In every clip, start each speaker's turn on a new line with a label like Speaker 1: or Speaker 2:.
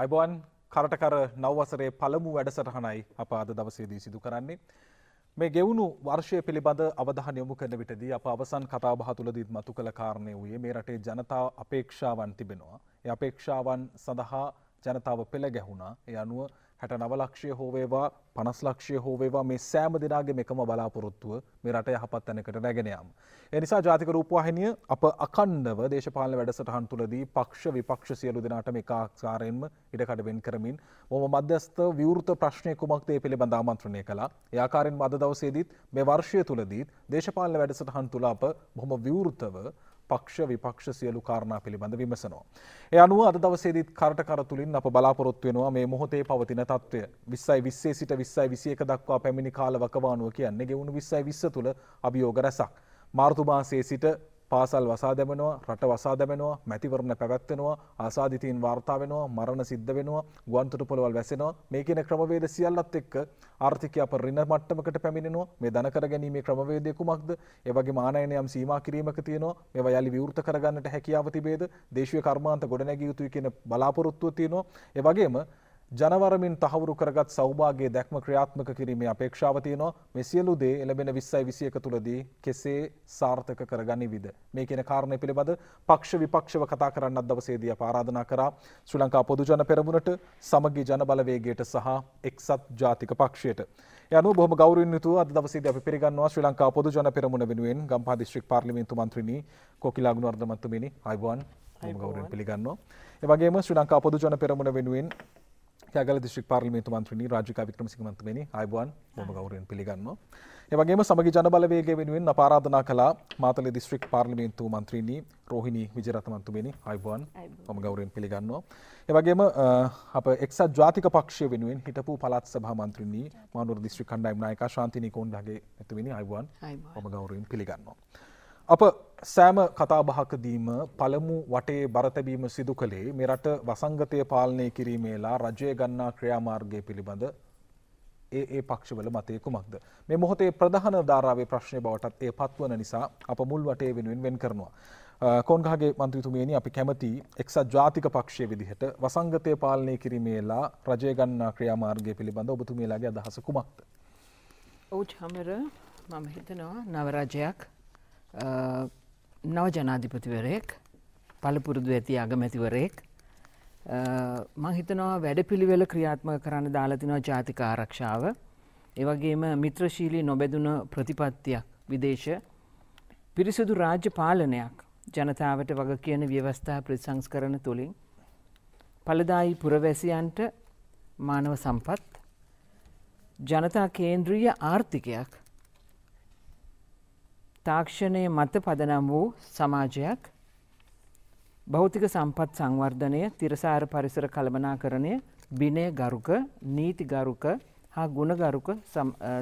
Speaker 1: අයිබෝන් කරටකර නවවසරේ පළමු වැඩසටහනයි අප අද දවසේදී සිදු කරන්නේ. මේ ගෙවුණු වර්ෂය පිළිබඳ අවධාන යොමු කරන විටදී අප අවසන් කතාබහ තුළදීත් මතු කළ කාරණය වූයේ මේ රටේ ජනතාව අපේක්ෂාවන් තිබෙනවා. ඒ අපේක්ෂාවන් සඳහා ජනතාව පෙළ ගැහුණා. ඒ අනුව හැට නවලක්ෂය හෝවේවා පනස් ලක්ෂය හෝවේවා මේ සෑම දෙනාගේ එකම බලාපොරොත්තුව මේ රට යහපත් තැනකට රැගෙනයම්. එනිසා ජාතික රූපවාහිනිය අප අකණ්ඩව දේශපාල වැඩසටහන් තුළදී පක්ෂ විපක්ෂ සියලු දෙනාට මේ කාක්කාරයෙන්ම ඉඩකඩවෙන් කරමින් මොම මධ්‍යස්ත විවෘත ප්‍රශ්නය කුමක්දේ පිළිබඳ ආමන්ත්‍රණය කලා ඒආකාරෙන් අද දවසේදීත් මේ වර්ෂය තුළදීත් දේශපාල වැඩසටහන් තුළ අප බොහොම විවෘතව පක්ෂ විපක්ෂ සියලු කාරණා පිළිබඳ විමසනවා. ඒ අනුව අද දවසේදීත් කරට කර තුලින් අප බලාපොරොත්තු වෙනවා මේ මොහොතේ පවතින තත්ත්වය 20යි 20 සිට 20යි 21 දක්වා පැමිණි කාල වකවානුව කියන්නේ ගෙවුණු 20යි 20 තුල අභියෝග රැසක්. මාර්තු මාසයේ සිට පාසල් වසා දැමෙනවා රට වසා දැමෙනවා මැතිවරණ පැවැත්වෙනවා ආසාධිතීන් වාර්තා වෙනවා මරණ සිද්ධ වෙනවා ගුවන්තොට පොළවල් වැසෙනවා මේ කියන ක්‍රමවේද සියල්ලත් එක්ක ආර්ථිකය අප ඍණ මට්ටමකට පැමිණෙනවා මේ ධන කරගැනීමේ ක්‍රමවේදය කුමක්ද ඒ වගේම ආනයනය යම් සීමා කිරීමක තියෙනවා මේවා යලි විවෘත කරගන්නට හැකියාව තිබේද දේශීය කර්මාන්ත ගොඩනැගිය යුතුයි කියන බලාපොරොත්තුව තියෙනවා ඒ වගේම ජනවරමින් තහවුරු කරගත් සෞභාගේ දැක්ම ක්‍රියාත්මක කිරීමේ අපේක්ෂාව තියෙනවා මේ සියලු දේ එළඹෙන 20යි 21 තුලදී කෙසේ සාර්ථක කරගනි විද මේ කියන කාරණය පිළිබඳ පක්ෂ විපක්ෂව කතා කරන්නත් දවසේදී අප ආරාධනා කරා ශ්‍රී ලංකා පොදු ජන පෙරමුණට සමගි ජන බලවේගයට සහ එක්සත් ජාතික පක්ෂයට යනු බොහොම ගෞරවයෙන් යුතුව අද දවසේදී අපි පිළිගන්නවා ශ්‍රී ලංකා පොදු ජන පෙරමුණ වෙනුවෙන් ගම්පහ දිස්ත්‍රික් පාර්ලිමේන්තු මන්ත්‍රිණී කොකිලා ගුණවර්ධන මැතිතුමිනි අයබෝන් බොහොම ගෞරවයෙන් පිළිගන්නවා ඒ වගේම ශ්‍රී ලංකා පොදු ජන පෙරමුණ වෙනුවෙන් යාගල දිශික් පාර්ලිමේතු මන්ත්‍රණී රාජිකා වික්‍රමසිංහ මන්ත්‍රණී ආයුබෝවන් බොහොම ගෞරවයෙන් පිළිගන්නවා. ඒ වගේම සමගි ජනබලවේගය වෙනුවෙන් අප ආරාධනා කළා මාතලේ දිස්ත්‍රික් පාර්ලිමේන්තු මන්ත්‍රීනී රෝහිණී විජයරත්න මන්තුමේනී ආයුබෝවන් බොහොම ගෞරවයෙන් පිළිගන්නවා. ඒ වගේම අප එක්සත් ජාතික පක්ෂය වෙනුවෙන් හිටපු පළාත් සභා මන්ත්‍රීනී මානුවර දිස්ත්‍රික් කණ්ඩායම් නායිකා ශාන්තිනී කොණ්ඩාගේ එතුමිනී ආයුබෝවන් බොහොම ගෞරවයෙන් පිළිගන්නවා. අප සෑම කතාබහකදීම පළමු වටේ බරතැබීම සිදු කළේ මෙරට වසංගතය පාලනය කිරීමේලා රජය ගන්නා ක්‍රියාමාර්ගය පිළිබඳ ඒ ඒ පක්ෂවල මතය කුමක්ද. මේ මොහොතේ ප්‍රධාන ධාරාවේ ප්‍රශ්නය බවටත් ඒ පත්වන නිසා අප මුල් වටේ වෙනුවෙන් වෙන් කරනවා. කෝන්ගහගේ මන්ත්‍රතුමේනි අපි කැමති එක්සත් ජාතික පක්ෂය විදිහට වසංගතය පාලනය කිරීමේලා රජය ගන්නා ක්‍රියාමාර්ගය පිළිබඳ ඔබතුමේලාගේ අදහස කුමක්ද.
Speaker 2: ඔව් චමර මම හිතනවා නවරජයක් නව ජනාධිපතිවරයෙක් පළපුරුදු ඇති අගමැතිවරයෙක් මහිතනවා වැඩ පිළිවෙල ක්‍රියාත්ම කරන්න දාලතිනවා ජාතික ආරක්ෂාව ඒවගේම මිත්‍රශීලී නොබැදුන ප්‍රතිපත්තියක් විදේශ පිරිසුදු රාජ්‍ය පාලනයක් ජනතාවට වග කියන ව්‍යවස්ථා ප්‍රතිසංස්කරන තුළින් පලදායි පුරවැසියන්ට මානව සම්පත් ජනතා කේන්ද්‍රීය ආර්ථිකයක් තාක්ෂණය මත පදනම් වූ සමාජයක් භෞතික සම්පත් සංවර්ධනය තිරසාර පරිසර කළමනාකරණය බිනය ගරුක නීති ගරුක හා ගුණගරුක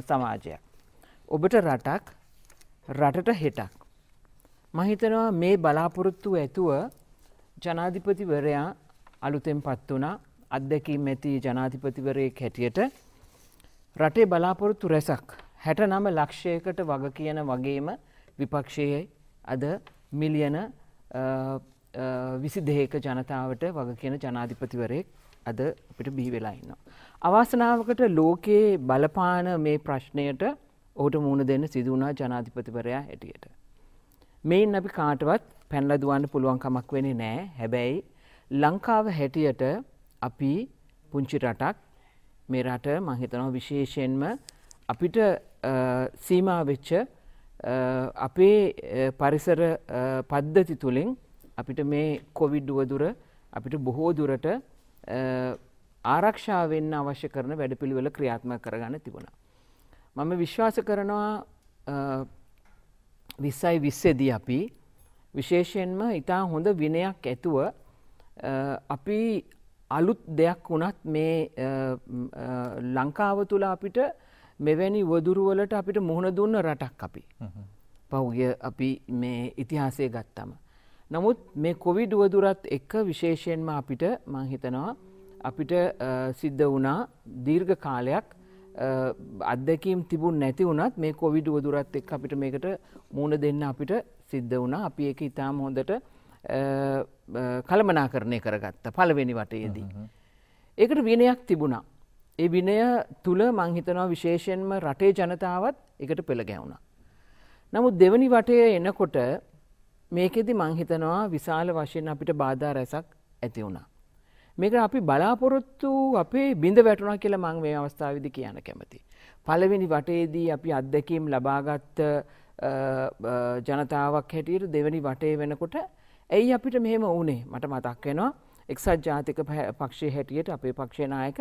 Speaker 2: සමාජයක්. ඔබට රටක් රටට හෙටක්. මහිතනවා මේ බලාපොරොත්තු ඇතුව ජනාධිපතිවරයා අලුතෙන් පත් වනා අත්දැකීම් ඇති ජනාධිපතිවරයේ හැටියට රටේ බලාපොරොත්තු රැසක් හැට නම ලක්ෂයකට වග කියන වගේම විපක්ෂයේ අද මිලියන විසි දෙක ජනතාවට වග කියන ජනාධිපතිවරයෙක් අද අපිට බිහිවෙලාඉන්න. අවාසනාවකට ලෝකයේ බලපාන මේ ප්‍රශ්නයට ඕට මුණ දෙන්න සිදුවනා ජනාධිපතිවරයා හැටියට. මෙයින් අපි කාටවත් පැන්ලදුවන්න පුළුවන්කමක් වෙන නෑ හැබැයි ලංකාව හැටියට අපි පුංචි රටක් මේ රට මහිතනව විශේෂයෙන්ම අපිට සීමාවෙච්ච අපේ පරිසර පද්ධති තුළින් අපිට මේ කොවිඩ්ඩුව දුර අපිට බොහෝ දුරට ආරක්ෂාවෙන් අවශ්‍ය කරන වැඩපිළිවෙල ක්‍රියාත්ම කරගන්න තිබුණා. මම විශ්වාස කරනවා විස්සයි විස්සෙදී අපි විශේෂයෙන්ම ඉතා හොඳ විනයක් ඇතුව අපි අලුත් දෙයක් වුණත් මේ ලංකාව තුළ අපිට මෙවැනි වදුරුවලට අපිට මුහුණ දුන්න රටක් අපි. පෞගිය අපි මේ ඉතිහාසය ගත්තම. නමුත් මේ කොවිඩ් වදුරත් එක්ක විශේෂයෙන්ම අපිට මංහිතනවා අපිට සිද්ධ වුණා දීර්ඝ කාලයක් අත්දැකීම් තිබුණ නැති වුණත් මේ කොවිඩ් වදුරත් එක් අපිට මේකට මූුණ දෙන්න අපිට සිද්ධ වුණා අපි එක ඉතාම හොඳට කළමනා කරණය කරගත්ත පළවෙනි වටයේදී. ඒකට විනයක් තිබුණා ඒ විනය තුළ මං හිතනවා විශේෂයෙන්ම රටේ ජනතාවත් එකට පෙළ ගැවුණා. නමුත් දෙවනි වටය එනකොට මේකෙදි මං හිතනවා විශාල වශයෙන් අපිට බාධා රැසක් ඇති වුණා. මේක අපි බලාපොරොත්තු අපේ බිඳ වැටුණා කියලා මං මේ අවස්ථාවේදී කියන්න කැමතියි. පළවෙනි වටේදී අපි අත්දැකීම් ලබාගත් ජනතාවක් හැටියට දෙවනි වටේ වෙනකොට ඇයි අපිට මෙහෙම වුණේ මට මතක් වෙනවා එක්සත් ජාතික පක්ෂය හැටියට අපේ පක්ෂනායක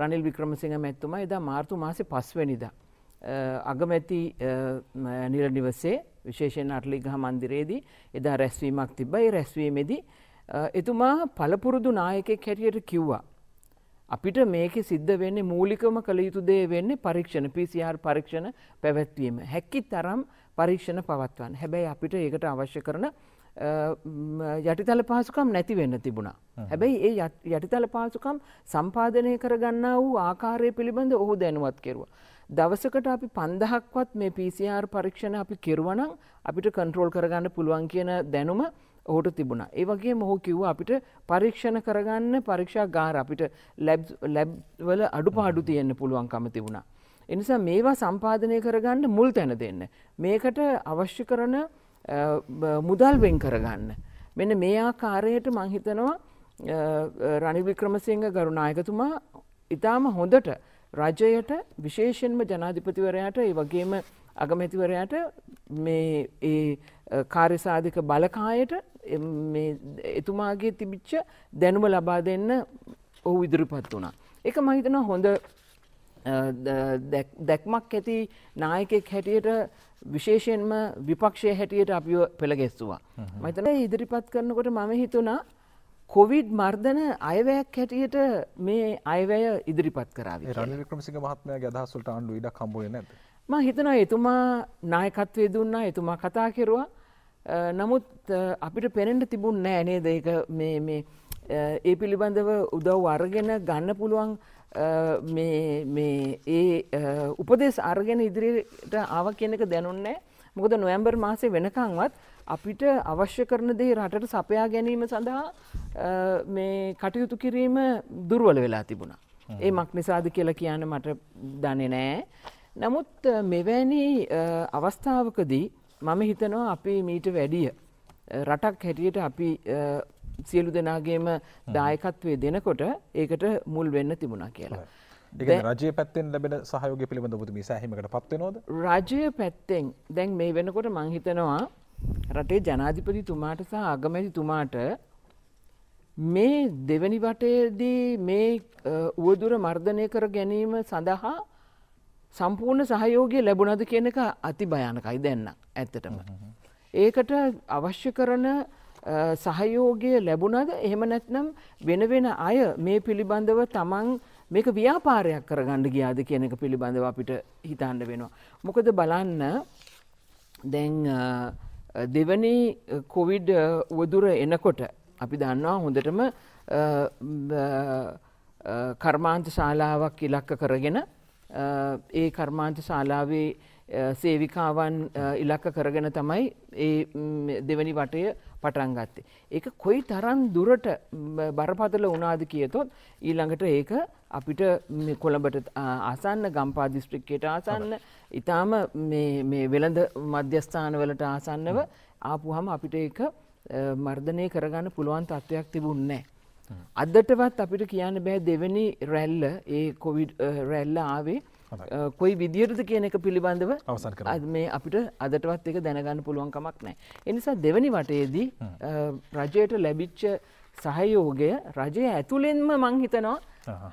Speaker 2: රනිල් වික්‍රමසිංහ මැත්තුම එදා මාර්තු මාසේ පස්වැනිද. අගමැති නිල නිවසේ විශේෂෙන් අටලිගහ මන්දිරේදී එදා රැස්වීමක් තිබයි රැස්වීමේදී එතුමා පළපුරුදු නායකෙක් හැටියට කිව්වා. අපිට මේක සිද්ධ වෙන්නේ මූලිකම කළ යුතු දේ වෙන්නේ පරීක්ෂණ පිසිR පරීක්ෂණ පැවැත්වීම. හැකි තරම් පරීක්ෂණ පවත්වන්න හැබැයි අපිට ඒකට අවශ්‍ය කරන යටිතල පහසුකම් නැති වෙන්න තිබුණා. හැබැයි ඒ යටිතල පහසුකම් සම්පාධනය කරගන්න වූ ආකාරය පිළිබඳ ඔහු දැනුවත් කෙරවා. දවසකට අපි පන්දහක්වත් මේ පිසිR පරීක්ෂණ අපි කෙරුවනම් අපිට කන්ට්‍රෝල් කරගන්න පුළුවන් කියන දැනුම ඔහුට තිබුණා. ඒ වගේ මොහෝ කිව්ව අපිට පරීක්ෂණ කරගන්න පරීක්ෂා ගාර අපිට ලැබ්වල අඩු පාඩු තියෙන්න්න පුළුවන්කම තිබුණා. එනිසා මේවා සම්පාධනය කරගන්න මුල් තැන දෙන්න. මේකට අවශ්‍ය කරන මුදල් වෙන් කරගන්න. මෙන මේ ආකාරයට මංහිතනවා රනිවික්‍රමසිංහ ගරුණායකතුමා ඉතාම හොඳට රජයට විශේෂෙන්ම ජනාධිපතිවරයාට ඒ වගේම අගමැතිවරයට මේ ඒ කාර්යසාධික බලකායට එතුමාගේ තිබිච්ච දැනුම ලබා දෙන්න ඔහු ඉදිරිපත් වුණා. එක මහිතන හොඳ දැක්මක් ඇති නායකෙක් හැටියට විශේෂයෙන්ම විපක්ෂය හැටියට අපි පෙළගෙස්සවා. මතන ඉදිරිපත් කරනකොට මම හිතුනා කොවිඩ් මර්ධන අයවැයක් හැටියට මේ අයවැය ඉදිරිපත් කරාව රනික්‍රමසික මහත්මය ගදහසුල්ට ආණ්ඩු ඉඩක් කම්බුව නැත ම හිතනවා එතුමා නායකත්වය දුන්නා එතුමා කතා කෙරවා නමුත් අපිට පෙනෙන්ට තිබුන් නෑ නේ දෙක මේ ඒ පිළිබඳව උදව් අරගෙන ගන්න පුළුවන් ඒ උපදෙස් අර්ගෙන ඉදිරිට ආව කියනක දැනුන්නෑ මොකද නොවැම්බර් මාසේ වෙනකංවත් අපිට අවශ්‍ය කරන දේ රටට සපයා ගැනීම සඳහා මේ කටයුතු කිරීම දුර්වල වෙලා තිබුණා. ඒ මක් නිසාද කියලා කියන්න මට දනෙ නෑ. නමුත් මෙවැනි අවස්ථාවකදී මම හිතනවා අපි මීට වැඩිය රටක් හැටියට අපි සියලු දෙනාගේම දායකත්වය දෙනකොට ඒකට මුල් වෙන්න තිබුණා කියලා. රජය පැත්තෙන් ලැබෙන සහයෝග පිළිබඳ බතුම සහීමකට පත්වනොද රජය පැත්තෙන් දැන් මේ වෙනකොට මංහිතනවා රටේ ජනාධිපති තුමාට සහ අගමැති තුමාට මේ දෙවැනි වටයේදී මේ වුවදුර මර්ධනය කර ගැනීම සඳහා සම්පූර්ණ සහයෝගය ලැබුණද කියන එක අති භයානකයි දෙන්න ඇත්තටම. ඒකට අවශ්‍ය කරන සහයෝගය ලැබුණද එහෙම නැත්නම් වෙන වෙන අය මේ පිළිබඳව තමන් මේක ව්‍යාපාරයක් කරගණ්ඩ ගියාද කියන එක පිළිබඳව අපිට හිතන්න වෙනවා. මොකද බලන්න දැන් දෙවනි කොවිඩ් වදුර එනකොට අපි දන්නවා හොඳටම කර්මාන්ත ශාලාවක් ඉලක්ක කරගෙන ඒ කර්මාන්ත ශාලාවේ සේවිකාවන් ඉලක්ක කරගෙන තමයි ඒ දෙවැනි වටය පටන් ගත්තේ. ඒක කොයි තරම් දුරට බරපතල වුණාද කියතොත් ඊළඟට ඒක අපිට කොළඹට ආසන්න ගම්පා දිස්ත්‍රික්කයට ආසන්න ඉතාම වෙළඳ මධ්‍යස්ථානවලට ආසන්නව ආපුහම අපිට ඒක මර්ධනය කරගන්න පුළුවන් තත්ත්වයක් තිබුන්නේ. අදටවත් අපිට කියන්න බෑ දෙවැනි රැල්ල ඒ කොවිඩ් රැල්ල ආවේ කොයි විදිහටද කියන එක පිළිබඳව අවසන් කර මේ අපිට අදටවත් එක දැනගන්න පුළුවන්කමක් නෑ. එනිසා දෙවනි වටයේදී රජයට ලැබිච්ච සහයෝගය රජය ඇතුළෙන්ම මං හිතනවා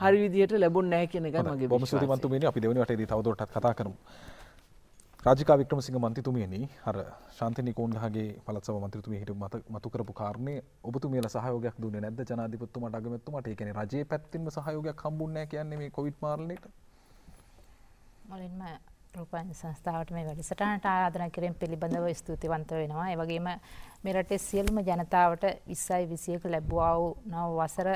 Speaker 2: හරි විදිහට ලැබුණ නෑ කියන එක මගේ බොම සුතිමන්තුමනි
Speaker 1: අපි දෙවනි වටේදී තවදුරටත් කතා කරමු. රාජිකා වික්‍රමසිංහ මන්තිතුමියනි අර ශාන්තිනි කෝන්ලහගේ පළත් සභා මන්ත්‍රීතුමිය හිටු මතු කරපු කාරණේ ඔබතුමියලා සහයෝගයක් දුන්නේ නැද්ද ජනාධිපතිතුමාට අගමැතිතුමාට? ඒ කියන්නේ රජයේ පැත්තින්ම සහයෝගයක් හම්බුන්නේ නැහැ කියන්නේ මේ කොවිඩ් මාරණයට?
Speaker 3: මුලින්ම රූපන් සංස්ථාවට මේ වැඩසටහනට ආරාධනා කිරීම පිළිබඳව ස්තුතිවන්ත වෙනවා. ඒ වගේම මේ රටේ සියලුම ජනතාවට 20යි 21 ලැබුවා වූ නව වසර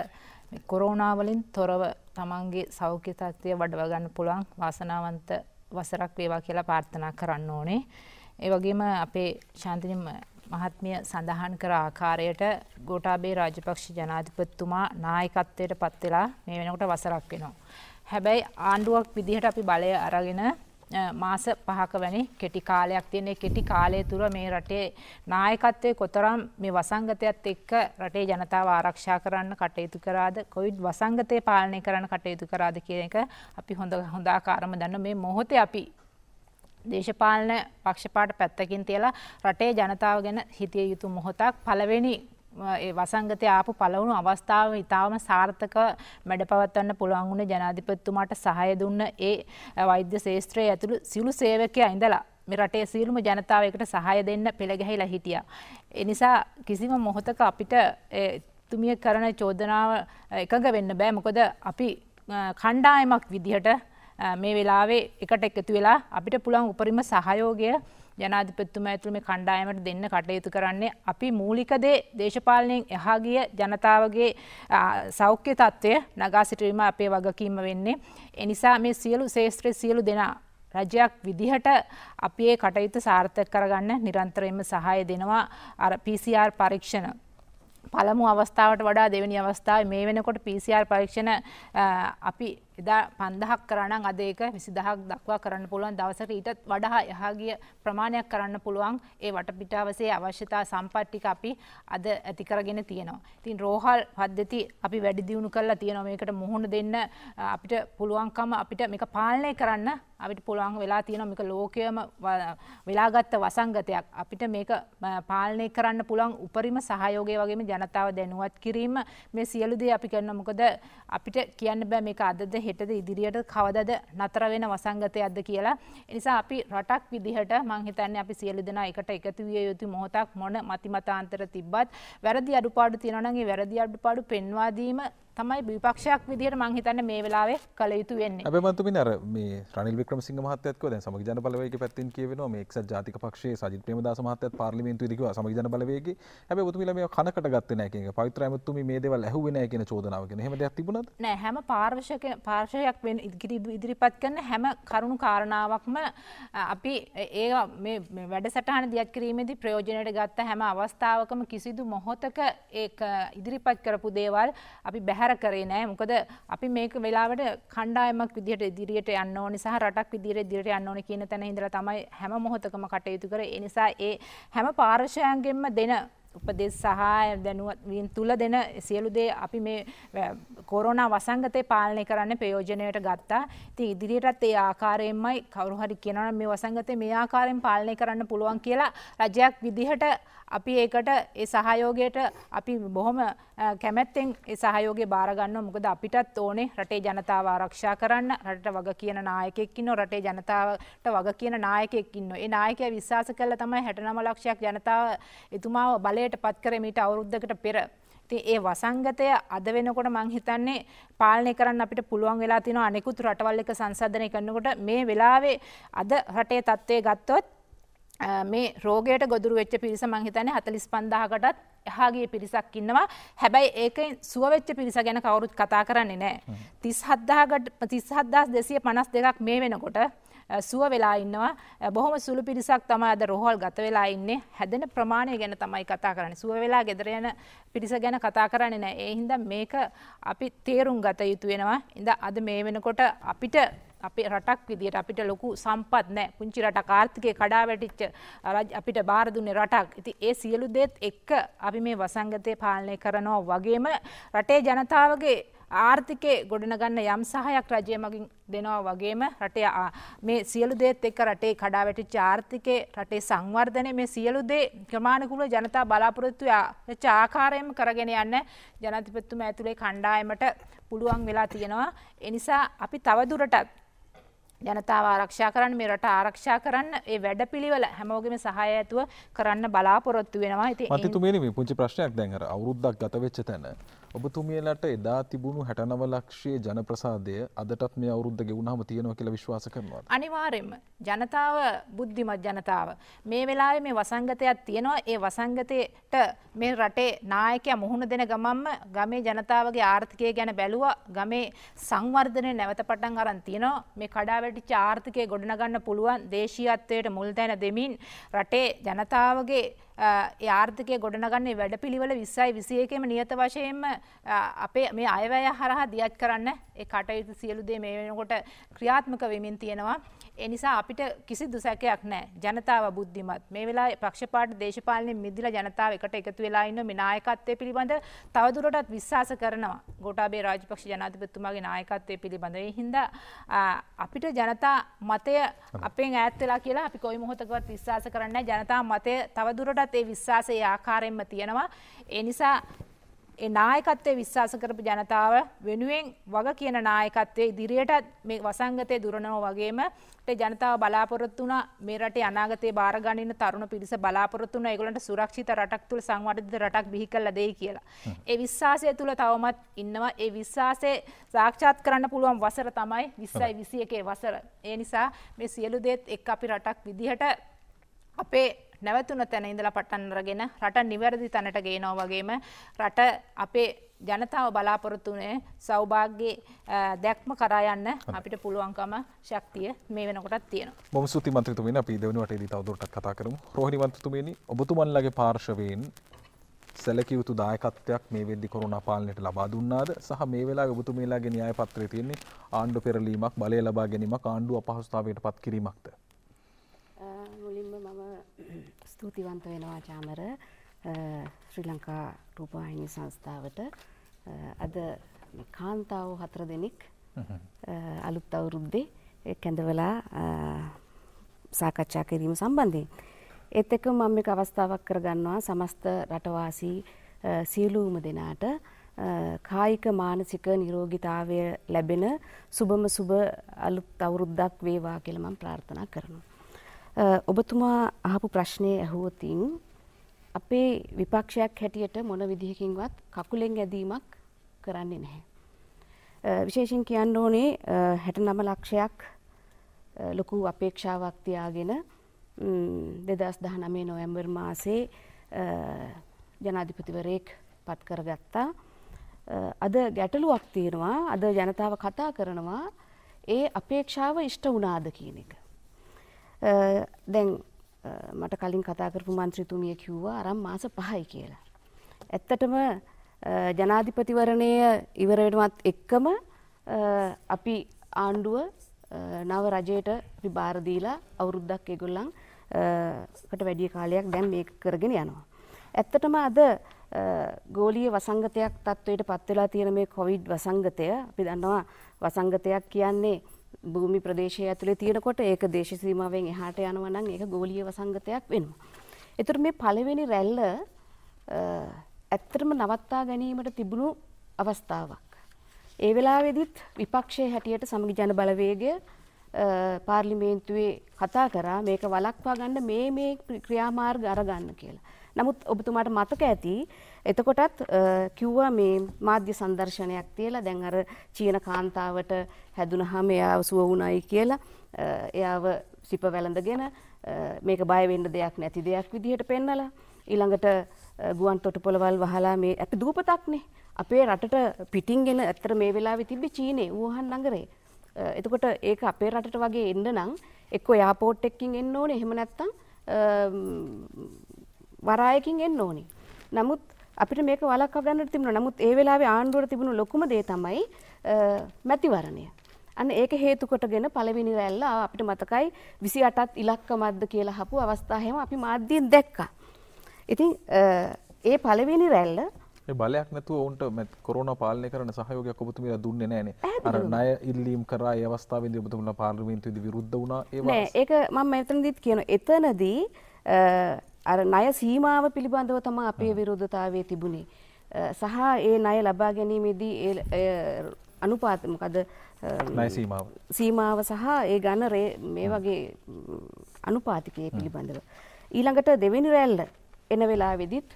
Speaker 3: කොරෝනා වලින් තොරව තමන්ගේ සෞඛ්‍ය තත්ත්වය වඩවා ගන්න පුළුවන් වාසනාවන්ත වසරක් වේවා කියලා ප්‍රාර්ථනා කරන්න ඕනේ. ඒ වගේම අපේ ශාන්තිනිම මහත්මිය සඳහන් කර ආකාරයට ගෝඨාභය රාජපක්ෂ ජනාධිපතිතුමා නායකත්වයට පත් වෙලා මේ වෙනකොට වසරක් වෙනවා. හැබැයි ආණ්ඩුවක් විදිහට අපි බලය අරගෙන මාස පහක වැනි කෙටි කාලයක් තියන්නේ කෙටි කාලය තුර මේ රටේ නායකත්වය කොතරම් මේ වසංගතයත් එක්ක රටේ ජනතාව ආරක්ෂා කරන්න කටයුතු කරාද කොයිඩ් වසංගතය පාලනය කරන්න කටයුතු කරාද කියන එක අපි හොඳ හොඳාකාරම දන්න මේ මොහොතේ අපි දේශපාලන පක්ෂපාට පැත්තකින් තියලා රටේ ජනතාව ගැන හිතිය යුතු මොහොතක් පළවෙනි වසංගතය ආපු පලවුණු අවස්ථාව ඉතාම සාර්ථක මැඩ පවත්වන්න පුළුවන්ගුණ ජනාධිපත්තුමාට සහය දුන්න ඒ වෛද්‍ය ශේත්‍රය ඇතුළු සිලු සේවකය ඉඳලා මේ රටේ සියලුම ජනතාවකට සහය දෙන්න පෙළගැහිලා හිටියා. එනිසා කිසිම මොහොතක අපිට තුමිය කරන චෝදනාව එකඟ වෙන්න බෑ මොකද අපි කණ්ඩායමක් විදිහට මේ වෙලාවේ එකට එකතු වෙලා අපිට පුළන් උපරිම සහයෝගය ජනාධිපත්තුමා ඇතුළ මේ කණ්ඩායමට දෙන්න කටයුතු කරන්නේ අපි මූලිකදේ දේශපාලනයෙන් එහා ගිය ජනතාවගේ සෞඛ්‍ය තත්ත්වය නගා සිටවීම අපේ වගකීම වෙන්නේ. එනිසා මේ සියලු ශේෂත්‍රය සියලු දෙනා රජයක් විදිහට අපි ඒ කටයුතු සාර්ථක කරගන්න නිරන්තරයෙන්ම සහය දෙනවා අර PCR පරීක්ෂණ පළමු අවස්ථාවට වඩා දෙවැනි අවස්ථාව මේ වෙනකොට PCR පරීක්ෂණ අපි එදා පන්දහක් කරන්න අද ඒක විසිදහක් දක්වා කරන්න පුළුවන් දවසට ඊටත් වඩහා යහගිය ප්‍රමාණයක් කරන්න පුළුවන් ඒ වටපිටාවසේ අවශ්‍යතා සම්පට්ටික අපි අද ඇතිකරගෙන තියෙනවා. තින් රෝහල් පද්ධති අපි වැඩිදිියුණු කරලා තියෙනවා මේකට මුහුණ දෙන්න අපිට පුළුවන්කම අපිට මේක පාලනය කරන්න අපිට පුළුවන් වෙලා තියෙන මේක ලෝකයම වෙලාගත්ත වසංගතයක් අපිට මේක පාලනය කරන්න පුළුවන් උපරිම සහයෝගය වගේම ජනතාව දැනුවත් කිරීම මේ සියලුදේ අපි කරන්න මොකද අපිට කියන්න බෑ මේක අදද හෙටද ඉදිරියට කවදද නතර වෙන වසංගතයක්ද කියලා. එනිසා අපි රටක් විදිහට මංහිතන්න අපි සියලු දෙනා එකට එකතුවිය යුතු මොහොතක් මොන මතිමතාන්තර තිබ්බත් වැරදි අඩුපාඩු තියෙනනගේ වැරදි අඩුපාඩු පෙන්වාදීම තමයි විපක්ෂයක් විදිහට මං හිතන්න මේ වෙලාවේ කළ යුතු වෙන්නේ.
Speaker 1: හැබැයි මම තුමින් අර මේ රනිල් වික්‍රමසිංහ මහත්තයත් කිව්වා දැන් සමගි ජන බලවේගයේ පැත්තෙන් කියවෙනවා මේ එක්සත් ජාතික පක්ෂයේ සජිත් ප්‍රේමදාස මහත්තයත් පාර්ලිමේන්තුවේදී කිව්වා සමගි ජන බලවේගයේ හැබැයි ඔබතුමිලා මේව කනකට ගත්තේ නැහැ කියන එක. පවිත්‍ර ඇමතුමි මේ දේවල් ඇහුවේ නැහැ කියන චෝදනාව කියන. එහෙම දෙයක් තිබුණාද?
Speaker 3: නෑ හැම පාර්ශවයක පාර්ශවයක් වෙන ඉදිරිපත් කරන හැම කරුණු කාරණාවක්ම අපි ඒ මේ වැඩසටහන දියත් කිරීමේදී ප්‍රයෝජනයට ගත්ත හැම අවස්ථාවකම කිසිදු මොහොතක ඒක ඉදිරිපත් කරපු දේවල් අපි බැහැ බැහැර කරේ නෑ මොකද අපි මේක වෙලාවට කණ්ඩායමක් විදිහට ඉදිරියට යන්න ඕනි සහ රටක් විදිහට ඉදිරියට යන්න ඕනි කියන තැන ඉඳලා තමයි හැම මොහොතකම කටයුතු කරේ. ඒ නිසා ඒ හැම පාර්ශ්වයන්ගෙන්ම දෙන උපදෙස් සහ දැනුවත් තුල දෙන සියලු දේ අපි මේ කොරෝනා වසංගතේ පාලනය කරන්න ප්‍රයෝජනයට ගත්තා. ඉතින් ඉදිරියටත් ඒ ආකාරයෙන්මයි කවුරු හරි කියනවා මේ වසංගතේ මේ ආකාරයෙන් පාලනය කරන්න පුළුවන් කියලා රජයක් විදිහට අපි ඒකට ඒ සහයෝගයට අපි බොහොම කැමැත්තෙන් ඒ සහයෝගය බාර ගන්නවා. මොකද අපිටත් ඕනේ රටේ ජනතාව ආරක්ෂා කරන්න, රටට වග කියන නායකයෙක් ඉන්නවා, රටේ ජනතාවට වග කියන නායකයෙක් ඉන්නවා. ඒ නායකයා විශ්වාස කළා තමයි 69 ලක්ෂයක් ජනතාව එතුමාව බලය බලයට පත්කරමීට අවුරුද්ධකට පෙර. ති ඒ වසංගතය අද වෙනකොට මංහිතන්නේ පාලනය කරන්න අපිට පුළුවන් වෙලා තින අනෙකුත් රටවල් එක සංසධනය කරනකොට මේ වෙලාවේ අද රටේ තත්ත්වය ගත්තොත් මේ රෝගයට ගොදුරු වෙච්ච පිරිස මංහිතන්නේ හතලිස් පන්දාහකටත් එහාගේ පිරිසක් ඉන්නවා හැබැයි ඒකයි සුවවෙච්ච පිරිස ගැන කවුරුත් කතා කරන්නේ නෑ. තිස් හද්දාගට තිස් හද්දාස් දෙසිය පනස් දෙකක් මේ වෙනකොට සුව වෙලා ඉන්නවා බොහොම සුළු පිරිසක් තමයි අද රෝහල් ගත වෙලා ඉන්නේ හැදෙන ප්‍රමාණය ගැන තමයි කතා කරන්නේ සුව වෙලා ගෙදර යන පිරිස ගැන කතා කරන්නේ නැහැ ඒ හින්දා මේක අපි තේරුම් ගත යුතු වෙනවා ඉඳ අද මේ වෙනකොට අපිට අපේ රටක් විදිහට අපිට ලොකු සම්පත් නැහැ. පුංචි රටක් ආර්ථිකය කඩා වැටිච්ච අපිට බාර දුන්නේ රටක්. ඉතින් ඒ සියලු දේත් එක්ක අපි මේ වසංගතය පාලනය කරනවා වගේම රටේ ජනතාවගේ ආර්ථිකය ගොඩනගන්න යම් සහයක් රජය මගින් දෙනවා වගේම රටේ මේ සියලු දේත් එක්ක රටේ කඩා වැටිච්ච ආර්ථිකේ රටේ සංවර්ධනය මේ සියලු දේ ක්‍රමානුකූලව ජනතා බලාපොරොත්තු වෙච්ච ආකාරයෙන්ම කරගෙන යන්න ජනාධිපතිතුමා ඇතුලේ කණ්ඩායමට පුළුවන් වෙලා තියෙනවා. ඒ නිසා අපි තවදුරටත් ජනතාව ආරක්ෂා කරන්න මේ රට ආරක්ෂා කරන්න ඒ වැඩපිළිවෙල හැමෝගෙම සහාය ඇතුව කරන්න බලාපොරොත්තු වෙනවා. ඉතින් මතිතුමියනි
Speaker 1: මේ පුංචි ප්‍රශ්නයක් දැන් අර අවුරුද්දක් ගත වෙච්ච තැන ඔබතුමියලට එදා තිබුණු 69 ලක්ෂයේ ජනප්‍රසාදය අදටත් මේ අවුරුද්ද ගෙවුනහම තියෙනවා කියලා විශ්වාස කරනවාද?
Speaker 3: අනිවාර්යයෙන්ම ජනතාව බුද්ධිමත් ජනතාව මේ වෙලාවේ මේ වසංගතයක් තියෙනවා. ඒ වසංගතයට මේ රටේ නායකයා මුහුණ දෙන ගමන්ම ගමේ ජනතාවගේ ආර්ථිකය ගැන බැලුවා. ගමේ සංවර්ධනය නැවත පටන් අරන් තියෙනවා. මේ කඩාවැ පාර්ටි චාර්ථකය ගොඩනගන්න පුළුවන් දේශීයත්වයට මුල් දැන දෙමින් රටේ ජනතාවගේ ආර්ථකය ගොඩනගන්නේ වැඩ පිළිවල විස්සයි විසියකම නියත වශයෙන්ම අපේ මේ අයවැය හරහා දියත් කරන්න ඒ කටයුතු සියලු දේ මේ වෙනකොට ක්‍රියාත්මක වෙමින් තියෙනවා. එනිසා අපිට කිසි දුසැකයක් නෑ ජනතාව බුද්ධිමත් මේ වෙලා පක්ෂපාට දේශපාලනය මිදිල ජනතාව එකට එකතු වෙලා ඉන්න මිනායකත්වය පිළිබඳ තවදුරටත් විශ්වාස කරනවා ගොටාබේ රාජපක්ෂ ජනාතිපත්තුමාගේ නායකත්වය පිළිබඳව හින්ද අපිට ජනතා මතය අපෙන් ඇත්වෙලා කියලා අපි කොයි මොහොතකවත් විශ්වාස කරන්න ජනතා මතය තවදුරටත් ඒ විශ්වාසය ආකාරයෙන්ම තියෙනවා එනිසා ඒ නායකත්වය විශ්වාස කරපු ජනතාව වෙනුවෙන් වග කියන නායකත්වය ඉදිරියටත් මේ වසංගතය දුරනෝ වගේම ජනතාව බලාපොරොත්තු වුණ මේ රටේ අනාගතයේ බාරගනින්න තරුණ පිරිස බලාපොරොත්තු වුණ ඒගොල්ලන්ට සුරක්ෂිත රටක් තුල සංවර්ධිත රටක් බිහි කළා දෙයි කියලා. ඒ විශ්වාසය තුල තවමත් ඉන්නවා. ඒ විශ්වාසය සාක්ෂාත් කරන්න පුළුවන් වසර තමයි 2021 වසර. ඒ නිසා මේ සියලු දේත් එක් අපි රටක් විදිහට අපේ නැවතුන තැන ඉඳලා පටන් අරගෙන රට නිවැරදි තැනට ගේනවා වගේම රට අපේ ජනතාව බලාපොරොත්තුනේ සෞභාග්‍ය දැක්ම කරා යන්න අපිට පුළුවන්කම ශක්තිය මේ වෙනකොටත් තියෙනවා.
Speaker 1: බොහොම ස්තුතියි මන්ත්‍රීතුමනි අපි දෙවෙනි වටේදී තවදුරටත් කතා කරමු. රෝහිණි මන්ත්‍රීතුමනි ඔබතුමන්ලගේ පාර්ශවයෙන් සැලකිය යුතු දායකත්වයක් මේ වෙද්දි කොරුණා පාලනයට ලබා දුන්නාද සහ මේ වෙලාවේ ඔබතුමීලාගේ න්‍යාය පත්‍රයේ තියෙන්නේ ආණ්ඩු පෙරලීමක් බලය ලබා ගැනීමක් ආණ්ඩු අපහසුතාවයට පත් කිරීමක්ද
Speaker 4: මුලින්ම මම ස්තුතිවන්ත වෙනවා චාමර ශ්‍රී ලංකා රූපවාහිනී සංස්ථාවට අද කාන්තාව හතර දෙනෙක් අලුත් අවුරුද්දේ කැඳවලා සාකච්ඡා කිරීම සම්බන්ධයෙන්. එත් එක මම මේක අවස්ථාවක් කරගන්නවා සමස්ත රටවාසී සියලුම දෙනාට කායික මානසික නිරෝගිතාවය ලැබෙන සුබම සුබ අලුත් අවුරුද්දක් වේවා කියලා මම ප්‍රාර්ථනා කරනවා. ඔබතුමා අහපු ප්‍රශ්නය ඇහුවතින් අපේ විපක්ෂයක් හැටියට මොන විදිහකින්වත් කකුලෙන් ඇදීමක් කරන්නේ නැහැ. විශේෂෙන් කියන්න ඕනේ හැට නම ලක්ෂයක් ලොකු අපේක්ෂාවක් තියාගෙන දෙදස් දහ නමේ නොවැම්බර් මාසේ ජනාධිපතිවරයෙක් පත් කරගත්තා. අද ගැටලුවක් තියෙනවා අද ජනතාව කතා කරනවා ඒ අපේක්ෂාව ඉෂ්ට වුණාද කියන එක. දැන් මට කලින් කතා කරපු මන්ත්‍රීතුමිය කිව්වා අරන් මාස 5යි කියලා. ඇත්තටම ජනාධිපතිවරණය ඉවර වෙනවත් එක්කම අපි ආණ්ඩුව නව රජයට අපි බාර දීලා අවුරුද්දක් ඒගොල්ලන්කට වැඩි කාලයක් දැන් මේක කරගෙන යනවා. ඇත්තටම අද ගෝලිය වසංගතයක් තත්ත්වයට පත්වෙලා තියෙන මේ කොවිඩ් වසංගතය අපි දන්නවා වසංගතයක් කියන්නේ භූමි ප්‍රදේශය ඇතුළේ තියෙනකොට ඒක දේශ සීමාවෙන් එහාට යනවා නම් ඒක ගෝලීය වසංගතයක් වෙනවා. ඒතර මේ පළවෙනි රැල්ල ඇත්තටම නවත්තා ගැනීමට තිබුණු අවස්ථාවක්. ඒ වෙලාවේදීත් විපක්ෂයේ හැටියට සමගි ජන බලවේගය පාර්ලිමේන්තුවේ කතා කරා මේක වළක්වා ගන්න මේ මේ ක්‍රියාමාර්ග අරගන්න කියලා. නමුත් ඔබතුමාට මතක ඇති එතකොටත් කිව්වා මේ මාධ්‍ය සංදර්ශනයක් තියලා දැන් අර චීන කාන්තාවට හැදුනහම එයාව සුව වුණයි කියලා එයාව සිප වැළඳගෙන මේක බය වෙන්න දෙයක් නැති දෙයක් විදිහට පෙන්නලා ඊළඟට ගුවන් තොටුපළවල් වහලා මේ අපි දූපතක්නේ අපේ රටට පිටින් ගෙන ඇත්තට මේ වෙලාවේ තිබ්බේ චීනේ වූහන් නගරේ. එතකොට ඒක අපේ රටට වගේ එන්න නම් එක්කෝ යාපෝට් එකකින් එන්න ඕනේ එහෙම නැත්නම් වරායකින් එන්න ඕනේ. නමුත් අපිට මේක වලක්ව ගන්නට තිබුණා. නමුත් ඒ වෙලාවේ ආණ්ඩුවට තිබුණු ලොකුම දේ තමයි මැතිවරණය. අන්න ඒක හේතු කොටගෙන පළවෙනි රැල්ල අපිට මතකයි 28ත් ඉලක්කමක්ද කියලා හපු අවස්ථාවෙම අපි මාධ්‍යයෙන් දැක්කා. ඉතින් ඒ පළවෙනි රැල්ල
Speaker 1: බලයක් නැතුව ඔවුන්ට කොරන පාලනය කරන සහයෝගයක් ඔබතුමීලා දුන්නේ නෑනේ අර ණය ඉල්ලීම් කරා ඒ අවස්ථාවේදී ඔබතුමීලා පාර්ලිමේන්තුවේදී විරුද්ධ වුණා ඒ
Speaker 4: ඒක මම මෙතනදිත් කියන එතනදී අර ණය සීමාව පිළිබඳව තමයි අපේ විරෝධතාවයේ තිබුණේ. සහ ඒ ණය ලබා ගැනීමේදී ඒ අනුපාත මොකද ණය සීමාව සීමාව සහ ඒ ඝන මේ වගේ අනුපාතිකයේ පිළිබඳව. ඊළඟට දෙවෙනි රැල්ල එන වෙලාවෙදිත්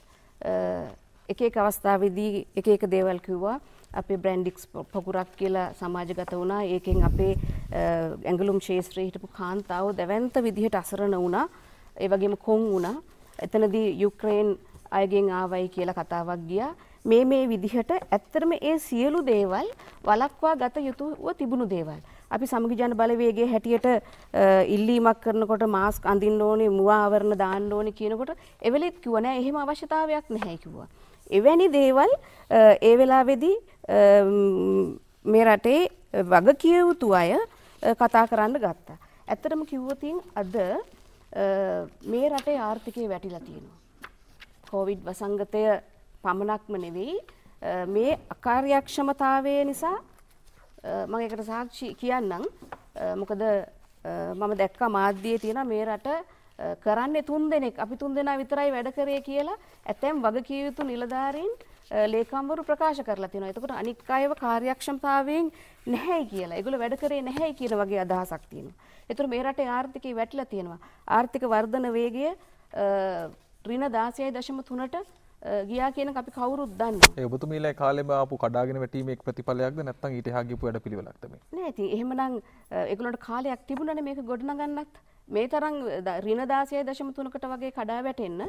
Speaker 4: එක එක අවස්ථාවේදී එක එක දේවල් කිව්වා. අපේ බ්‍රන්ඩික්ස් පොකුරක් කියලා සමාජගත වුණා. ඒකෙන් අපේ ඇඟලුම් ශේෂත්‍රයේ හිටපු කාන්තාව දැවැන්ත විදිහට අසරණ වුණා. ඒ වගේම කොන් වුණා. එතනදී යුක්‍රේන් අයගෙන් ආවයි කියලා කතාවක් ගියා. මේ මේ විදිහට ඇත්තටම ඒ සියලු දේවල් වළක්වා ගත යුතුව තිබුණු දේවල්. අපි සමගි ජන බලවේගයේ හැටියට ඉල්ලීමක් කරනකොට මාස්ක් අඳින්න ඕනේ, මුව ආවරණ දාන්න ඕනේ කියනකොට එවෙලෙත් කිව්ව නෑ එහෙම අවශ්‍යතාවයක් නැහැ කිව්වා. එවැනි දේවල් ඒ වෙලාවේදී මේ රටේ වග කියවුතු අය කතා කරන්න ගත්තා. ඇත්තටම කිව්වොතින් අද මේ රටේ ආර්ථිකය වැටිලා තියෙනවා. කෝවිඩ් වසංගතය පමණක්ම නෙවෙයි මේ අකාර්යක්ෂමතාවය නිසා මම ඒකට සාක්ෂි කියන්නම් මොකද මම දැක්කා මාධ්‍යයේ තියෙන මේ රට කරන්නේ තුන් දෙනෙක් අපි තුන් දෙනා විතරයි වැඩ කරේ කියලා ඇතැම් වගකිය යුතු නිලධාරීන් ලේකම්වරු ප්‍රකාශ කරලා තියෙනවා. එතකොට අනික් අයව කාර්යක්ෂමතාවයෙන් නැහැ කියලා. ඒගොල්ලෝ වැඩ කරේ නැහැ කියන වගේ අදහසක් තියෙනවා. ඒතර මේ රටේ ආර්ථිකය වැටිලා තියෙනවා. ආර්ථික වර්ධන වේගය ඍණ 16.3ට ගියා කියන අපි කවුරුත් දන්නවා.
Speaker 1: ඒ ඔබතුමීලා කාලෙම ආපු කඩාගෙන වැටීමේ ප්‍රතිඵලයක්ද නැත්නම් ඊට එහා ගියපු වැඩපිළිවෙලක්ද මේ?
Speaker 4: නෑ ඉතින් එහෙමනම් ඒගොල්ලන්ට කාලයක් තිබුණානේ මේක ගොඩනගන්නත්. මේ තරම් ඍණ 16.3කට වගේ කඩා වැටෙන්න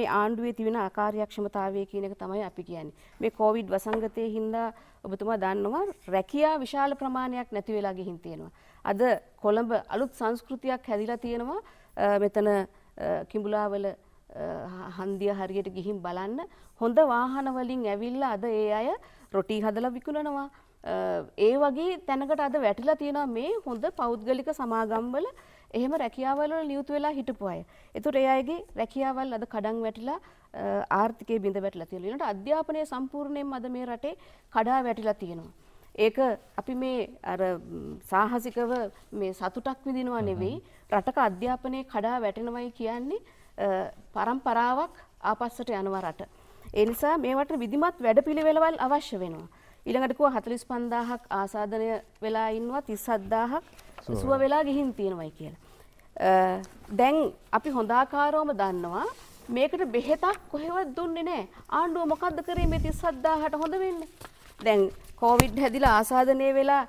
Speaker 4: මේ ආණ්ඩුවේ තිබෙන අකාර්යක්ෂමතාවය කියන එක තමයි අපි කියන්නේ. මේ කොවිඩ් වසංගතයේ හින්දා ඔබතුමා දන්නවා රැකියා විශාල ප්‍රමාණයක් නැති වෙලා ගිහින් තියෙනවා. අද කොළඹ අලුත් සංස්කෘතියක් හැදිලා තියෙනවා. මෙතන කිඹුලාවල හන්දිය හරියට ගිහින් බලන්න හොඳ වාහන වලින් ඇවිල්ලා අද ඒ අය රොටි හදලා විකුණනවා ඒ වගේ තැනකට අද වැටිලා තියෙනවා මේ හොඳ පෞද්ගලික සමාගම්වල එහෙම රැකියාවල නියුතු වෙලා හිටපු අය. ඒතර ඒ අයගේ රැකියාවල් අද කඩන් වැටිලා ආර්ථිකයේ බිඳ වැටිලා තියෙනවා. ඊළඟට අධ්‍යාපනය සම්පූර්ණයෙන්ම අද මේ රටේ කඩා වැටිලා තියෙනවා. ඒක අපි මේ අර සාහසිකව මේ සතුටක් විඳිනවා නෙවෙයි රටක අධ්‍යාපනයේ කඩා වැටෙනවයි කියන්නේ පරම්පරාවක් ආපස්සට යනවා රට. ඒ නිසා මේවට විධිමත් වැඩපිළිවෙළවල් අවශ්‍ය වෙනවා. ඊළඟට කිව්වා 45000ක් ආසාදනය වෙලා ඉන්නවා 37000ක් සුව වෙලා ගිහින් තියෙනවායි කියලා. දැන් අපි හොඳ ආකාරවම දන්නවා මේකට බෙහෙතක් කොහෙවත් දුන්නේ නැහැ. ආණ්ඩුව මොකද්ද කරේ මේ 37000ට හොඳ වෙන්නේ? දැන් කෝවිඩ් හැදිලා ආසාදනය වෙලා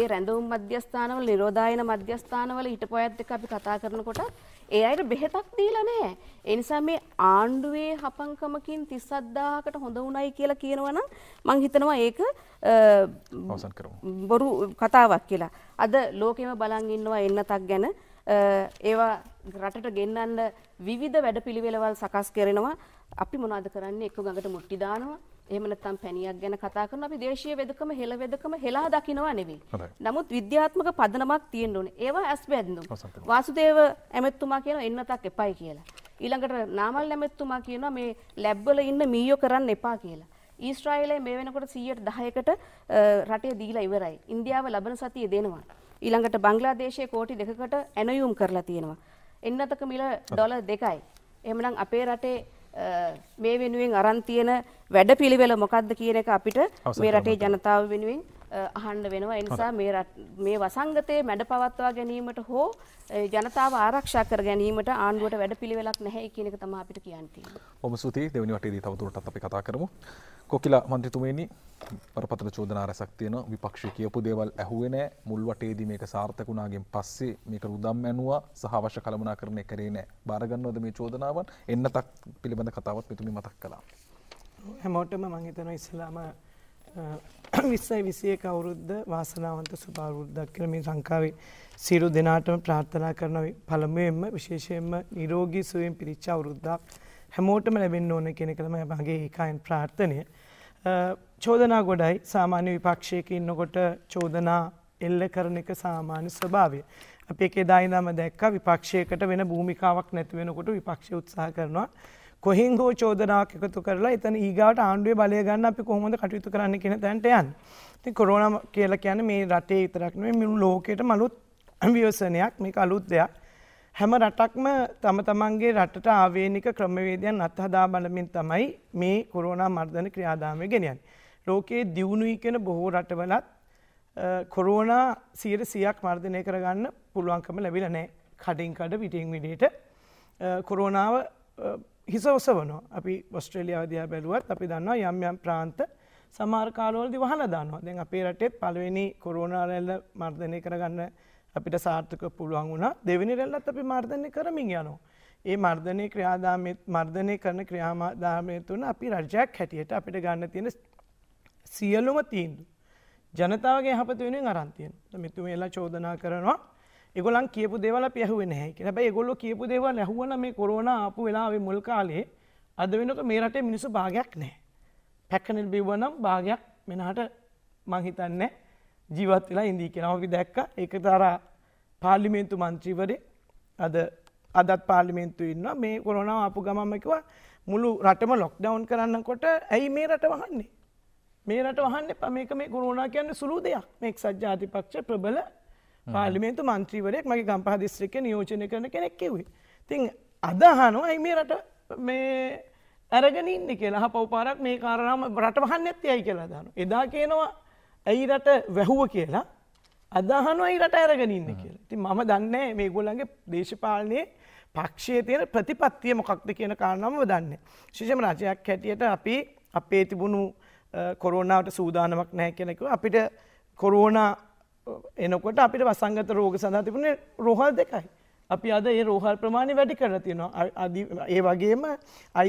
Speaker 4: ඒ රැඳවුම් මධ්‍යස්ථානවල නිරෝධායන මධ්‍යස්ථානවල හිටපු අයත් එක්ක අපි කතා කරනකොට ඒ අයට බෙහෙතක් දීලා නැහැ. ඒ නිසා මේ ආණ්ඩුවේ හපංකමකින් 37000කට හොඳ උණයි කියලා කියනවනම් මම හිතනවා ඒක අවසන් කරමු. බොරු කතාවක් කියලා. අද ලෝකෙම බලන් ඉන්නවා එන්නතක් ගැන ඒවා රටට ගෙන්නන්න විවිධ වැඩපිළිවෙළවල් සකස් කරනවා. අපි මොනවද කරන්නේ? එක්ක ගඟට මුට්ටි දානවා. එහෙම නැත්නම් පැණියක් ගැන කතා කරනවා අපි දේශීය වෙදකම හෙළ වෙදකම හෙලා දකිනවා නෙවෙයි. නමුත් විද්‍යාත්මක පදනමක් තියෙන්න ඕනේ. ඒවා ඇස් බැඳුණු. වාසුදේව ඇමෙත්තුමා කියනවා එන්නතක් එපයි කියලා. ඊළඟට නාමල් ඇමෙත්තුමා කියනවා මේ ලැබ් වල ඉන්න මීයෝ කරන්න එපා කියලා. ඊශ්‍රායලයේ මේ වෙනකොට 110කට රටේ දීලා ඉවරයි. ඉන්දියාව ලබන සතියේ දෙනවා. ඊළඟට බංග්ලාදේශයේ කෝටි දෙකකට ඇනයුම් කරලා තියෙනවා. එන්නතක මිල ඩොලර් දෙකයි. එහෙමනම් අපේ රටේ මේ වෙනුවෙන් අරන් තියෙන වැඩ පිළිවෙල මොකක්ද කියන එක අපිට මේ රටේ ජනතාව වෙනුවෙන් අහන්න වෙනවා එනිසා මේ වසංගතයේ මැඩ පවත්වා ගැනීමට හෝ ජනතාව ආරක්ෂා කර ගැනීමට ආණ්ඩුවට වැඩ පිළිවෙලක් නැහැ කියන එක තමයි අපිට කියන්න තියෙන්නේ.
Speaker 1: ඔබ සුති දෙවෙනි වටේදී තවදුරටත් අපි කතා කරමු. කොකිලා මන්ත්‍රතුමනි පරපතන චෝදනා රැසක් තියෙන විපක්ෂ කියපු දේවල් ඇහුවේ නෑ මුල් වටේදී මේක සාර්ථකුණාගෙන් පස්සේ මේක රුදම් ඇනුවා සහ අවශ්‍ය කළමනා කරන කරේ නෑ බාරගන්නවද මේ චෝදනාවන් එන්න තක් පිළිබඳ කතාවත් මෙතුමි මතක් කළා.
Speaker 5: හැමෝටම මං හිතනවා ඉස්ලාම විස්සයි විසිය කවුරුද්ද වාසනාවන්ත සුභාවරුද්දක් කර මේ සංකාවේ සීරු දෙනාටම ප්‍රාර්ථනා කරන පළමුවෙන්ම විශේෂයෙන්ම නිරෝගී සුවෙන් පිරිච්ච අවුරුද්දක් හැමෝටම ලැබෙන්න ඕන කියන කළම මගේ ඒකායන් ප්‍රාර්ථනය. චෝදනා ගොඩයි සාමාන්‍ය විපක්ෂයක ඉන්නකොට චෝදනා එල්ල කරන එක සාමාන්‍ය ස්වභාවය. අපි එකේ දායිනම දැක්ක විපක්ෂයකට වෙන භූමිකාවක් නැතිවෙනකොට විපක්ෂය උත්සාහ කරනවා. කොහින් හෝ චෝදනාවක් එකතු කරලා එතන ඊගාට ආණ්ඩුවේ බලය ගන්න අපි කොහොමද කටයුතු කරන්න කියන තැනට යන්න. ඉතින් කොරෝනා කියලා කියන්නේ මේ රටේ විතරක් නෙවෙයි මුළු ලෝකෙටම අලුත් ව්‍යවසනයක් මේක අලුත් දෙයක්. හැම රටක්ම තම තමන්ගේ රටට ආවේනික ක්‍රමවේදයන් අත්හදා බලමින් තමයි මේ කොරෝනා මර්ධන ක්‍රියාදාමය ගෙනියන්නේ. ලෝකයේ දියුණුයි කියන බොහෝ රටවලත් කොරෝනා 100ක් මර්ධනය කරගන්න පුළුවන්කම ලැබිලා නැහැ. කඩින් කඩ පිටින් විදිහට කොරෝනාව හිස ඔසවනෝ අපි ඔස්ට්‍රේලියාව දිහා බැලුවත් අපි දන්නවා යම් යම් ප්‍රාන්ත සමහර කාලවලදී වහලා දානවා. දැන් අපේ රටේත් පළවෙනි කොරෝනා රැල්ල මර්ධනය කරගන්න අපිට සාර්ථක පුළුවන් වුණා. දෙවෙනි රැල්ලත් අපි මර්ධනය කරමින් යනවා. ඒ මර්ධනයේ ක්‍රියාදාමයේ මර්ධනය කරන ක්‍රියාදාමයේ තුන අපි රජයක් හැටියට අපිට ගන්න තියෙන සියලුම තීන්දුව ජනතාවගේ යහපත වෙනුවෙන් අරන් තියෙනවා. මෙතුමෙලා චෝදනා කරනවා ඒගොල්ලන් කියපු දේවල් අපි ඇහුවේ නැහැ කියලා. හැබැයි ඒගොල්ලෝ කියපු දේවල් ඇහුවනම් මේ කොරෝනා ආපු වෙලාවේ මුල් කාලේ අද වෙනකොට මේ රටේ මිනිස්සු භාගයක් නැහැ. පැකනල් බිව්වනම් භාගයක් මෙනහට මං හිතන්නේ ජීවත් වෙලා ඉඳී කියලා. අපි දැක්කා ඒකතරා පාර්ලිමේන්තු මන්ත්‍රීවරේ අද අදත් පාර්ලිමේන්තු ඉන්නවා මේ කොරෝනාව ආපු ගමම කිව්වා මුළු රටම ලොක්ඩවුන් කරන්නකොට ඇයි මේ රට වහන්නේ? මේ රට වහන්න එපා මේක මේ කොරෝනා කියන්නේ සුළු දෙයක්. මේ එක්සත් ජාතිපක්ෂ ප්‍රබල පාලිමේන්තු මන්ත්‍රීවරයෙක් මගේ ගම්පහ දිස්ත්‍රික්ක නියෝජනය කරන කෙනෙක් කිවේ. තින් අදහනෝ ඇයි මේ රට මේ ඇරගෙනන්න කියලා පවපාරක් මේ කාරණම රට වහන්න ඇති ඇයි කියලා දන. එදා කියනවා ඇයි රට වැැහුව කියලා අදහනුවයි රට ඇරගෙනන්න කියලා. ති මම දන්න මේ ගොල්ලන්ගේ දේශපාලනයේ පක්ෂය තියෙන ප්‍රතිපත්තිය මොකක්ද කියන කාරණම දන්න. ශිෂම රජයක් හැටියට අපි අපේ තිබුණු කොරෝණාවට සූදානමක් නෑ කෙනෙකු අපිට කොරෝනා එනකොට අපිට වසංගත රෝග සඳහා තිබුණේ රෝහල් දෙකයි. අපි අද ඒ රෝහල් ප්‍රමාණය වැඩි කරලා තියෙනවා. අදි ඒ වගේම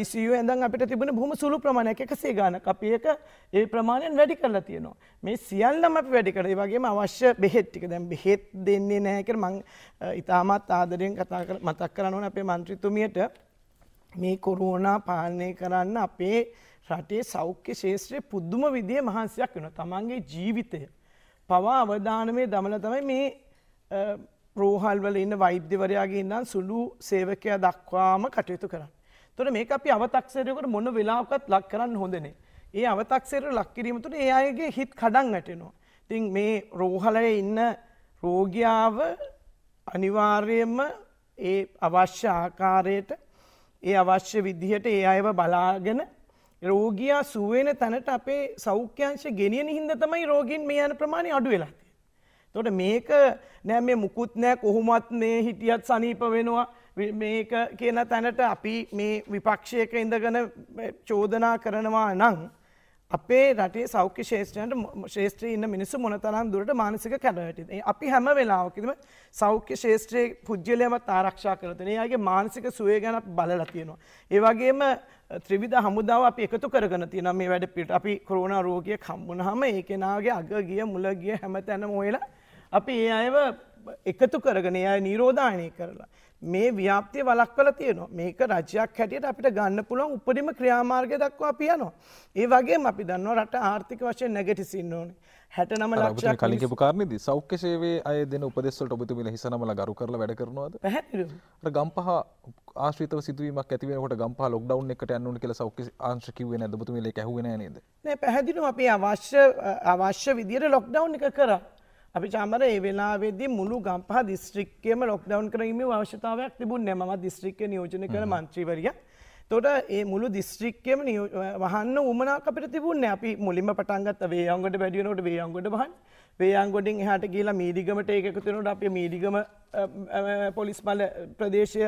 Speaker 5: ICU ඇඳන් අපිට තිබුණ බොහොම සුළු ප්‍රමාණයක් 100 ගණක්. අපි ඒක ඒ ප්‍රමාණයෙන් වැඩි කරලා තියෙනවා. මේ සියල්ලම අපි වැඩි කරලා. ඒ වගේම අවශ්‍ය බෙහෙත් ටික. දැන් බෙහෙත් දෙන්නේ නැහැ කියලා මම ඉතාමත් ආදරයෙන් කතා කර මතක් කරන්න ඕනේ අපේ മന്ത്രിතුමියට මේ කොරෝනා පාලනය කරන්න අපේ රටේ සෞඛ්‍ය ශාස්ත්‍රයේ පුදුම විදිහේ මහන්සියක් වෙනවා. තමන්ගේ ජීවිතය පවා අවධානමය දමල තමයි මේ රෝහල්වල ඉන්න වෛද්‍යවරයාගේ ඉන්නම් සුළු සේවකයා දක්වාම කටයුතු කරන්න. තොට මේක අපි අවතක්සරයකට මොන වෙලාවකත් ලක් කරන්න හොඳනේ. ඒ අවතක්සේර ලක්කිරීම තුළ ඒ අයගේ හිත් කඩන් ඇටෙනවා. තින් මේ රෝහලය ඉන්න රෝගියාව අනිවාර්යයෙන්ම ඒ අවශ්‍ය ආකාරයට ඒ අවශ්‍ය විදිහට ඒ අයව බලාගෙන රෝගයා සුවෙන තැනට අපේ සෞඛ්‍යංශ ගෙනියන හින්ද තමයි රෝගීන් මේ යන ප්‍රමාණය අඩු වෙලා තියෙන්නේ. එතකොට මේක නෑ මේ මුකුත් නෑ කොහොමත් මේ හිටියත් සනීප වෙනවා මේක කියන තැනට අපි මේ විපක්ෂයක ඉඳගෙන චෝදනා කරනවා නම් අපේ රටේ සෞඛ්‍ය ශේෂත්‍රයට ශේෂත්‍රයේ ඉන්න මිනිස්සු මොනතරම් දුරට මානසික කැඩවැටෙද. අපි හැම වෙලාවකදීම සෞඛ්‍ය ශේෂත්‍රයේ පුජ්‍යලයවත් ආරක්ෂා කරලා තියෙනවා. එයාගේ මානසික සුවය ගැන බලලා තියෙනවා. ඒ වගේම ත්‍රිවිධ හමුදාව අපි එකතු කරගෙන තියෙන මේ වැඩ පිට අපි කොරෝනා රෝගියෙක් හම්බුනහම ඒ කෙනාගේ අග ගිය මුල ගිය හැමතැනම හොයලා අපි ඒ අයව එකතු කරගෙන ඒ අය නිරෝධායනය කරලා මේ ව්‍යාප්තිය වළක්වලා තියෙනවා. මේක රජයක් හැටියට අපිට ගන්න පුළුවන් උපරිම ක්‍රියාමාර්ගය දක්වා අපි යනවා. ඒ වගේම අපි දන්නවා රට ආර්ථික වශයෙන් නැගිටින්න ඕනේ. හැටනම ලක්ෂ කලින් කියපු
Speaker 1: කාරණේද සෞඛ්‍ය සේවයේ අය දෙන උපදෙස්වලට ඔබතුමිලා හිසනමල ගරු කරලා වැඩ කරනවද? පැහැදිලිවම. අර ගම්පහ ආශ්‍රිතව සිදුවීමක් ඇති වෙනකොට ගම්පහ ලොක්ඩවුන් එකකට යන්න ඕන කියලා සෞඛ්‍ය අංශ කිව්වේ නැද්ද? ඔබතුමිලා ඒක ඇහුවේ නෑ නේද?
Speaker 5: නෑ පැහැදිලිවම අපි අවශ්‍ය අවශ්‍ය විදියට ලොක්ඩවුන් එක කරා. අපි චාමර ඒ වෙලාවේදී මුළු ගම්පහ දිස්ත්‍රික්කයේම ලොක්ඩවුන් කිරීමේ අවශ්‍යතාවයක් තිබුණේ නෑ. මම දිස්ත්‍රික්කයේ නියෝජනය කළ මන්ත්‍රීවරියක්. තොට ඒ මුළු දිස්ත්‍රික්කයම වහන්න උමනාක අපිට තිබුණ අපි මුලින්ම පටන්ගත් වේයන්ගොට වැඩියනොට වේයන්ගොඩ බහන් වේයන්ගොඩින් හට කියලා මීඩිගමට එකතුනට අප මීඩිගම පොලිස්මල ප්‍රදේශය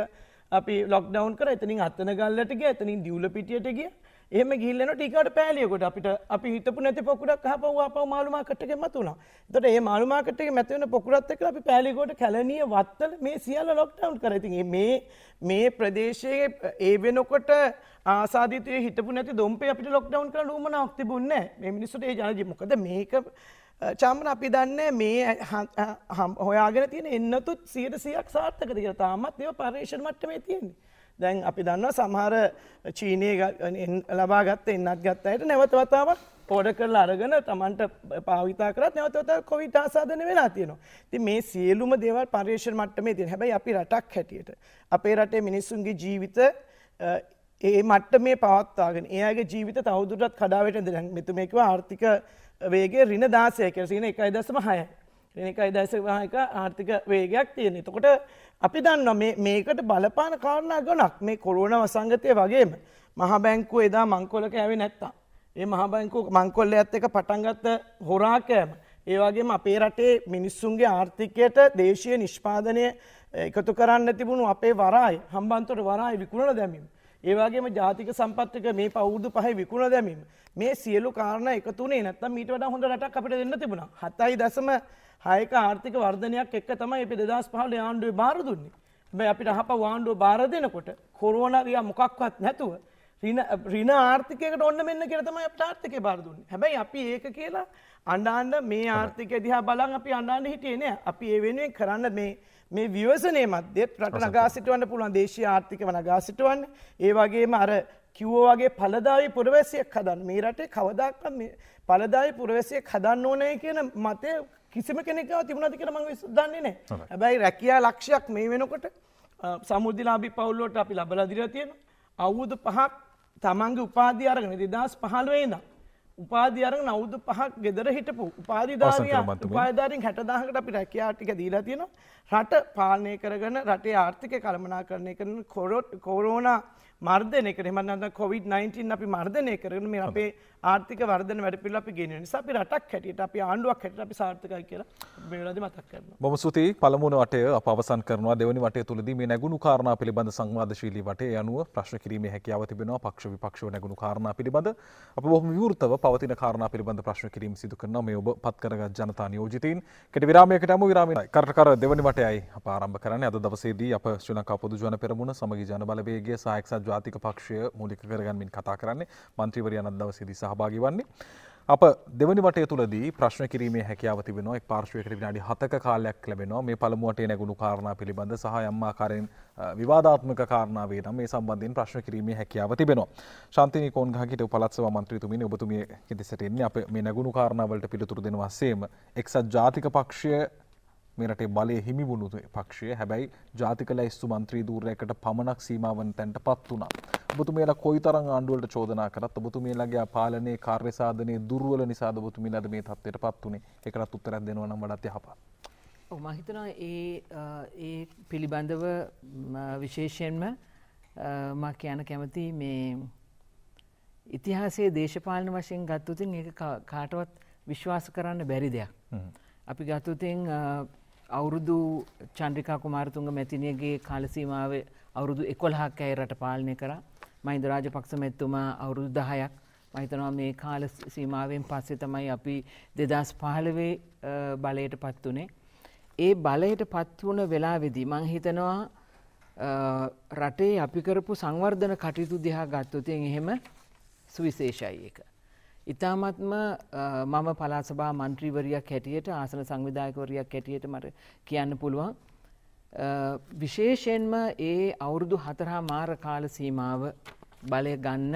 Speaker 5: අපි ලොක්ඩවන් කර එතනින් අත්තන ගල්ලටගේ ඇතනින් දියවල පිටියටගේ එහම ගිල්ලන ටිකට පෑලියකොට අපිට අපි හිතපු නැති පොකුරක් හපව අප මාළුමාකටක මතුුණ තොට ඒ මාළුමාකටක මැතිවන පොකුරත්තක අපි පැලිකොට කැලනිය වත්තල මේ සියල්ල ලොක්ටවන්් කරතිගේ මේ මේ ප්‍රදේශයේ ඒ වෙනකොට ආසාධතය හිටපු නැති දොම්ප අපි ලොක්ටවන් කර ූම නක්ති බුන්න මිනිසුට ඒ ජනජමොකද මේක චාමන අපි දන්න මේ හොයාගෙන තියෙන එන්නතුත් සියට සියක් සාර්ථකතික තාමත් ඒව පර්ේෂණ මට්ටමේ තියෙන්නේ දැන් අපි දන්නවා සමහර චීනය ලබාගත්ත එන්නත් ගත්ත අයට නැවතවතාවක් පෝඩ කරලා අරගෙන තමන්ට පාවිතා කරත් නැවතවත කොවිට ආසාධන වෙලා තියෙනවා. ඉතින් මේ සියලුම දේවල් පර්යේෂණ මට්ටමේ තියෙන. හැබැයි අපි රටක් හැටියට අපේ රටේ මිනිස්සුන්ගේ ජීවිත ඒ මට්ටමේ පවත්වාගෙන ඒ අයගේ ජීවිත තවදුරටත් කඩාවැටෙන දැන් මෙතුමේ කිව්වා ආර්ථික වේගය ඍණ 16 කියලා. සීන 1.6යි. ඍණ 1.6 ආර්ථික වේගයක් තියෙන. එතකොට අපි දන්න මේකට බලපාන කාරණා ගොනක් මේ කොරුණ වසංගතය වගේම මහබැංකුව එදා මංකොලක ඇවි නැත්තා. ඒ මහබැංකු මංකොල්ල ඇත් එක පටන්ගත්ත හොරාකෑම. ඒවාගේම අපේ රටේ මිනිස්සුන්ගේ ආර්ථිකයට දේශය නිෂ්පාදනය එකතු කරන්න තිබුණු අපේ වරයි හම්බන්තොට වරයි විකුණල දැමීම. ඒවාගේම ජාතික සම්පත්තික මේ පවුදු පහ විකුණ දැමීම. මේ සියලු කාරණ එකතුනේ නැත්තම් මීට වඩ හොඳ රටක් අපට දෙන්න තිබුණා. හතයි දසම හයක ආර්ථික වර්ධනයක් එක්ක තමයි අපි දෙදස් පහල ආණ්ඩුව බාර දුන්නේ මේ අපිට හප වාණ්ඩුව බාර දෙනකොට කොරෝනගිය මොකක්වත් නැතුව රින ආර්ථිකයකට ඔන්න මෙන්න කියලා තමයි අපිට ආර්ථිකය බාර දුන්නේ. හැබැයි අපි ඒක කියලා අඬාන්න මේ ආර්ථිකය දිහා බලන් අපි අඬන්න හිටියේ නෑ. අපි ඒ වෙනුවෙන් කරන්න මේ මේ විවසනයේ මැද්දේ රට නගා සිටවන්න පුළුවන් දේශීය ආර්ථිකව නගා සිටවන්න. ඒ වගේම අර කිව්වා වගේ පළදාවි පුරවැසියක් හදන්න. මේ රටේ කවදාකවත් මේ පළදාවි පුරවැසියක් හදන්න ඕනේ කියන මතය කිසිම කෙනෙකව තිබුණද කියලා මම දන්නේ නැහැ. හැබැයි රැකියා ලක්ෂයක් මේ වෙනකොට සමුදිලාභී පවුල් වලට අපි ලබලා දීලා තියෙනවා. අවුරුදු පහක් තමන්ගේ උපාධිය අරගෙන 2015 ඉඳන් උපාධිය අරගෙන අවුරුදු පහක් ගෙදර හිටපු උපාධිධාරියා උපාධිධාරීන් 60000කට අපි රැකියා ටික දීලා තියෙනවා. රට පාලනය කරගෙන රටේ ආර්ථික කළමනාකරණය කරන කොරෝනා මර්ධනය කර හෙමන්න කොවිD 19 අපි මර්ධනය කරන මේ අපේ ආර්ථික වර්ධන වැඩ පිළ අපි ගෙන නිසා අපි රටක් හැටියට අපි ආණ්ඩුවක් හැටියට අපි සාර්ථකයි කියලා මේලාදී මතක් කරනවා.
Speaker 1: බොහොම ස්තුතියි පළමුවන වටය අප අවසන් කරනවා දෙවැනි වටය තුලදී මේ නැගුණු කාරණා පිළිබඳ සංවාදශීලී වටේ අනුව ප්‍රශ්න කිරීමේ හැකියාව තිබෙනවා පක්ෂ විපක්ෂව නැගුණු කාරණා පිළිබඳ අප බොහොම විවෘතව පවතින කාරණා පිළිබඳ ප්‍රශ්න කිරීම සිදු කරනවා මේ ඔබ පත් කරගත් ජනතා නියෝජිතයින් කෙටි විරාමයකට යමු විරාමයේ කර කර දෙවැනි වටයයි අප ආරම්භ කරන්නේ අද දවසේදී අප ශ්‍රී ලංකා පොදු ජන පෙරමුණ සමගි ජන බලවේගයේ සහායක ජාතික පක්ෂය මූලික කරගන්මින් කතා කරන්නේ මන්ත්‍රීවරය අනත් දවසේදී සහභාගි වන්නේ. අප දෙවනි වට තුළදී ප්‍රශ්න කිරීමේ හැකියාව තිබෙනවා එක් පාර්ශ්වයකට විනාඩි හතක කාලයක් ලැබෙනවා මේ පළමුුවට නැගුණු කාරණා පිළිබඳ සහ යම්මාකාරයෙන් විවාධාත්මක කාරණාවේ නම් මේ සම්බන්ධින් ප්‍රශ්න කිරීමේ හැකියාව තිබෙනවා ශන්තිනි කෝන්ගහිට පලත්සව මන්ත්‍රතුමින් ඔබතුමිය කිදෙසටෙන්නේ අප මේ නැගුණු කාරණාවලට පිළිතුරු දෙනවස්සේම එක්සත් ජාතික පක්ෂය මේ රටේ බලය හිමි වුණු පක්ෂය හැබැයි ජාතික ලැයිස්තු මන්ත්‍රී ධූරයකට පමණක් සීමාවන් තැන්ට පත් වුණා. ඔබතුමේලා කොයිතරම් ආණ්ඩුවලට චෝදනා කරත් ඔබතුමේලාගේ පාලනයේ කාර්යසාධනයේ දුර්වල නිසාද ඔබතුමීලාද මේ තත්ත්වයට පත් වුණේ. ඒකටත් උත්තරයක් දෙනවා නම් වඩාත් යහපත්.
Speaker 2: මහිතනවා ඒ ඒ පිළිබඳව විශේෂයෙන්ම මා කියන කැමති මේ ඉතිහාසේ දේශපාලන වශයෙන් ගත්තුතින් ඒ කාටවත් විශ්වාස කරන්න බැරි දෙයක්. අපි ගත්තුතින් අවුරුදු චන්ද්‍රිකා කුමාරතුන්ග මැතිනියගේ කාලසීමාව අවුරුදු එකොළහක් ඇයි රට පාලනය කර මහින්ද රාජපක්ෂ මැත්තුමා අවුරුදු දහයක් මහිතනවා මේ කාල සීමාවෙන් පස්සේ තමයි අපි දෙදස් පහලවේ බලයට පත් වනේ. ඒ බලයට පත් වුණ වෙලාවෙදි මං හිතනවා රටේ අපි කරපු සංවර්ධන කටයුතු දිහා ගත්තොතින් එහෙම සුවිශේෂයි එක. ඉතාමත්ම මම පලාසභා මන්ත්‍රීවරයක් හැටියට ආසන සංවිධායකවරයක් හැටියට මට කියන්න පුළුවන්. විශේෂයෙන්ම ඒ අවුරුදු හතරහා මාර කාල සීමාව බලය ගන්න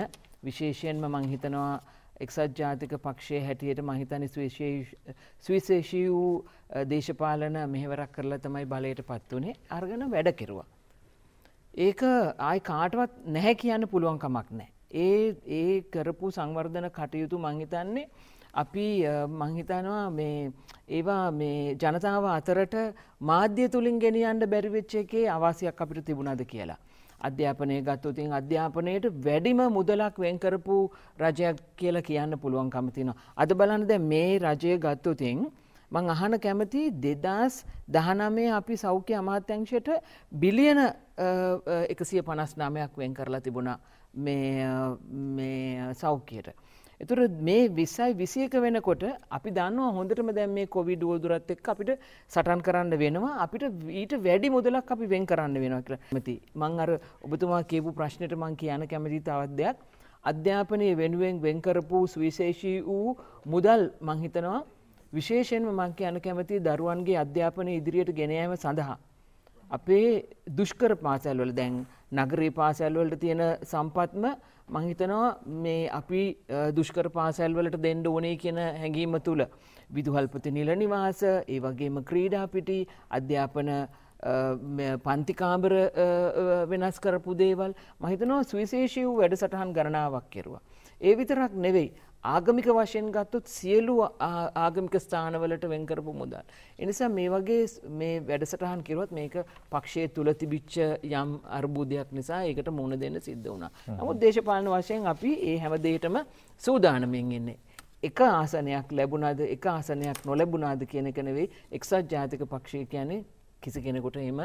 Speaker 2: විශේෂයෙන්ම මංහිතනවා එක්සත් ජාතික පක්ෂය හැටියට මහිතන ස්විශේෂී වූ දේශපාලන මෙහෙවරක් කරලා තමයි බලයට පත් වනේ අර්ගන වැඩ කෙරුවා. ඒක ආයි කාටවත් නැහැ කියන්න පුළුවන් කමක් නෑ. ඒ ඒ කරපු සංවර්ධන කටයුතු මංහිතන්නේ අපි මංහිතනවා මේ ඒවා මේ ජනතාව අතරට මාධ්‍ය තුළින් ගෙනියන්ට බැරිවෙච්ච එකේ අවාසියක් අපිට තිබුණද කියලා. අධ්‍යාපනය ගත්තුතින් අධ්‍යාපනයට වැඩිම මුදලක් වෙන්කරපු රජයක් කියල කියන්න පුළුවන් කමතිනවා. අද බලන්නද මේ රජය ගත්තුතින්. මං අහන කැමති දෙදස් දහනමේ අපි සෞඛ්‍ය අමාත්‍යංශයට බිලියන එකසිය පනස් නාමයක් වෙන් කරලා තිබුණා සෞඛ්‍යයට. එතුර මේ විස්සයි විසියක වෙනකොට අපි දන්නවා හොඳටම දැම් මේ කොවිඩ ෝදුරත් එක් අපිට සටන් කරන්න වෙනවා අපිට ඊට වැඩි මුදලක් අපි වෙන් කරන්න වෙනවා කියල මති මං අර ඔබතුමා කියපු ප්‍රශ්නයට මං කියන කැමති තවත් දෙයක් අධ්‍යාපනය වෙනුවෙන් වෙන්කරපු සුවිශේෂී වූ මුදල් මංහිතනවා විශේෂෙන්ම මං කියන කැමති දරුවන්ගේ අධ්‍යාපනය ඉදිරියට ගෙනයම සඳහා. අපේ දුෂ්කර පාසැල්වල දැන්. නගරේ පාසැල් වලට තියෙන සම්පත්ම මහිතනවා මේ අපි දුෂ්කර පාසැල් වලට දෙන්න ඕනේ කියන හැඟීම තුළ. විදුහල්පති නිල නිවාස ඒ වගේම ක්‍රීඩා පිටි අධ්‍යාපන පන්තිකාබර වෙනස් කරපු දේවල් මහිතනවා සුවිශේෂී වූ වැඩසටහන් ගණනාවක් කෙරුවා. ඒ විතරක් නෙවෙයි ආගමික වශයෙන් ගත්තොත් සියලු ආගමික ස්ථානවලට වෙන්කරපු මුදල්. එනිසා මේ වගේ මේ වැඩසටහන් කිරුවත් මේක පක්ෂය තුළ තිබිච්ච යම් අර්බූධයක් නිසා ඒකට මුණ දෙන්න සිද්ධ වුණා. නමුත් දේශපාලන වශයෙන් අපි ඒ හැමදේටම සූදානමින් ඉන්නේ. එක ආසනයක් ලැබුණාද එක ආසනයක් නොලැබුණාද කියන එක නෙවෙයි එක්සත් ජාතික පක්ෂය කියන්නේ කිසි කෙනකොට එම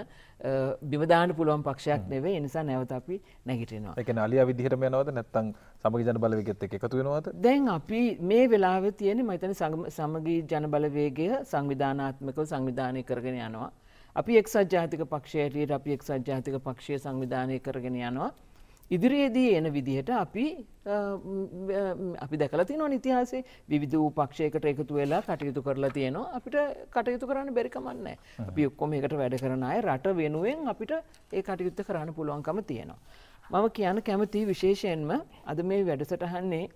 Speaker 2: බිමදාන පුළුවන් පක්ෂයක් නෙවේ නිසා නැවත අපි නැගිටෙනවා
Speaker 1: එක අලිය විදිහට යනවද නැත්තං සමග ජන බලවගත් එකතු වෙනවාද
Speaker 2: දැන් අපි මේ වෙලාව තියෙන මතන සමගී ජන බලවේගය සංවිධානාත්මකව සංවිධානය කරගෙන යනවා අපි එක්සත් ජාතික පක්ෂයටට අපි එක්සත් ජාතික පක්ෂය සංවිධානය කරගෙන යනවා ඉදිරියේදී එන විදිහට අපි අපි දැකලා තියෙනවා ඉතිහාසයේ විවිධ වූ පක්ෂයකට එකතු වෙලා කටයුතු කරලා තියෙනවා අපිට කටයුතු කරන්න බැරි කමක් නැහැ. අපි ඔක්කොම එකට වැඩ කරන අය රට වෙනුවෙන් අපිට ඒ කටයුත්ත කරන්න පුළුවන්කම තියෙනවා. මම කියන්න කැමති විශේෂයෙන්ම අද මේ වැඩසටහන්නේ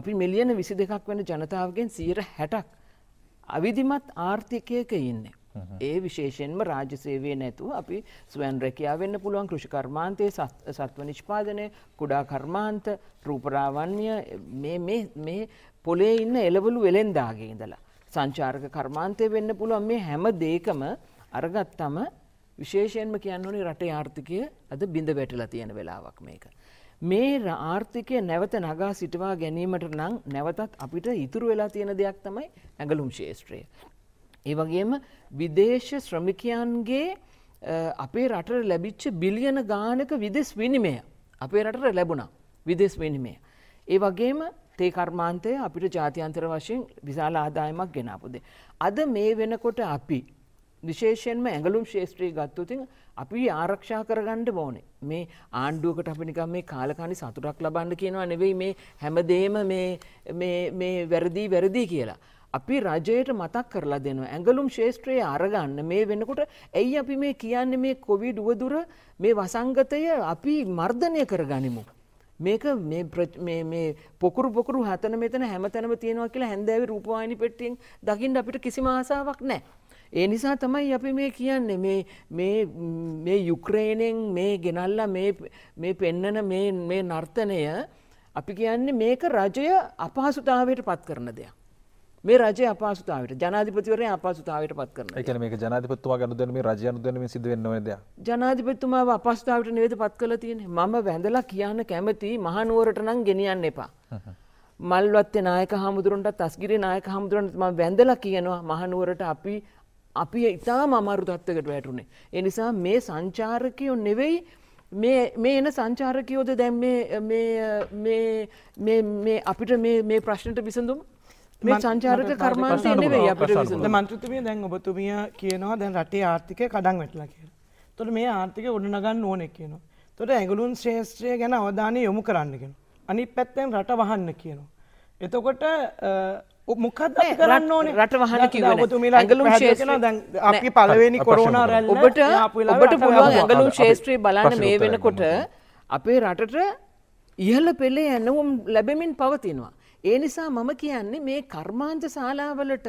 Speaker 2: අපි මිලියන 22ක් වෙන ජනතාවගෙන් 160ක් අවිධිමත් ආර්ථිකයක ඉන්නේ. ඒ විශේෂයෙන්ම රාජ්‍ය සේවය නැතුව අපි ස්වයන් රැකියා වෙන්න පුළුවන් කෘෂිකර්මාන්තයේ සත්ව නිෂ්පාදනය කුඩා කර්මාන්ත රූපරාවන්්‍ය මේ පොලේ ඉන්න එලවලු වෙළෙන්දාගේ ඉඳලා. සංචාරක කර්මාන්තය වෙන්න පුළුවන් මේ හැම දේකම අරගත්තම විශේෂයෙන්ම කියන්නනි රටේ ආර්ථිකය අද බිඳ වැටලා තියෙන වෙලාවක් මේක. මේ ආර්ථිකය නැවත නගා සිටවා ගැනීමට නම් නැවතත් අපිට ඉතුරු වෙලා තියෙන දෙයක් තමයි ඇඟලුම් ශේෂත්‍රය. ඒවගේම විදේශ ශ්‍රමිකයන්ගේ අපේ රට ලැබිච්ච බිලියන ගානක විදෙස් විනිමය අපේ රට ලැබුණා විදෙස් විනිමය. ඒ වගේම තේ කර්මාන්තය අපිට ජාතියන්තර වශයෙන් විශාල ආදායමක් ගෙනාපුදේ. අද මේ වෙනකොට අපි විශේෂයෙන්ම ඇඟලුම් ශේෂත්‍රී ගත්තුතින් අපි ආරක්ෂා කරගණ්ඩ ඕනේ මේ ආණ්ඩුවකට අපිනිකම් මේ කාලකානි සතුරක් ලබන්න කියනවා නෙවෙයි මේ හැමදේම මේ වැරදිී වැරදිී කියලා. අපි රජයට මතක් කරලා දෙන ඇඟලුම් ශේෂත්‍රයේ අරගන්න මේ වෙනකොට ඇයි අපි මේ කියන්නේ මේ කොවිඩ් උවදුර මේ වසංගතය අපි මර්ධනය කරගනිමු. මේක පොකුරු පොකුරු හතන මෙතන හැමතැනම තියෙනවා කියලා හැඳෑවි රූපවාහිනි පෙට්ටියෙන් දකිින් අපිට කිසිම ආසාාවක් නෑ. ඒ නිසා තමයි අපි මේ කියන්නේ මේ යුක්‍රේණයෙන් මේ ගෙනල්ල මේ පෙන්නන මේ නර්තනය අපි කියන්නේ මේක රජය අපහසුතාවයට පත් කරන දෙයක්. මේ රජය අපසුතාවට ජනාධිපතිවරය අපසුතාවට පත් කරන
Speaker 1: එක මේ ජනාධපත්තුවා ගනුදන මේ රජයනුදනම සිදුවෙන්නවද
Speaker 2: ජනාධිපතුමාව අපස්ථාවට නිවෙද පත් කළ තියෙන මම වැඳලා කියන්න කැමති මහනුවරට නම් ගෙනියන්න එපා. මල්වත්තේ නායක හාමුදුරන්ට අස්ගිරි නායක හාමුදුරන්ට ම වැඳලා කියනවා මහනුවරට අපි අපි ඉතා මමරු දත්තකට වැටුනේ. එනිසා මේ සංචාරකයෝ නෙවෙයි මේ එන සංචාරකයෝද දැන් අපිට මේ ප්‍රශ්නට විසඳුම් මේ සංචාරක කර්මාන්තයනේ අපට විසඳ
Speaker 5: මන්ත්‍රතුමිය දැන් ඔබතුමිය කියනවා දැන් රටේ ආර්ථිකය කඩන් වැටලා කියලා. එතකොට මේ ආර්ථිකය ගොඩනගන්න ඕනේ කියනවා. එතකොට ඇඟලුම් ශ්‍රේෂ්ඨය ගැන අවධානය යොමු කරන්න කියනවා. අනිත් පැත්තෙන් රට වහන්න කියනවා. එතකොට මොකක්ද කරන්න ඕනේ රට වහන්න කිව්වේ ඔබතුමියලා ඇඟලුම් ශ්‍රේෂ්ඨය දැන් අපි පළවෙනි කොරෝනා රැල්ල ඔබට ඔබට පුළුවන් ඇඟලුම් ශ්‍රේෂ්ඨය බලන්න මේ වෙනකොට
Speaker 2: අපේ රටට ඉහළ පෙළේ ඇනවුම් ලැබෙමින් පවතිනවා. ඒ නිසා මම කියන්නේ මේ කර්මාන්ත ශාලාවලට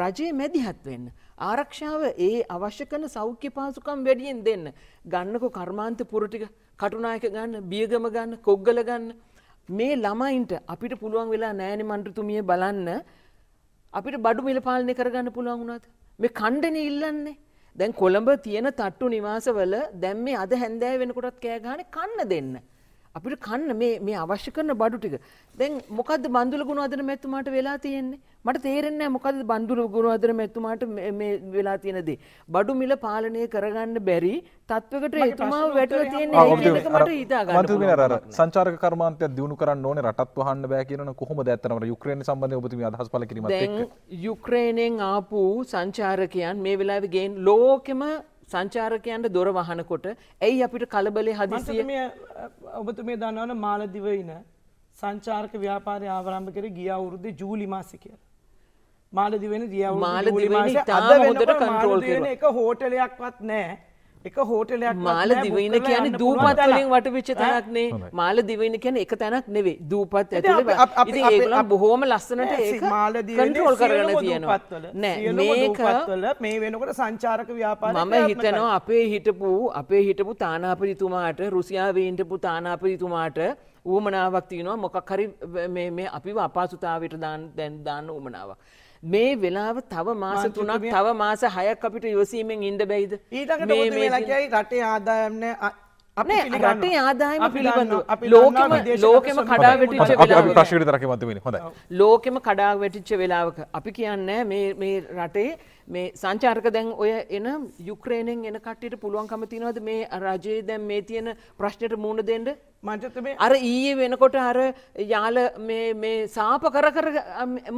Speaker 2: රජයේ මැදිහත් වෙන්න. ආරක්ෂාව ඒ අවශ්‍ය කරන සෞඛ්‍ය පහසුකම් වැඩියෙන් දෙන්න. ගන්නකො කර්මාන්ත පුර ටික කටුනායක ගන්න, බියගම ගන්න, කොග්ගල ගන්න. මේ ළමයින්ට අපිට පුළුවන් වෙලා නෑනේ මන්ත්‍රතුමිය බලන්න. අපිට බඩු මිල පාලනය කරගන්න පුළුවන් වුණාද? මේ ඛණ්ඩනේ ඉල්ලන්නේ. දැන් කොළඹ තියෙන තට්ටු නිවාසවල දැන් මේ අද හැන්දෑව වෙනකොටත් කෑ ගහන්නේ කන්න දෙන්න. අපිට කන්න මේ මේ අවශ්‍ය කරන බඩු ටික. දැන් මොකද්ද බන්දුල ගුණවර්ධන මැතිතුමාට වෙලා තියෙන්නේ? මට තේරෙන්නේ නැහැ මොකද්ද බන්දුල ගුණවර්ධන මැතිතුමාට මේ වෙලා තියෙන දේ. බඩු මිල පාලනය කරගන්න බැරි තත්වයකට එතුමාව වැටලා තියෙන්නේ ඒක මට හිතා ගන්න. මන්තුමින අර අර
Speaker 1: සංචාරක කර්මාන්තයක් දිනු කරන්න ඕනේ රටත් වහන්න බෑ කියනන කොහොමද ඇත්තටම යුක්‍රේන සම්බන්ධයෙන් ඔබතුමී අදහස් පළ කිරීමත් එක්ක.
Speaker 2: දැන් යුක්‍රේනෙන් ආපු සංචාරකයන් මේ වෙලාවේ ගේන් ලෝකෙම සංචාරකයන්ට දොර වහනකොට ඇයි අපිට කලබලේ හදිසිය
Speaker 5: ඔබතුමේ දන්නවන මාලදිවයින සංචාරක ව්‍යාපාරය ආවරම්භ කර ගිය අවුරුද්දේ ජූලි මාසෙ කියලා. මාලදිවෙන දිය මාලදිවයින ඉතාම හොඳට කන්ට්‍රෝල් කරන එක හෝටලයක්වත් නැහැ. එක හෝටලයක් මාල දිවයින කියන්නේ දූපත් වලින් වටපිච්ච
Speaker 2: තැනක්නේ මාල දිවයින කියන්නේ එක තැනක් නෙවෙයි දූපත් ඇතුලේ ඉතින් ඒගොල්ලෝ බොහොම ලස්සනට ඒක
Speaker 5: මාල දිවයින කන්ට්‍රෝල් කරගෙන තියෙනවා නෑ මේක මේ වෙනකොට සංචාරක ව්‍යාපාරය මම හිතනවා
Speaker 2: අපේ හිටපු අපේ හිටපු තානාපතිතුමාට රුසියාවේ හිටපු තානාපතිතුමාට ඌමනාවක් තියෙනවා මොකක් හරි මේ මේ අපිව අපහසුතාවයට දාන්න දැන් දාන්න ඌමනාවක් මේ වෙලාව තව මාස තුනක් තව මාස හයක් අපිට
Speaker 5: යොසීමෙන් ඉන්ඩ බැයිද ඊටකයි රටේ ආදායම්න රටේ ආදායම පිළිබඳ ලෝකම ලෝකෙම කඩා වැටිච්ච
Speaker 1: ප්‍රශ්ට රකමතුවෙන හොඳ ලෝකෙම
Speaker 2: කඩා වැටිච්ච වෙලාවක අපි කියන්න මේ රටේ මේ සංචාර්ක දැන් ඔය එන යුක්‍රේණයෙන් එන කට්ටිට පුළුවන්කම තිනවද මේ රජයේ දැන් මේ තියෙන ප්‍රශ්නයට මූුණ
Speaker 5: දෙන්න මංචතම අර ඊයේ
Speaker 2: වෙනකොට අර යාල මේ සාප කර කර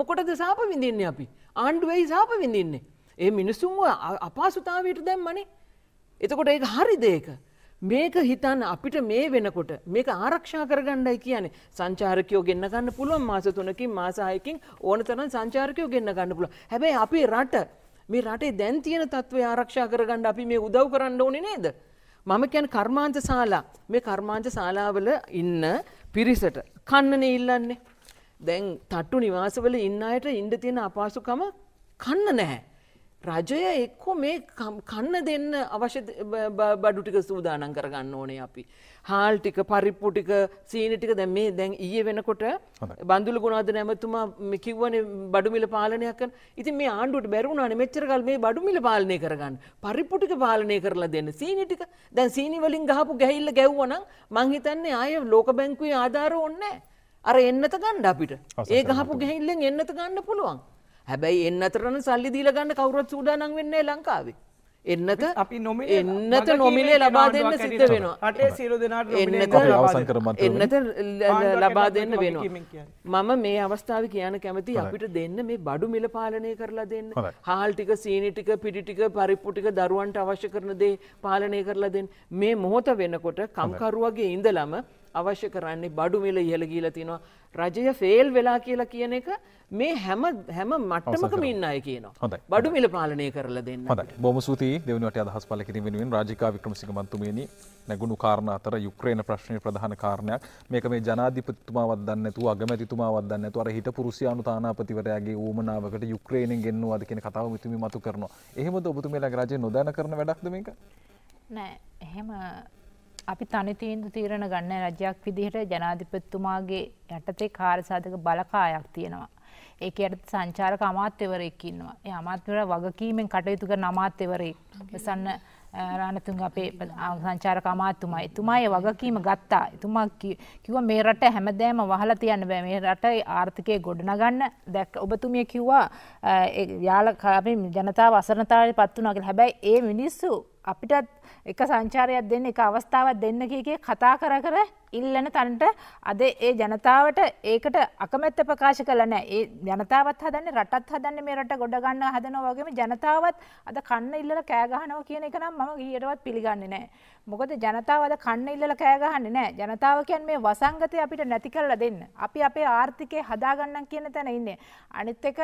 Speaker 2: මොකොටද සාප විඳින්නේ අපි ආණ්ඩුවයි සාප විඳින්නේ. ඒ මිනිසුන්ව අපාසුතාවයට දැම් මනේ එතකොට ඒ හරි දේක. මේක හිතන්න අපිට මේ වෙනකොට මේක ආරක්ෂා කරගණ්ඩයි කියන්නේ සංචාරකයෝ ගෙන්න්න ගන්න පුළුවන් මාසතුනකින් මාසායකින් ඕන තරන් සංචාරකයෝ ගෙන්න්න ගන්න පුළුව හැබැයි අපි රට මේ රටේ දැන් තියෙන තත්ත්වය ආරක්ෂා කරගන්න අපි මේ උදව් කරන්න ඕනේ නේද? මම කියන්නේ කර්මාන්ත ශාලා. මේ කර්මාන්ත ශාලාවල ඉන්න පිරිසට කන්නනේ ඉල්ලන්නේ. දැන් තට්ටු නිවාසවල ඉන්න අයට ඉන්න තියෙන අපහසුකම කන්න නැහැ. රජය එක්කෝ මේ කන්න දෙන්න අවශ්‍ය බඩු ටික සූදානම් කරගන්න ඕනේ අපි. හාල් ටික පරිප්පු ටික සීනි ටික දැන් මේ දැන් ඊයේ වෙනකොට බඳුළු ගුණාද නැමතුමා කිව්වනේ බඩු මිල පාලනයක් කරන. ඉතින් මේ ආණ්ඩුවට බැරි වුණානේ මෙච්චර කල් මේ බඩු මිල පාලනය කරගන්න. පරිප්පු ටික පාලනය කරලා දෙන්න. සීනි ටික දැන් සීනි වලින් ගහපු ගැහිල්ල ගැව්වා නම් මං හිතන්නේ ආය ලෝක බැංකුවේ ආධාර ඕනේ නැහැ. අර එන්නත ගණ්ඩ අපිට ඒ ගහපු ගැහිල්ලෙන් එන්නත ගන්න පුළුවන් හැබැයි එන්නතරන සල්ලි දීල ගන්න කවුරත් සූදානන් වෙන්නේ ලංකාවේ එන්නත අපි නොම එන්නත නොමිලේ ලබා දෙන්න සිද්ධ වෙනවා එන්නත එන්නත ලබා දෙන්න වෙනවා මම මේ අවස්ථාව කියන කැමති අපිට දෙන්න මේ බඩු මිල පාලනය කරලා දෙන්න හාල් ටික සීනි ටික පිටි ටික පරිප්පු ටික දරුවන්ට අවශ්‍ය කරන දේ පාලනය කරලා දෙන්න මේ මොහොත වෙනකොට කම්කරුවගේ ඉඳලම අවශ්‍ය කරන්නේ බඩු මිල ඉහළ ගීල තියෙනවා රජය ෆේල් වෙලා කියලා කියන එක මේ හැම හැම මට්ටමක ඉන්න අය කියනවා බඩු මිල පාලනය කරලා දෙන්න
Speaker 1: බොම සූති දෙවනට අදහස් පල කිරීම වෙනුවෙන් රාජිකා වික්‍රමසිකමන්තුමේනි නැගුණු කාරණ අතර යුක්‍රේන ප්‍රශ්නය ප්‍රධාන කාරණයක් මේක මේ ජනාධිපතිතුමාවත් දන්නතු අගමැතිතුමාවත් දන්නතු අර හිට පුරුසියානු තානාපතිවරයාගේ ඌමනාවකට යුක්‍රේණෙන් ගෙන්නවාද කියන කතාව මිතුමි මතු කරනවා එහෙමද ඔබතුමේලා රජය නොදැන කරන වැඩක්ද මේක
Speaker 3: නෑ එහෙම අපි තනි තීන්දුව තීරණ ගන්න රජයක් විදිහට ජනාධිපතිතුමාගේ යටතේ කාර්යසාධක බලකායක් තියෙනවා. ඒක යටතේ සංචාරක අමාත්‍යවරයෙක් ඉන්නවා. ඒ අමාත්‍යවරයා වගකීමෙන් කටයුතු කරන අමාත්‍යවරයෙක්. ප්‍රසන්න රාණතුංග අපේ සංචාරක අමාත්‍යතුමා. එතුමාගේ වගකීම ගත්තා. එතුමා කිව්වා මේ රට හැමදේම වහලා තියන්න බෑ. මේ රටේ ආර්ථිකය ගොඩනගන්න දැක්ක ඔබතුමිය කිව්වා යාල අපේ ජනතාව අසරණතාවයට පත් වුණා කියලා. හැබැයි ඒ මිනිස්සු අපිටත් එක සංචාරයක් දෙන්න එක අවස්ථාවක් දෙන්න කියකේ කතා කර කර ඉල්ලන තන්ට අද ඒ ජනතාවට ඒකට අකමැත්ත ප්‍රකාශ කළන ඒ ජනතාවත් හදන්න රටත් හදන්න මේ රට ගොඩගන්න හදනවගේම ජනතාවත් අද කන්න ඉල්ල කෑගහනව කියන එක නම් මම ගීයටවත් පිළිගන්න නෑ. මොකද ජනතාවද කන්න ඉල්ල කෑගහන්න නෑ ජනතාවකයන් මේ වසංගතය අපිට නැති කරලා දෙන්න. අපි අපේ ආර්ථිකය හදාගන්නන් කියන තැන ඉන්නේ. අනිත් එක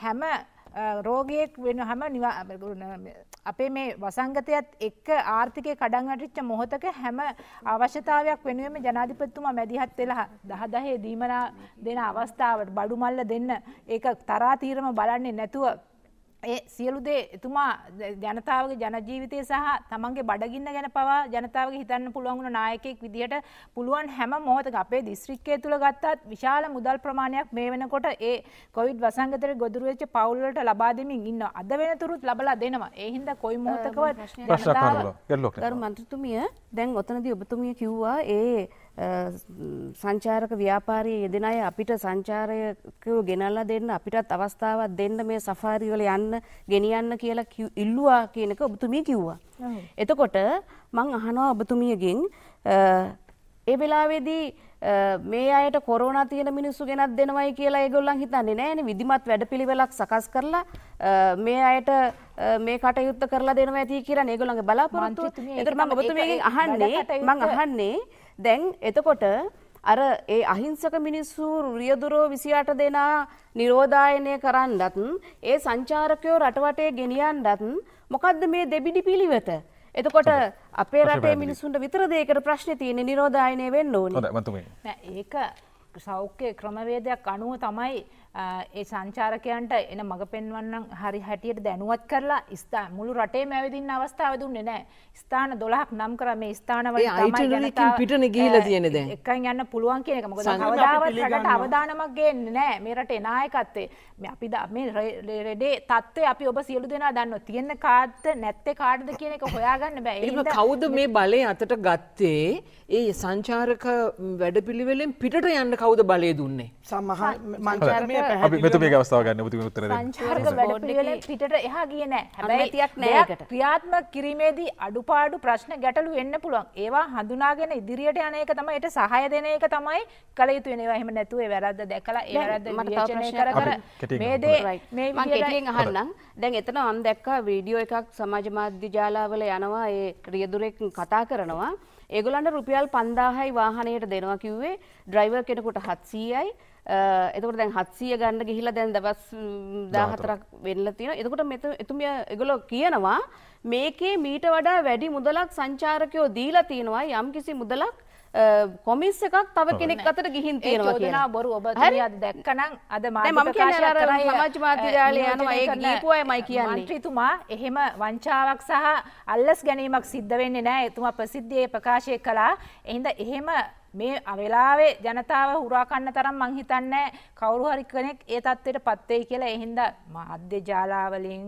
Speaker 3: හැම රෝගයෙක් වෙන හම අපේ මේ වසංගතයත් එක්ක ආර්ථිකය කඩංගටිච්ච මොහොතක හැම අවශ්‍යතාවයක් වෙනුවම ජනාධිපත්තුමා මැදිහත් වෙලා දහදහේ දීමනා දෙන අවස්ථාවට බඩුමල්ල දෙන්න ඒ තරාතීරම බලන්නේ නැතුව ඒ සියලු දේ එතුමා ජනතාවගේ ජනජීවිතය සහ තමන්ගේ බඩගින්න ගැන පවා ජනතාවගේ හිතන්න පුළුවන්ුණ නායකෙක් විදිහට පුළුවන් හැම මොහොතක අපේ දිස්ත්‍රික්කය තුළ ගත්තත් විශාල මුදල් ප්‍රමාණයක් මේ වෙනකොට ඒ කොවිඩ් වසංගතර ගොදුරුවෙච්ච පවුල්ලට ලබා දෙමින් ඉන්න අද වෙනතුරුත් ලබලා දෙනවා. ඒ හින්දා කොයි මොහොතකවත්
Speaker 1: ජනතාව ගරු
Speaker 3: මන්ත්‍රතුමිය
Speaker 4: දැන් ඔතනදී ඔබතුමිය කිව්වා ඒ සංචාරක ව්‍යාපාරය යෙදෙන අය අපිට සංචාරයකව ගෙනල්ලා දෙන්න අපිටත් අවස්ථාවක් දෙන්න මේ සෆාරි වල යන්න ගෙනියන්න කියලා ඉල්ලුවා කියන එක ඔබතුමිය කිව්වා. එතකොට මං අහනවා ඔබතුමියගෙන් ඒ වෙලාවේදී මේ අයට කොරෝනා තියෙන මිනිස්සු ගෙනත් දෙනවයි කියලා ඒගොල්ලන් හිතන්නේ නෑනේ විධිමත් වැඩපිළිවෙලක් සකස් කරලා මේ අයට මේ කටයුත්ත කරලා දෙනවා ඇති කියලා ඒගොල්ලන්ගේ බලාපොරොත්තුව. ඒතර මම ඔබතුමියගෙන් අහන්නේ මම අහන්නේ දැන් එතකොට අර ඒ අහිංසක මිනිස්සු රියදුරෝ විසියාට දෙනා නිරෝධායනය කරන්නත් ඒ සංචාරකයෝ රටවටේ ගෙනියන්නත් මොකද්ද මේ දෙබිඩි පිළිවෙත එතකොට අපේ රටේ මිනිසුන්ට විතර දේකට ප්‍රශ්න තියෙන නිරෝධායනය වෙන්න ඕන ඒක
Speaker 3: සෞඛ්‍ය ක්‍රමවේදයක් අනුව තමයි ඒ සංචාරකයන්ට එන මඟ පෙන්වන්න හරි හැටියට දැනුවත් කරලා ස්ථා මුළු රටේ මැවිදින්න අවස්ථාව දුන්නේ නෑ ස්ථාන දොලහක් නම් කර මේ ස්ථානවල පිටන ගීල තියෙන ද එකන් යන්න පුළුවන් කියන එක මොකද අවදාවත් රට අවදානමක් ගේන්නේ නෑ මේ රටේ නායකත්තේ මේ අපි මේ රෙඩේ තත්ත්වය අපි ඔබ සියලු දෙනා දන්න තියෙන කාද්ද නැත්තේ කාඩද කියන එක හොයාගන්න බෑ කවුද මේ
Speaker 2: බලය අතට ගත්තේ ඒ සංචාරක වැඩපිළිවෙලෙන් පිටට යන්න කවු කවද බලය දුන්නේ
Speaker 3: සමහ මංචර්මය අපි මෙතු මේ
Speaker 1: අවස්ථාව ගන්න මුති උත්තර
Speaker 3: පිට එහා කියන හැබැයිතියක් නෑකට ක්‍රියාත්ම කිරීමේදී අඩුපාඩු ප්‍රශ්න ගැටලු වෙන්න පුළුවන් ඒවා හඳුනාගෙන ඉදිරියට යන එක තමයි එයට සහය දෙන එක තමයි කළ යුතු වෙනවා එහෙම නැතුව වැරද්ද දැකලා ඒ වැරද්ද විචාරණය කර කර මේ දේ මේ මං කෙටියෙන් අහන්නම් දැන් එතන මම දැක්කා වීඩියෝ එකක්
Speaker 4: සමාජ මාධ්‍ය ජාලාවල යනවා ඒ රියදුරෙක් කතා කරනවා ඒගොලන්ට රුපියල් පන්දාහයි වාහනයට දෙනවා කිව්වේ ඩ්‍රයිවර් කෙනෙකුට හත්සීයයි එතකට දැන් හත්සිය ගන්න ගිහිලා දැන් දවස් දාහතරක් වෙන්න තියෙන එතකොට මෙත එතුමිය එගොලො කියනවා මේකේ මීට වඩා වැඩි මුදලක් සංචාරකයෝ දීලා තියෙනවා යම් කිසි මුදලක් කොමිස් එකක් තව කෙනෙක් අතට ගිහින් තියෙනවා කියලා බොරු
Speaker 3: ඔබතුමිය අද දැක්කනම් අද මම කියන්නේ අර සමාජ මාධ්‍ය ජාලය යනවා ඒ ගීපු අයමයි කියන්නේ මන්ත්‍රීතුමා එහෙම වංචාවක් සහ අල්ලස් ගැනීමක් සිද්ධ වෙන්නේ නැහැ එතුමා ප්‍රසිද්ධියේ ප්‍රකාශය කළා එහෙනම් එහෙම මේ වෙලාවේ ජනතාව හුරාකන්න තරම් මං හිතන්නේ කවුරු හරි කෙනෙක් ඒ තත්ත්වයට පත් වෙයි කියලා ඒ හින්දා මාධ්‍ය ජාලාවලින්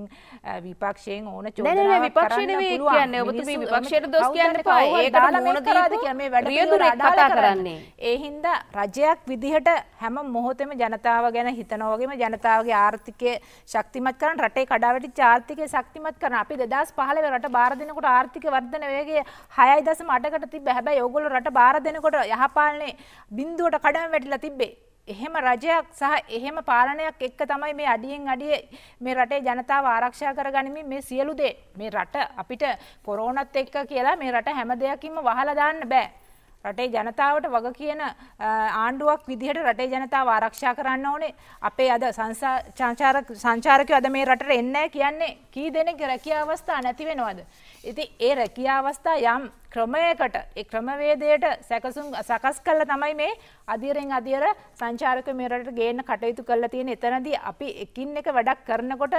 Speaker 3: විපක්ෂයෙන් ඕන චෝදනාවක් විපක්ෂය නෙවෙයි කියන්නේ ඔබතුමී විපක්ෂයට දොස් කියන්න එපා ඒකට මොන දීපු කියලා මේ වැඩ පිළිවෙල කතා කරන්නේ ඒ හින්දා රජයක් විදිහට හැම මොහොතෙම ජනතාව ගැන හිතනවා වගේම ජනතාවගේ ආර්ථිකය ශක්තිමත් කරන රටේ කඩාවැටිච්ච ආර්ථිකය ශක්තිමත් කරන අපි 2015 රට බාර දෙනකොට ආර්ථික වර්ධන වේගය 6.8කට තිබ්බ හැබැයි ඕගොල්ලෝ රට බාර දෙනකොට යහපාලනේ බින්දුවට කඩම් වැටිලා තිබ්බේ. එහෙම රජයක් සහ එහෙම පාලනයක් එක්ක තමයි මේ අඩියෙන් අඩිය මේ රටේ ජනතාව ආරක්ෂා කරගනිමින් මේ සියලු දේ මේ රට අපිට කොරෝනත් එක්ක කියලා මේ රට හැම දෙයකින්ම වහලා දාන්න බෑ. රටේ ජනතාවට වග කියන ආණ්ඩුවක් විදිහට රටේ ජනතාව ආරක්ෂා කරන්න ඕනේ අපේ අද සංචාරකය අද මේ රට එන්න කියන්නේ කී දෙන රැකිය අවස්ථා නැතිවෙනවාද. ඉති ඒ රැකිය අවස්ථා යම් ක්‍රමයකට ඒ ක්‍රමවේදයට සැකසුම් සකස් කල්ල තමයි මේ අධීරෙන් අධියර සංචාරක මෙරට ගේන කටයුතු කල්ල තියෙන එතනදී අපි එකින් එක වැඩක් කරනකොට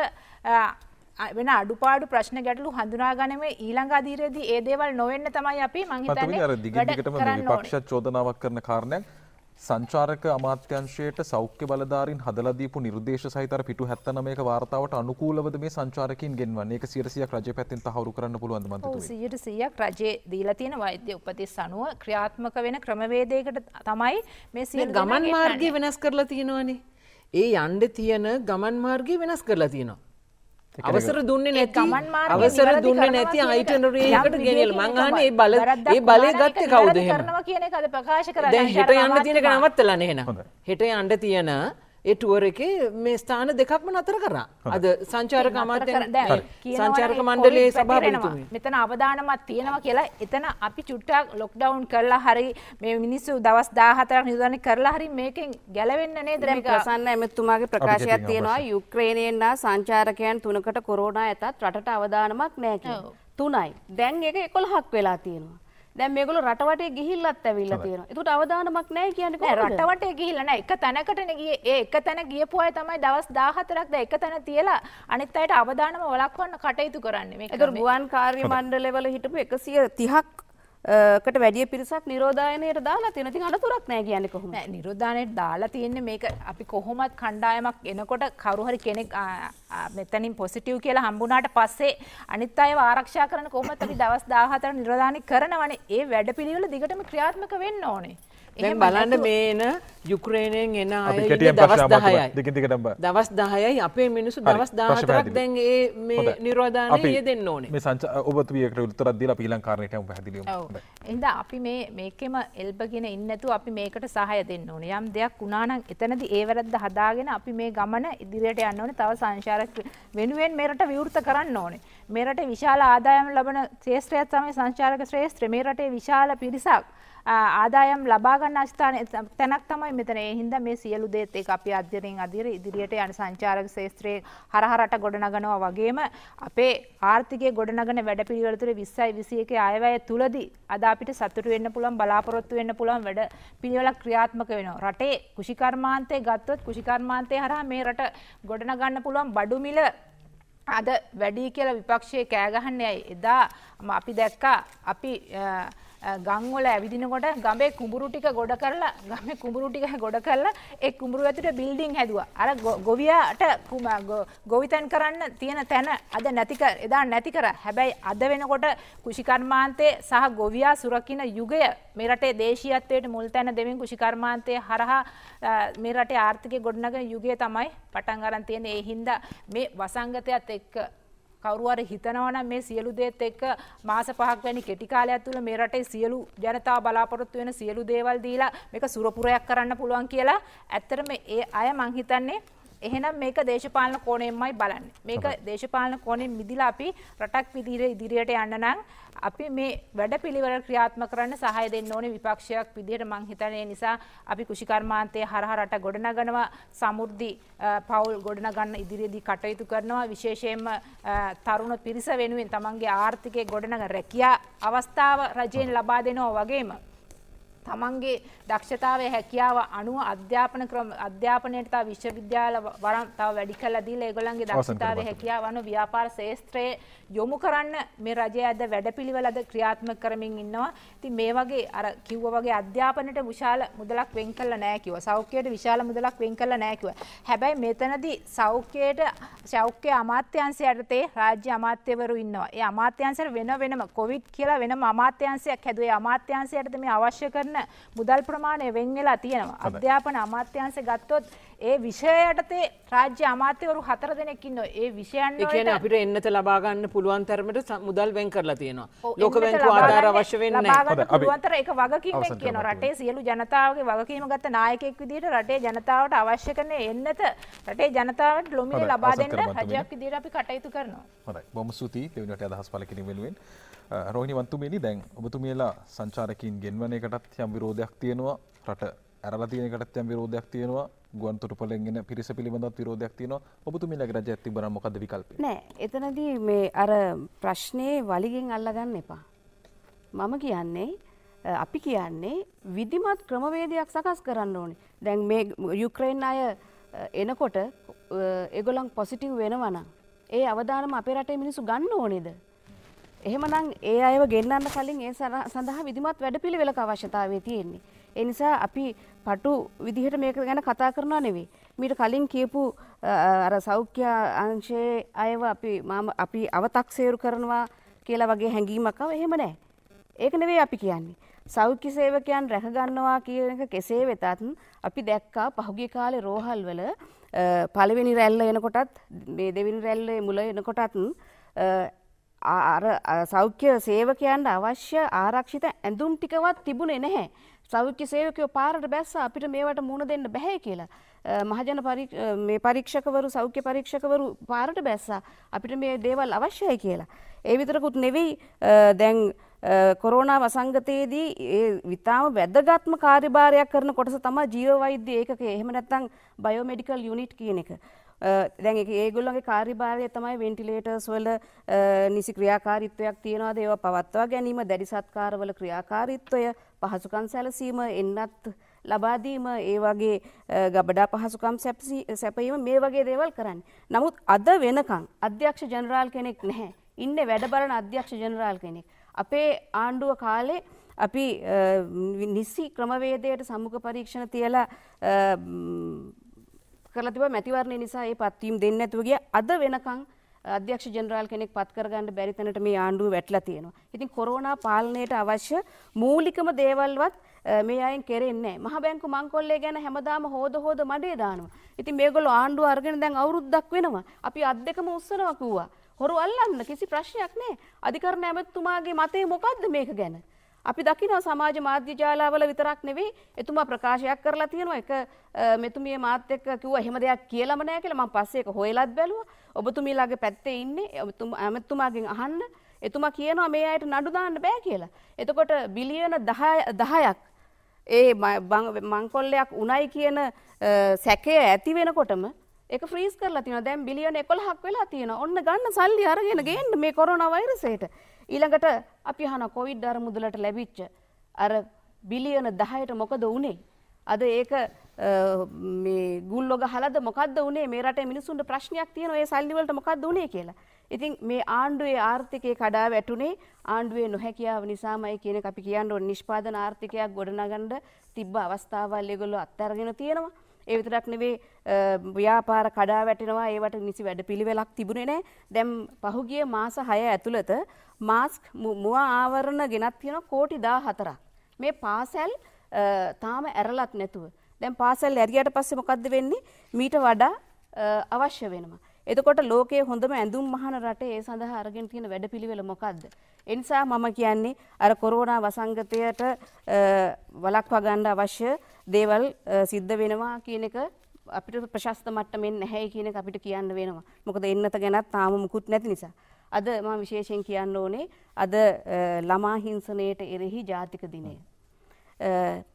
Speaker 3: වෙන අඩුපාඩු ප්‍රශ්න ගැටලු හඳුනාගනීමේ ඊළඟ අධීරයේදී ඒ දේවල් නොවෙන්න තමයි අපි මං හිතන්නේ අර දිගින් දිගටම මේ විපක්ෂ
Speaker 1: චෝදනාවක් කරන කාරණයක් සංචාරක අමාත්‍යංශයට සෞඛ්‍ය බලධාරීන් හදලා දීපු නිර්දේශ සහිත අර පිටු 79ක වාර්තාවට අනුකූලවද මේ සංචාරකයන් ගෙන්වන්නේ? ඒක 100%ක් රජය පැත්තෙන් තහවුරු කරන්න පුළුවන්ද මන්ද තුමේ?
Speaker 3: ඔව් 100%ක් රජයේ දීලා තියෙන වෛද්‍ය උපදෙස් අනුව ක්‍රියාත්මක වෙන ක්‍රමවේදයකට තමයි මේ සියලු ගමන් මාර්ගය වෙනස් කරලා තියෙනවනේ.
Speaker 1: ඒ
Speaker 2: යන්න තියෙන ගමන් මාර්ගය වෙනස් කරලා තියෙනවා.
Speaker 3: අවසර දුන්න නැතිමන් අවසර දුන්න නැති අයිටනරට ගෙනල් මංහනේ බල ඒ බලය ගත්ත කවුද කියන කද ප්‍රකාශ කර හෙට යන්න තියෙනක
Speaker 2: නවත්තලන හෙන හෙට අන්ඩ තියෙන ඒ ටුවර එකේ
Speaker 3: මේ ස්ථාන දෙකක්ම නතර කරා. අද සංචාරක අමාත්‍යන් සංචාරක මණ්ඩලයේ සභාපතිතුමනි. මෙතන අවදානමක් තියෙනවා කියලා එතන අපි චුට්ටක් ලොක්ඩවුන් කරලා හරි මේ මිනිස්සු දවස් 14ක් නිදාන කරලා හරි මේකෙන් ගැලවෙන්න නේද මේක. ප්‍රසන්න ඇමතුමාගේ
Speaker 4: ප්‍රකාශයක් තියෙනවා යුක්‍රේනයෙන් නා සංචාරකයන් තුනකට කොරෝනා ඇතත් රටට අවදානමක් නැහැ තුනයි. දැන් ඒක 11ක් වෙලා තියෙනවා. දැන් මේගොල්ලෝ රටවටේ ගිහිල්ලත් ඇවිල්ලා තියෙනවා.
Speaker 3: ඒකට අවදානමක් නැහැ කියන්නේ කොහොමද? රටවටේ ගිහිල්ලා නැහැ. එක තැනකටනේ ගියේ. ඒ එක තැන ගියපු අය තමයි දවස් 14ක් ද එක තැන තියලා අනිත් අයට අවදානම වළක්වන්න කටයුතු කරන්නේ. මේක. ඒකට ගුවන් කාර්ය මණ්ඩලවල හිටපු 130ක්
Speaker 4: කට වැඩිය පිරිසක් නිරෝධායනයට
Speaker 3: දාලා තියෙන ඉතින් අඩතුරක් නෑ කියන්නේ කොහොමද නෑ නිරෝධායනයට දාලා තියෙන්නේ මේක අපි කොහොමත් කණ්ඩායමක් එනකොට කවුරු හරි කෙනෙක් මෙතනින් පොසිටිව් කියලා හම්බුණාට පස්සේ අනිත් අයව ආරක්ෂා කරන කොහොමත් අපි දවස් 14 නිරෝධායන කරනවනේ ඒ වැඩපිළිවෙල දිගටම ක්‍රියාත්මක වෙන්න ඕනේ දැන් බලන්න
Speaker 2: මේ එන යුක්‍රේණයෙන් එන අය දවස්
Speaker 1: දහයයි
Speaker 3: දවස් දහයයි අපේ මිනිසු
Speaker 2: දවස් දාහතරක් දැන් ඒ මේ නිරෝධානය දෙන්න
Speaker 1: ඕනේ මේ සංච ඔබතුවියකට උත්තරක් දීලා අපි ඊළඟ පැහැදිලි
Speaker 3: වෙමු එහෙනම් අපි මේ මේකෙම එල්බගෙන ඉන්නේ නැතුව අපි මේකට සහාය දෙන්න ඕනේ යම් දෙයක් වුණා නම් එතනදී ඒ වැරද්ද හදාගෙන අපි මේ ගමන ඉදිරියට යන්න ඕනේ තව සංචාරක වෙනුවෙන් මෙරට විවෘත කරන්න ඕනේ මෙරට විශාල ආදායම් ලබන ක්ෂේත්‍රයක් තමයි සංචාරක ශ්‍රේෂ්ත්‍රය මේ රටේ විශාල පිරිසක් ආදායම් ලබාගන්න අස්ථාන තැනක් තමයි මෙතන හින්ද මේ සියලු දේත් ඒ අපි අධ්‍යරයෙන් අදිර ඉදිරියට යන සංචාරක ශේත්‍රයේ හරහරට ගොඩනගනවා වගේම අපේ ආර්ථිකය ගොඩනගන වැඩ පිළිවලතුර විස්සයි විසිය එක අයවැය තුළදී අද අපිට සතුට වෙන්න පුළන් බලාපොරොත්තු වෙන්න පුළන් වැඩ පිළිවල ක්‍රියාත්මක වෙන රටේ කුෂිකර්මාන්තය ගත්තොත් කුෂිකර්මාන්තය හරහා මේ රට ගොඩනගන්න පුළුවන් බඩුමිල අද වැඩී කියලා විපක්ෂයේ කෑගහන්න යයි එදා අපි දැක්කා අපි ගංවල ඇවිදිනකොට ගමේ කුඹුරු ටික ගොඩ කරලා ගමේ කුඹුරු ටික ගොඩ කරලා ඒ කුඹුරු ඇතුළේ බිල්ඩින් හැදුවා. අර ගොවියාට ගොවිතැන් කරන්න තියෙන තැන අද නැති එදා නැති කර. හැබැයි අද වෙනකොට කුෂිකර්මාන්තේ සහ ගොවියා සුරකින්න යුගය මේ රටේ දේශීයත්වයට මුල් තැන දෙමින් කුෂිකර්මාන්තයේ හරහා මේ රටේ ආර්ථිකය ගොඩනගන යුගය තමයි පටන් ගන්න තියෙන්නේ. ඒ හින්දා මේ වසංගතයත් එක්ක කවරුවර හිතනවනම් මේ සියලු දේත් එක්ක මාස පහක් වැනි කෙටි කාලයක් තුළ මේ රටේ සියලු ජනතා බලාපොරොත්තු වෙන සියලු දේවල් දීලා මේක සුරපුරයක් කරන්න පුළුවන් කියලා ඇත්තටම ඒ අය මං හිතන්නේ එහෙනම් මේක දේශපාලන කෝණයෙන්මයි බලන්නේ. මේක දේශපාලන කෝණයෙන් මිදිලා අපි රටක් විදිහට ඉදිරියට යන්න නම් අපි මේ වැඩපිළිවෙල ක්‍රියාත්මක කරන්න සහාය දෙන්න ඕනේ විපක්ෂයක් විදිහට මං හිතන්නේ නිසා අපි කුෂිකර්මාන්තයේ හරහා රට ගොඩනගනවා සමෘද්ධි පවුල් ගොඩනගන්න ඉදිරියේදී කටයුතු කරනවා විශේෂයෙන්ම තරුණ පිරිස වෙනුවෙන් තමන්ගේ ආර්ථිකය ගොඩනගන රැකියා අවස්ථාව රජයෙන් ලබා දෙනවා වගේම තමන්ගේ දක්ෂතාවය හැකියාව අනුව අධ්‍යාපන ක්‍රම අධ්‍යාපනයට තව විශ්වවිද්‍යාල වරන් තව වැඩි කරලා දීලා ඒගොල්ලන්ගේ දක්ෂතාවය හැකියාව අනුව ව්‍යාපාර ශාස්ත්‍රයේ යොමු කරන්න මේ රජය අද වැඩපිළිවෙල අද ක්‍රියාත්මක කරමින් ඉන්නවා. ඉතින් මේ වගේ අර කිව්වා වගේ අධ්‍යාපනයට විශාල මුදලක් වෙන් කළා නෑ කිව්වා. සෞඛ්‍යයට විශාල මුදලක් වෙන් කළා නෑ කිව්වා. හැබැයි මෙතනදී සෞඛ්‍යයට සෞඛ්‍ය අමාත්‍යාංශය යටතේ රාජ්‍ය අමාත්‍යවරු ඉන්නවා. ඒ අමාත්‍යාංශයට වෙන වෙනම කොවිඩ් කියලා වෙනම අමාත්‍යාංශයක් හැදුවේ. අමාත්‍යාංශයට මේ අවශ්‍ය කරන කරන්න මුදල් ප්‍රමාණය වෙන් වෙලා තියෙනවා. අධ්‍යාපන අමාත්‍යංශ ගත්තොත් ඒ විෂයයටතේ රාජ්‍ය අමාත්‍යවරු හතර දෙනෙක් ඉන්නවා. ඒ විෂයන් වලට කියන්නේ අපිට
Speaker 2: එන්නත ලබා ගන්න පුළුවන් තරමට මුදල් වෙන් කරලා තියෙනවා. ලෝක බැංකුව ආධාර අවශ්‍ය වෙන්නේ නැහැ. ලබා ගන්න පුළුවන්
Speaker 3: තර ඒක වගකීමක් කියනවා. රටේ සියලු ජනතාවගේ වගකීම ගත්ත නායකයෙක් විදිහට රටේ ජනතාවට අවශ්‍ය කරන එන්නත රටේ ජනතාවට ලොමිනේ ලබා දෙන්න රජයක් විදිහට අපි කටයුතු කරනවා.
Speaker 1: හොඳයි. බොහොම ස්තුතියි දෙවියන්ට අදහස් පළ කිරීම වෙනුවෙන්. රෝහිනිවන්තුමේනි දැන් ඔබතුමියලා සංචාරකින් ගෙන්වන එකටත් යම් විරෝධයක් තියෙනවා රට ඇරලා තියෙන එකටත් යම් විරෝධයක් තියෙනවා ගුවන් තුරපලෙන් එන පිරිස පිළිබඳවත් විරෝධයක් තියෙනවා. ඔබතුමීලගේ රජයක් තිබුණා මොකද විකල්පය?
Speaker 4: නෑ, එතනදී මේ අර ප්‍රශ්නේ වලිගෙන් අල්ලගන්න එපා. මම කියන්නේ අපි කියන්නේ විධිමත් ක්‍රමවේදයක් සකස් කරන්න ඕනේ. දැන් මේ යුක්‍රේන් අය එනකොට ඒගොල්ලන් පොසිටිව් වෙනවා නම් ඒ අවදානම අපේ රටේ මිනිස්සු ගන්න ඕනේද? එහෙමනම් ඒ අයව ගෙන්නන්න කලින් ඒ සඳහා විධිමත් වැඩපිළිවෙලක අවශ්‍යතාවය තියෙන්නේ. ඒ නිසා අපි පටු විදිහට මේක ගැන කතා කරනවා නෙවෙයි. මීට කලින් කියපු අර සෞඛ්‍ය අංශයේ අයව අපි මම අපි අව탁සේරු කරනවා කියලා වගේ හැඟීමක් ආව එහෙම නැහැ. ඒක නෙවෙයි අපි කියන්නේ. සෞඛ්‍ය සේවකයන් රැකගන්නවා කියන එක කෙසේ වෙතත් අපි දැක්කා පහුගිය කාලේ රෝහල් වල පළවෙනි රැල්ල එනකොටත් මේ දෙවෙනි රැල්ලේ මුල එනකොටත් අර සෞඛ්‍ය සේවකයන්ට අවශ්‍ය ආරක්ෂිත ඇඳුම් ටිකවත් තිබුණේ නැහැ. සෞඛ්‍ය සේවකයෝ පාරට බැස්ස අපිට මේවට මුණ දෙන්න බැහැ කියලා. මහජන මේ පරීක්ෂකවරු සෞඛ්‍ය පරීක්ෂකවරු පාරට බැස්සා අපිට මේ දේවල් අවශ්‍යයි කියලා. ඒ විතරකුත් නෙවෙයි දැන් කොරෝනා වසංගතයේදී ඒ විතාම වැදගත්ම කාර්යභාරයක් කරන කොටස තමයි ජීව වෛද්‍ය ඒකකය. එහෙම නැත්නම් බයෝමෙඩිකල් යුනිට් කියන එක. දැන් ඒගොල්ලගේ කාරිභාරය තමයි වෙන්ටිලේටර්ස් වල නිසි ක්‍රියාකාරිත්වයක් තියෙනවා දේව පවත්වා ගැනීම දැඩි සත්කාරවල ක්‍රියාකාරිත්වය පහසුකම් සැලසීම එන්නත් ලබාදීම ඒ වගේ ගබඩා පහසුකම් සැපීම මේ වගේ දේවල් කරන්න. නමුත් අද වෙනකං අධ්‍යක්ෂ ජනරාල් කෙනෙක් නැහැ. ඉන්න වැඩබලන අධ්‍යක්ෂ ජනරාල් කෙනෙක්. අපේ ආණ්ඩුව කාලේ අපි නිසි ක්‍රමවේදයට සම්මුඛ පරීක්ෂණ තියලා කරලා තිබා මැතිවරණය නිසා ඒ පත්වීම් දෙන්නේ නැතුව ගියා. අද වෙනකන් අධ්‍යක්ෂ ජෙනරාල් කෙනෙක් පත් කරගන්න බැරි තැනට මේ ආණ්ඩුව වැටලා තියෙනවා. ඉතින් කොරෝනා පාලනයට අවශ්‍ය මූලිකම දේවල්වත් මේ අයින් කෙරෙන්නේ නැහැ. මහ බැංකු මංකොල්ලේ ගැන හැමදාම හොද හොද මඩේ දානවා. ඉතින් මේගොල්ලෝ ආණ්ඩුව අරගෙන දැන් අවුරුද්දක් වෙනවා. අපි අත් දෙකම උස්සනවා කිව්වා. හොරු අල්ලන්න කිසි ප්‍රශ්නයක් නැහැ. අධිකරණ ඇමතිතුමාගේ මතය මොකද්ද මේක ගැන? අපි දකිනවා සමාජ මාධ්‍ය ජාලාවල විතරක් නෙවේ එතුමා ප්‍රකාශයක් කරලා තියෙනවා එක මෙතුමිය මාත් එක්ක කිව්වා එහෙම දෙයක් කියලාම නෑ කියලා මම පස්සේ ඒක හොයලත් බැලුවා ඔබතුමීලාගේ පැත්තේ ඉන්නේ එතුමාගෙන් අහන්න එතුමා කියනවා මේ අයට නඩු දාන්න බෑ කියලා එතකොට බිලියන 10ක් ඒ මංකොල්ලයක් උණයි කියන සැකය ඇති වෙනකොටම එක ෆ්‍රීස් කරලා තියෙනවා දැන් බිලියන 11ක් වෙලා තියෙනවා ඔන්න ගන්න සල්ලි අරගෙන ගේන්න මේ කොරෝනා වෛරසයට ඊළඟට අපි අහන කොවිඩ් අරමුදලට ලැබිච්ච අර බිලියන 10ට මොකද වුනේ? අද ඒක මේ ගුල්ලො ගහලාද මොකද්ද උනේ මේ රටේ මිනිසුන්ට ප්‍රශ්නයක් තියෙනවා ඒ සල්ලි වලට මොකද්ද උනේ කියලා. ඉතින් මේ ආණ්ඩුවේ ආර්ථිකයේ කඩාව වැටුනේ ආණ්ඩුවේ නොහැකියාව නිසාමයි කියන එක අපි කියන්න ඕනේ නිෂ්පාදන ආර්ථිකයක් ගොඩනගන්න තිබ්බ අවස්ථාවල් ඒගොල්ලෝ අත්හැරගෙන තියෙනවා. ඒ විතරක් නෙවේ ව්‍යාපාර කඩා වැටෙනවා ඒවට නිසි වැඩ පිළිවෙලක් තිබුණේ නෑ දැම් පහුගිය මාස හය ඇතුළත මාස්ක් මුවා ආවරණ ගෙනත් තියෙන කෝටි දා හතරක් මේ පාසැල් තාම ඇරලත් නැතුව. දැම් පාසල් ඇරියට පස්සෙ මොකක්ද වෙන්නේ මීට වඩා අවශ්‍ය වෙනවා. එතකොට ලෝකයේ හොඳම ඇඳුම් මහන රටේ ඒ සඳහා අරගෙන තියෙන වැඩපිළිවෙල මොකක්ද? ඒ නිසා මම කියන්නේ අර කොරෝනා වසංගතයට වළක්වා ගන්න අවශ්‍ය දේවල් සිද්ධ වෙනවා කියන එක අපිට ප්‍රශස්ත මට්ටමින් නැහැයි කියන එක අපිට කියන්න වෙනවා. මොකද එන්නත ගැනත් තාම මුකුත් නැති නිසා. අද මම විශේෂයෙන් කියන්න ඕනේ අද ළමා හිංසනයට එරෙහි ජාතික දිනය.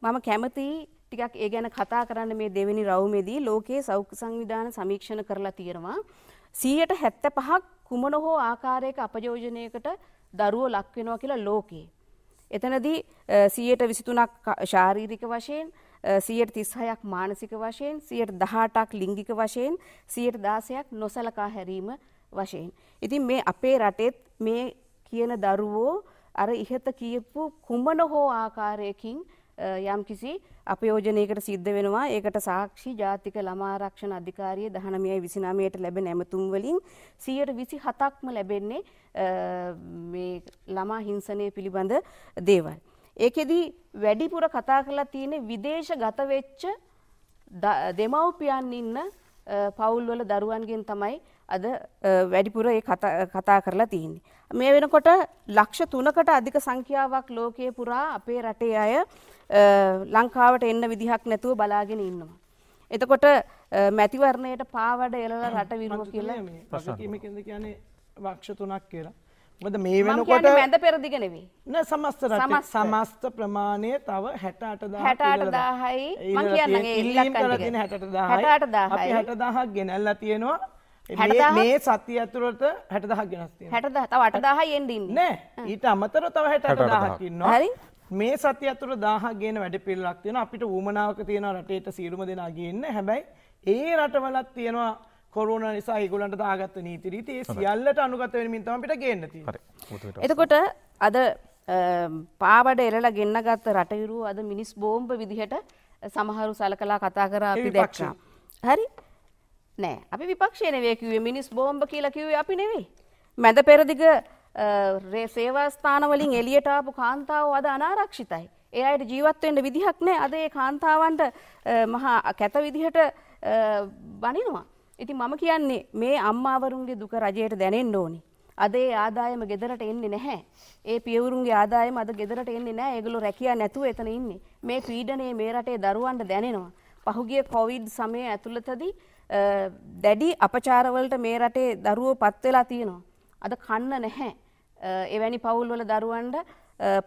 Speaker 4: මම කැමතියි ටිකක් ඒ ගැන කතා කරන්න මේ දෙවෙනි රවුමේදී ලෝකයේ සෞඛ්‍ය සංවිධාන සමීක්ෂණ කරලා තියෙනවා. සීයට හැත්ත පහක් කුමන හෝ ආකාරයක අපයෝජනයකට දරුවෝ ලක් වෙනවා කියලා ලෝකයේ. එතනදී සීයට විසිතුනක් ශාරීරික වශයෙන් සියයට තිස්හයක් මානසික වශයෙන් සියයට දහටක් ලිංගික වශයෙන් සියයට දාසයක් නොසලකා හැරීම වශයෙන්. ඉතින් මේ අපේ රටෙත් මේ කියන දරුවෝ අර ඉහත කියපු කුමන හෝ ආකාරයකින් යම්කිසි අපයෝජනයකට සිද්ධ වෙනවා ඒකට සාක්ෂි ජාතික ළමා ආරක්ෂණ අධිකාරියේ 19යි 29ට ලැබෙන ඇමතුම් වලින් 127ක්ම ලැබෙන්නේ මේ ළමා හිංසනය පිළිබඳ දේවල්. ඒකෙදි වැඩිපුර කතා කරලා තියෙන්නේ විදේශගත වෙච්ච දෙමව්පියන් ඉන්න පවුල්වල දරුවන්ගෙන් තමයි අද වැඩිපුර ඒ කතා කරලා තියන්නේ. මේ වෙනකොට ලක්ෂ තුනකට අධික සංඛ්‍යාවක් ලෝකයේ පුරා අපේ රටේ අය ලංකාවට එන්න විදිහක් නැතුව බලාගෙන ඉන්නවා. එතකොට මැතිවරණයට පාවඩ එලලා රට විරුව කියලා
Speaker 5: කියන්නේ වක්ෂ තුනක් කියලා. මොකද මේ වෙනකොට මැද පෙරදිගනෙවේ න සමස්ත රට සමස්ත ප්‍රමාණය තව හැට අටදා හැට අටදාහයි මං කියන්න ඉල්ලම් කරතින හැට දාහයි හැට දාහයි හැට දහක් ගෙනල්ලා තියෙනවා මේ සති ඇතුළට හැට දහක් ගෙනස්තිය හැට දහතව අටදාහ එන්ඩින්න ඊට අමතර තව හැට අටදාහකින්නවා මේ සතිය ඇතුළත 1000ක් ගේන වැඩපිළිවෙලක් තියෙනවා අපිට ඌමනාවක තියෙනවා රටේට සියලුම දෙනා ගියෙන්න හැබැයි ඒ රටවලත් තියෙනවා කොරුණ නිසා ඒගොල්ලන්ට දාගත්ත නීති රීති ඒ සියල්ලට අනුගත වෙමින් තමයි අපිට ගේන්න
Speaker 4: තියෙන්නේ එතකොට අද පාවඩ එරලා ගෙන්න ගත්ත රටවිරුව අද මිනිස් බෝම්බ විදිහට සමහරු සලකලා කතා කරා අපි දැක්කා හරි නෑ අපි විපක්ෂය නෙවෙයි කිව්වේ මිනිස් බෝම්බ කියලා කිව්වේ අපි නෙවෙයි මැද පෙරදිග රේ සේවාස්ථාන වලින් එළියට ආපු කාන්තාව අද අනාරක්ෂිතයි. ඒ අයට ජීවත් වෙන්න විදිහක් නැහැ. අද ඒ කාන්තාවන්ට මහා කැත විදිහට බනිනවා. ඉතින් මම කියන්නේ මේ අම්මාවරුන්ගේ දුක රජයට දැනෙන්න ඕනි. අද ඒ ආදායම ගෙදරට එන්නේ නැහැ. ඒ පියවරුන්ගේ ආදායම අද ගෙදරට එන්නේ නැහැ. ඒගොල්ලෝ රැකියා නැතුව එතන ඉන්නේ. මේ පීඩනය මේ රටේ දරුවන්ට දැනෙනවා. පහුගිය කොවිඩ් සමය ඇතුළතදී දැඩි අපචාරවලට මේ රටේ දරුවෝ පත් වෙලා තියෙනවා. අද කන්න නැහැ. එවැනි පවුල්වල දරුවන්ට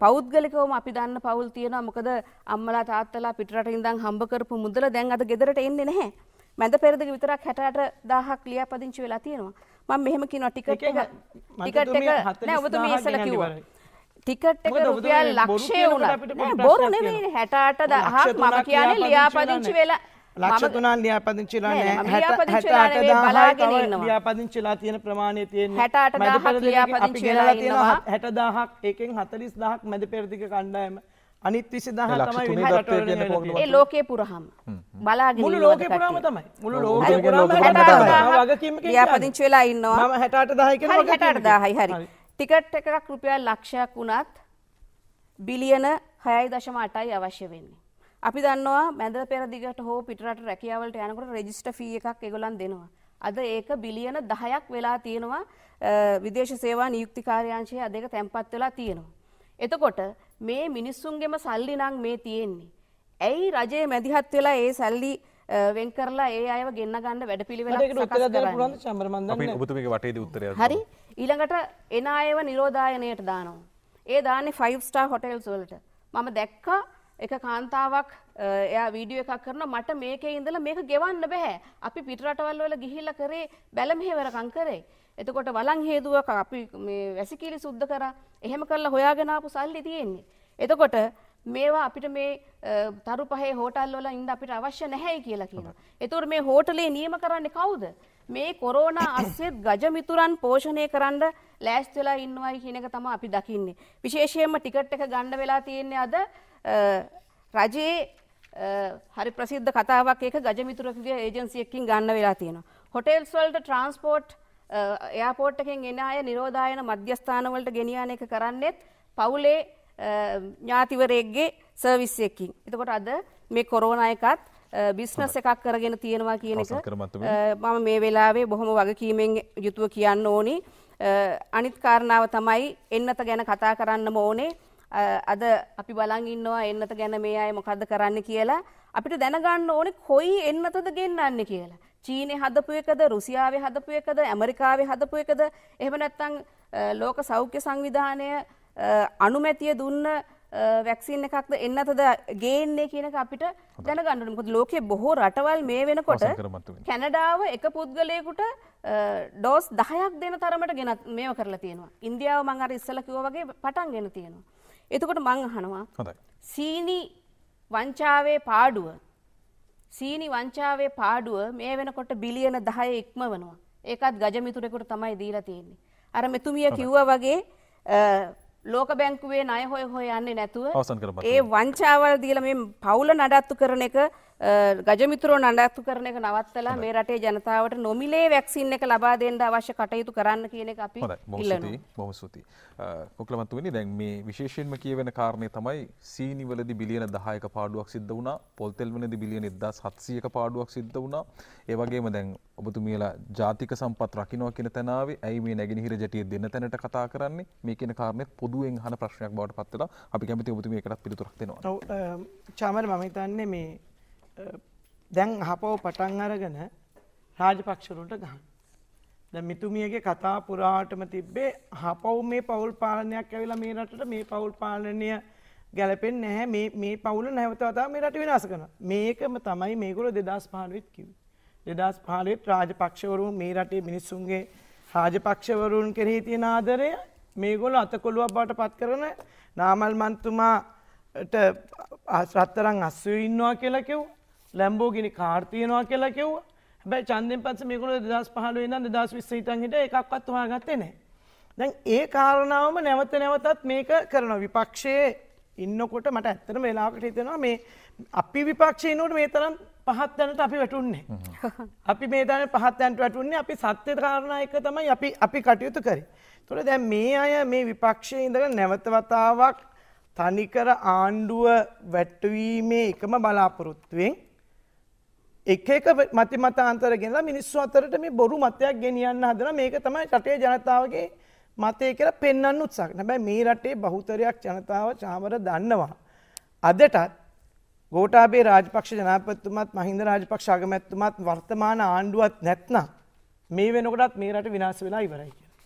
Speaker 4: පෞද්ගලිකවම අපි දන්න පවුල් තියෙනවා මොකද අම්මලා තාත්තලා පිටරට ඉඳන් හම්බ කරපු මුදල දැන් අද ගෙදරට එන්නේ නැහැ. මැද පෙරදිග විතරක් 68000ක් ලියාපදිංචි වෙලා තියෙනවා. මම මෙහෙම කියනවා ටිකට් එක ටිකට් එක නෑ ඔබතුමී ඉස්සලා කිව්වා. ටිකට් එක රුපියල් ලක්ෂය වුණා. බොරු නෙමෙයි 68000ක් මම කියන්නේ ලියාපදිංචි වෙලා ලක්ෂ
Speaker 5: තුනන් ලියාපදිංචිලා ලියාපදිංචිලා තියෙන ප්‍රමාණය තියෙන හැට දාහක් එකෙන් හතලිස් දහක් මැද පෙරදික කණ්ඩායම අනිත් විසි දහ තමයි ලෝකේ පුරහම් බලාගෙන මුළු ලෝකේ පුරාම තමයි මුළු ලෝකේ පුරාම 60000 වගකීමකින් ලියාපදිංචි වෙලා ඉන්නවා මම 68000 කියනවා 68000යි හරි
Speaker 4: ටිකට් එකක් රුපියල් ලක්ෂයක් වුණත් බිලියන 6.8යි අවශ්‍ය වෙන්නේ අපි දන්නවා මැද පෙරදිගට හෝ පිටරට රැකියාවලට යනකොට රෙජිස්ටර් ෆී එකක් ඒගොල්ලන් දෙනවා. අද ඒක බිලියන 10ක් වෙලා තියෙනවා විදේශ සේවා නියුක්ති කාර්යාංශයේ අද ඒක තැම්පත් වෙලා තියෙනවා. එතකොට මේ මිනිස්සුන්ගෙම සල්ලි නම් මේ තියෙන්නේ. ඇයි රජයේ මැදිහත් වෙලා ඒ සල්ලි වෙන් කරලා ඒ අයව ගෙන්න ගන්න වැඩපිළිවෙලක් සකස්
Speaker 5: කරන්නේ. අපි
Speaker 1: ඔබතුමීගේ වටේදී උත්තරය හරි.
Speaker 4: ඊළඟට එන අයව නිරෝධායනයට දානවා. ඒ දාන්නේ 5 star hotels වලට. මම දැක්කා එක කාන්තාවක් එයා වීඩියෝ එකක් කරන මට මේකේ ඉඳලා මේක ගෙවන්න බෑ. අපි පිටරටවල් වල ගිහිල්ලා කරේ බැලමෙහෙවරකම් කරේ. එතකොට වලං හේදුවක් අපි මේ වැසිකිලි සුද්ධ කරා. එහෙම කරලා හොයාගෙන ආපු සල්ලි තියෙන්නේ. එතකොට මේවා අපිට මේ තරු පහේ හෝටල් වල ඉඳ අපිට අවශ්‍ය නැහැයි කියලා කියනවා. එතකොට මේ හෝටලේ නියම කරන්නේ කවුද? මේ කොරෝනා අස්සෙත් ගජමිතුරන් පෝෂණය කරන්න ලෑස්ති වෙලා ඉන්නවයි කියන එක තමයි අපි දකින්නේ. විශේෂයෙන්ම ටිකට් එක ගන්න වෙලා තියෙන්නේ අද රජයේ හරි ප්‍රසිද්ධ කතාවක් ඒක ගජමිතුරකගේ ඒජන්සියකින් ගන්න වෙලා තියෙනවා. හොටෙල්ස්වල්ට ට්‍රන්ස්පෝට් එයාපෝට්ටකින් එන අය නිරෝධායන මධ්‍යස්ථානවලට ගෙනියාන එක කරන්නෙත් පවුලේ ඥාතිවරයෙක්ගේ සර්විස්සයකින්. එතකොට අද මේ කොරෝණ එකත් බිස්නස් එකක් කරගෙන තියෙනවා කියන එක මම මේ වෙලාවේ බොහොම වගකීමෙන් යුතුව කියන්න ඕනි. අනිත් කාරණාව තමයි එන්නත ගැන කතා කරන්නම ඕනේ අද අපි බලන් ඉන්නවා එන්නත ගැන මේ අය මොකද්ද කරන්න කියලා අපිට දැනගන්න ඕනේ කොයි එන්නතද ගෙන්නන්නේ කියලා. චීනේ හදපු එකද රුසියාවේ හදපු එකද ඇමරිකාවේ හදපු එකද එහෙම නැත්නම් ලෝක සෞඛ්‍ය සංවිධානය අනුමැතිය දුන්න වැක්සින් එකක්ද එන්නතද ගේන්නේ කියන එක අපිට දැනගන්න ඕනේ. මොකද ලෝකයේ බොහෝ රටවල් මේ වෙනකොට කැනඩාව එක පුද්ගලයෙකුට ඩෝස් 10ක් දෙන තරමට ගෙනත් මේව කරලා තියෙනවා. ඉන්දියාව මම අර ඉස්සෙල්ලා කිව්වා වගේ පටන් ගෙන තියෙනවා. එතකොට මං අහනවා සීනි වංචාවේ පාඩුව සීනි වංචාවේ පාඩුව මේ වෙනකොට බිලියන දහය ඉක්ම වනවා ඒකත් ගජමිතුරෙකුට තමයි දීලා තියෙන්නේ අර මෙතුමිය කිව්වා වගේ ලෝක බැංකුවේ නය හොය හොය යන්නේ නැතුව ඒ වංචාවල් දීලා මේ පවුල නඩත්තු කරන එක ගජමිතුරෝ නඩත්තු කරන එක නවත්තලා මේ රටේ ජනතාවට නොමිලේ වැක්සින් එක ලබා දෙන්න අවශ්‍ය කටයුතු කරන්න කියන එක අපි
Speaker 1: බොම සුති කොක්ලමතුවනි දැන් මේ විශේෂයෙන්ම කියවෙන කාරණය තමයි සීනිවලදි බිලියන දහයක පාඩුවක් සිද්ධ වුණා පොල්තෙල්වනදි බිලියන ඉදදා සත්සියක පාඩුවක් සිද්ධ වුණා ඒවගේම දැන් ඔබතුමියලා ජාතික සම්පත් රකිනවා කියන තැනාව ඇයි මේ නැගෙනහිර ජටිය දෙන්න තැනට කතා කරන්නේ මේ කියන කාරණය පොදුවෙන් හන ප්‍රශ්නයක් බවට පත්වෙලා අපි කැමති ඔබතුමිය එකටත් පිළිතුරක්
Speaker 5: දෙෙනවා චාමර මහිතන්නේ මේ දැන් අහපව පටන් අරගෙන රාජපක්ෂරුන්ට ගහන්න. දැන් මිතුමියගේ කතා පුරාටම තිබ්බේ අහපව මේ පෞල් පාලනයක් ඇවිල්ලා මේ රටට මේ පෞල් පාලනය ගැලපෙන්නේ නැහැ මේ මේ පවුල නැවත වතාවක් මේ රට විනාශ කරනවා. මේකම තමයි මේගොල්ලෝ 2015 වෙත් කිව්වේ. 2015 වෙත් රාජපක්ෂවරුන් මේ රටේ මිනිස්සුන්ගේ රාජපක්ෂවරුන් කෙරෙහි තියෙන ආදරය මේගොල්ලෝ අතකොළුවක් බවට පත් කරන නාමල් මන්තුමාට රත්තරන් අස්සු ඉන්නවා කියලා කිව්වා. ලැම්බෝගිනි කාර් තියෙනවා කියලා කිව්වා. හැබැයි ඡන්දෙන් පස්සේ මේගොල්ලෝ 2015 ඉඳන් 2020 ඉඳන් හිටිය එකක්වත් හොයාගත්තේ නැහැ. දැන් ඒ කාරණාවම නැවත නැවතත් මේක කරනවා. විපක්ෂයේ ඉන්නකොට මට ඇත්තටම වෙලාවකට හිතෙනවා මේ අපි විපක්ෂයේ ඉන්නකොට මේ තරම් පහත් දැනට අපි වැටුන්නේ. අපි මේ දැන පහත් දැනට වැටුන්නේ අපි සත්‍ය කාරණා එක තමයි අපි අපි කටයුතු කරේ. ඒතකොට දැන් මේ අය මේ විපක්ෂයේ ඉඳලා නැවත වතාවක් තනිකර ආණ්ඩුව වැටවීමේ එකම බලාපොරොත්තුවෙන් එක එක මතිමතාන්තර ගෙනලා මිනිස්සු අතරට මේ බොරු මතයක් ගෙනියන්න හදන මේක තමයි රටේ ජනතාවගේ මතය කියලා පෙන්වන්න උත්සාහ. හැබැයි මේ රටේ බහුතරයක් ජනතාව චාමර දන්නවා. අදටත් ගෝඨාභය රාජපක්ෂ ජනාධිපතිතුමාත් මහින්ද රාජපක්ෂ අගමැතිතුමාත් වර්තමාන ආණ්ඩුවත් නැත්නම් මේ වෙනකොටත් මේ රට විනාශ වෙලා ඉවරයි කියලා.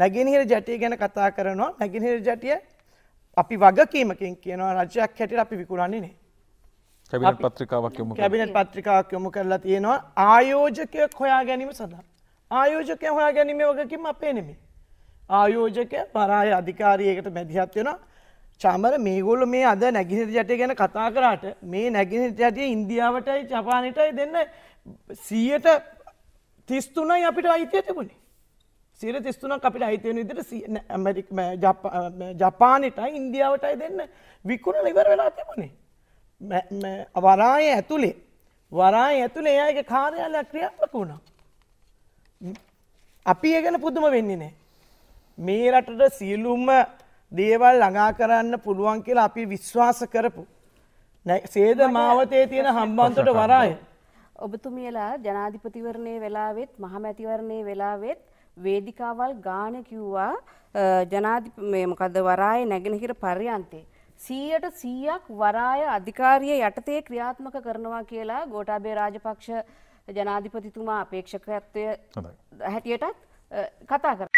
Speaker 5: නැගෙනහිර ජටිය ගැන කතා කරනවා. නැගෙනහිර ජටිය අපි වගකීමකින් කියනවා රජයක් හැටියට අපි විකුණන්නේ නැහැ.
Speaker 1: කැබිනට පත්‍රිකාවක් යොමු කැබිනට
Speaker 5: පත්‍රිකාවක් යොමු කරලා තියෙනවා ආයෝජකයක් හොයා ගැනීම සඳහා. ආයෝජකය හොයා ගැනීමේ වගකීම අපේ නෙමෙයි. ආයෝජකය පරාය අධිකාරියකට මැදිහත් වෙනවා. චමර මේගොල්ලෝ මේ අද නැගිනහිර ජටය ගැන කතා කරාට මේ නැගිනහිර ජටය ඉන්දියාවටයි ජපානයටයි දෙන්න 100ට 33යි අපිට අයිතිය තිබුණේ. 100ට 33ක් අපිට අයිතිය වෙන විදිහට ඇමරික ජපානයටයි ඉන්දියාවටයි දෙන්න විකුණලා ඉවර වෙලා තිබුණේ. වරාය ඇතුළේ වරාය ඇතුළේ එයාගේ කාර්යාලයක් ක්‍රියාත්මක වුණා. අපි ඒ ගැන පුදුම වෙන්නේ නැහැ. මේ රටට සියලුම දේවල් ළඟා කරන්න පුළුවන් කියලා අපි විශ්වාස කරපු. සේද මාවතේ තියෙන හම්බන්තොට වරාය.
Speaker 4: ඔබතුමියලා ජනාධිපතිවරණය වෙලාවෙත් මහමැතිවරණය වෙලාවෙත් වේදිකාවල් ගාන කිව්වා ජනාධිප මේ මොකද වරාය නැගෙනහිර පර්යන්තේ. සීයට සීයක් වරාය අධිකාරිය යටතේ ක්‍රියාත්මක කරනවා කියලා ගෝටාබේ රාජපක්ෂ ජනාධිපතිතුමා අපේක්ෂකත්වය හැටියටත් කතා කර.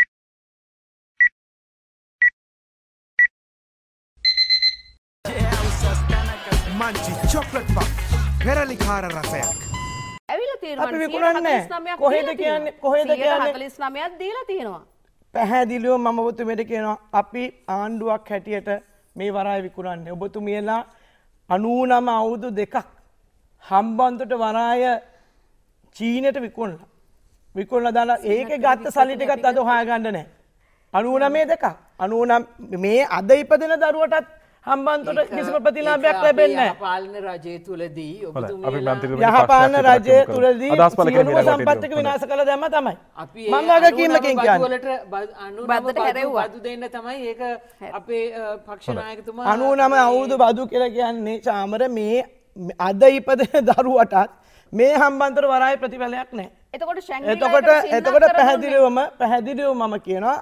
Speaker 5: මංචි චොක්ලට් පක් පෙරලිකාර රසයක්.
Speaker 3: ඇවිල තීරණ
Speaker 5: කොහෙද කියන්න කොහෙද කියන්න
Speaker 4: ලස් නමයක් දීලා තියෙනවා.
Speaker 5: පැහැදිලියෝ මමවතුමට කියනවා අපි ආණ්ඩුවක් හැටියට මේ වරාය විකුණන්නේ. ඔබතුමියලා අනූනම අවුරුදු දෙකක් හම්බන්තොට වරාය චීනට විකුණලා. විකුණලා දාලා ඒකේ ගත්ත සල්ලි ටිකත් අද හොයාගන්න නැහැ. 99 දෙකක්. 99 මේ අද ඉපදෙන දරුවටත් හම්බන්තොට කිසිම ප්‍රතිලාභයක් ලැබෙන්න
Speaker 2: පාලන රජය තුළදී
Speaker 1: යහපාලන රජය තුළදී සියලුම සම්පත්තික විනාශ
Speaker 5: කළ දැම තමයි මං අග කීමකින්
Speaker 2: අදු දෙන්න තමයි ඒක අපේ පක්ෂනායකතුමා අනුව නම අවුරුදු
Speaker 5: බදු කියලා කියන්නේ චාමර මේ අද ඉපදෙන දරුවටත් මේ හම්බන්තර වරායි ප්‍රතිඵලයක් නෑ
Speaker 2: එතකොට
Speaker 4: එතකොට එතකොට පැහැදිලිවම
Speaker 5: පැහැදිලිව මම කියනවා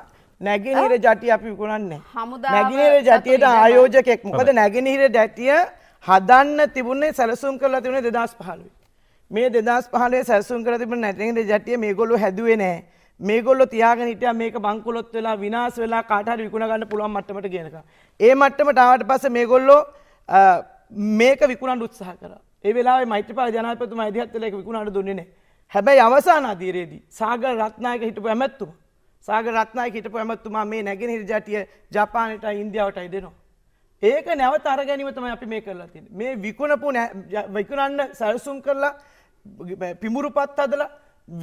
Speaker 5: නැගෙනහිර ජටිය අපි විකුණන්නේ.
Speaker 4: නැගෙනහිර ජටියට
Speaker 5: ආයෝජකෙක්. මොකද නැගෙනහිර ජටිය හදන්න තිබුණේ සැලසුම් කරලා තිබුණේ 2015. මේ 2015 සැලසුම් කරලා තිබුණ නැගෙනහිර ජටිය මේගොල්ලෝ හැදුවේ නැහැ. මේගොල්ලෝ තියාගෙන හිටියා මේක බංකොලොත් වෙලා විනාශ වෙලා කාට හරි විකුණ ගන්න පුළුවන් මට්ටමට ගෙනකම්. ඒ මට්ටමට ආවට පස්සේ මේගොල්ලෝ මේක විකුණන්න උත්සාහ කරා. ඒ වෙලාවේ මෛත්‍රීපාල ජනාධිපතිතුමා ඉදිරියට ඒක විකුණන්න දුන්නේ නැහැ. හැබැයි අවසාන අධීරයේදී සාගර රත්නායක හිටපු ඇමැත්තුමා සාගර රත්නායක හිටපු ඇමතුමා මේ නැගෙනහිර ජාතිය ජපානයට ඉන්දියාවටයි දෙනවා. ඒක නැවත අරගැනීම තමයි අපි මේ කරලා තියෙන්නේ. මේ විකුණපු විකුණන්න සැලසුම් කරලා පිඹුරුපත් හදලා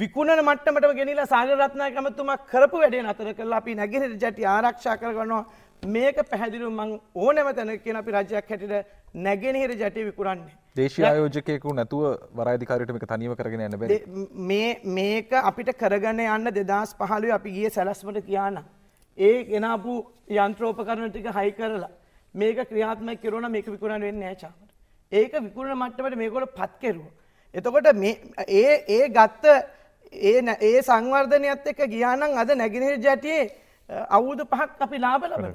Speaker 5: විකුණන මට්ටමටම ගෙනිලා සාගර රත්නායක ඇමතුමා කරපු වැඩේ නතර කරලා අපි නැගෙනහිර ජාතිය ආරක්ෂා කරගන්නවා. මේක පැහැදිලි මං ඕනෑම තැනක කියන අපි රජයක් හැටියට නැගෙනහිර ජටි විකුරන්නේ.
Speaker 1: දේශීය ආයෝජකයෙකු නැතුව වරායධිකාරියට මේක තනියම කරගෙන යන්න බැරි.
Speaker 5: මේ මේක අපිට කරගෙන යන්න 2015 අපි ගියේ සැලැස්මට තියානම් ඒ ගෙනාපු යන්ත්‍රෝපකරණ ටික හයි කරලා මේක ක්‍රියාත්මක කරන මේක විකුණන්න වෙන්නේ නැහැ චාමර. ඒක විකුණන මට්ටමට මේගොල්ලෝ පත් කෙරුවා. එතකොට මේ ඒ ඒ ගත්ත ඒ ඒ සංවර්ධනයත් එක්ක ගියා නම් අද නැගෙනහිර ජැටියේ අවුද පහක් අපි ලාබ ලබෙන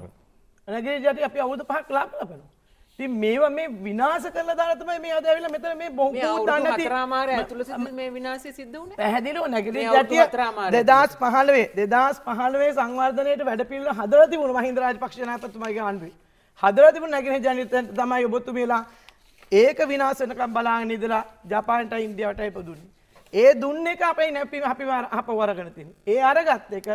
Speaker 5: නගර ජට අපි අවුද පහක් ලාබ ලබෙන ති මේවා මේ විනාස කරල දාරතම මේ අදැවිල මෙතර මේ බොහ රාමාර ඇතුල මේ විනාස සිද්ධ වන පැහැදිලව නැගර ජතිය ත්‍රාමාර දෙදස් පහලවේ දෙදස් පහලවේ සංවර්ධනයට වැඩපිල්ල හදරති වුණු මහින්දරාජ පක්ෂණතතුමගේ අන්ුවේ හදරතිම නැගෙන ජනිත තමයි ඔබොත්තු මේලා ඒක විනාසනකම් බලාගෙන ඉදලා ජපාන්ට ඉන්දියාවට ඉපදුන්නේ. ඒ දුන්න එක අපේ නැපීම අපි අප වරගෙන තියෙන. ඒ අරගත් එක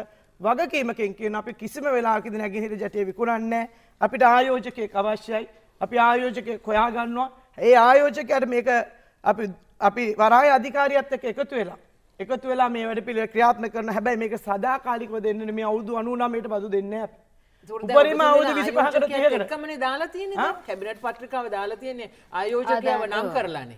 Speaker 5: වගකීමකින් කියන අපි කිසිම වෙලාකිද නැගෙනහිර ජටය විකුණන්නේ අපිට ආයෝජකයෙක් අවශ්‍යයි අපි ආයෝජකය කොයා ගන්නවා ඒ ආයෝජකයට මේක අපි අපි වරාය අධිකාරියත්තක එකතු වෙලා එකතු වෙලා මේ වැඩ පිළි ක්‍රියාත්ම කරන හැබැයි මේක සදා කාලිකව දෙන්න මේ අවුදු අනුනාමයට බදු දෙන්න ඇ උපරිම අවුරුදු 25කට 30කට
Speaker 2: එකමනේ දාලා තියෙන්නේ කැබිනට් පත්‍රිකාව දාලා තියෙන්නේ ආයෝජකයව නම් කරලානේ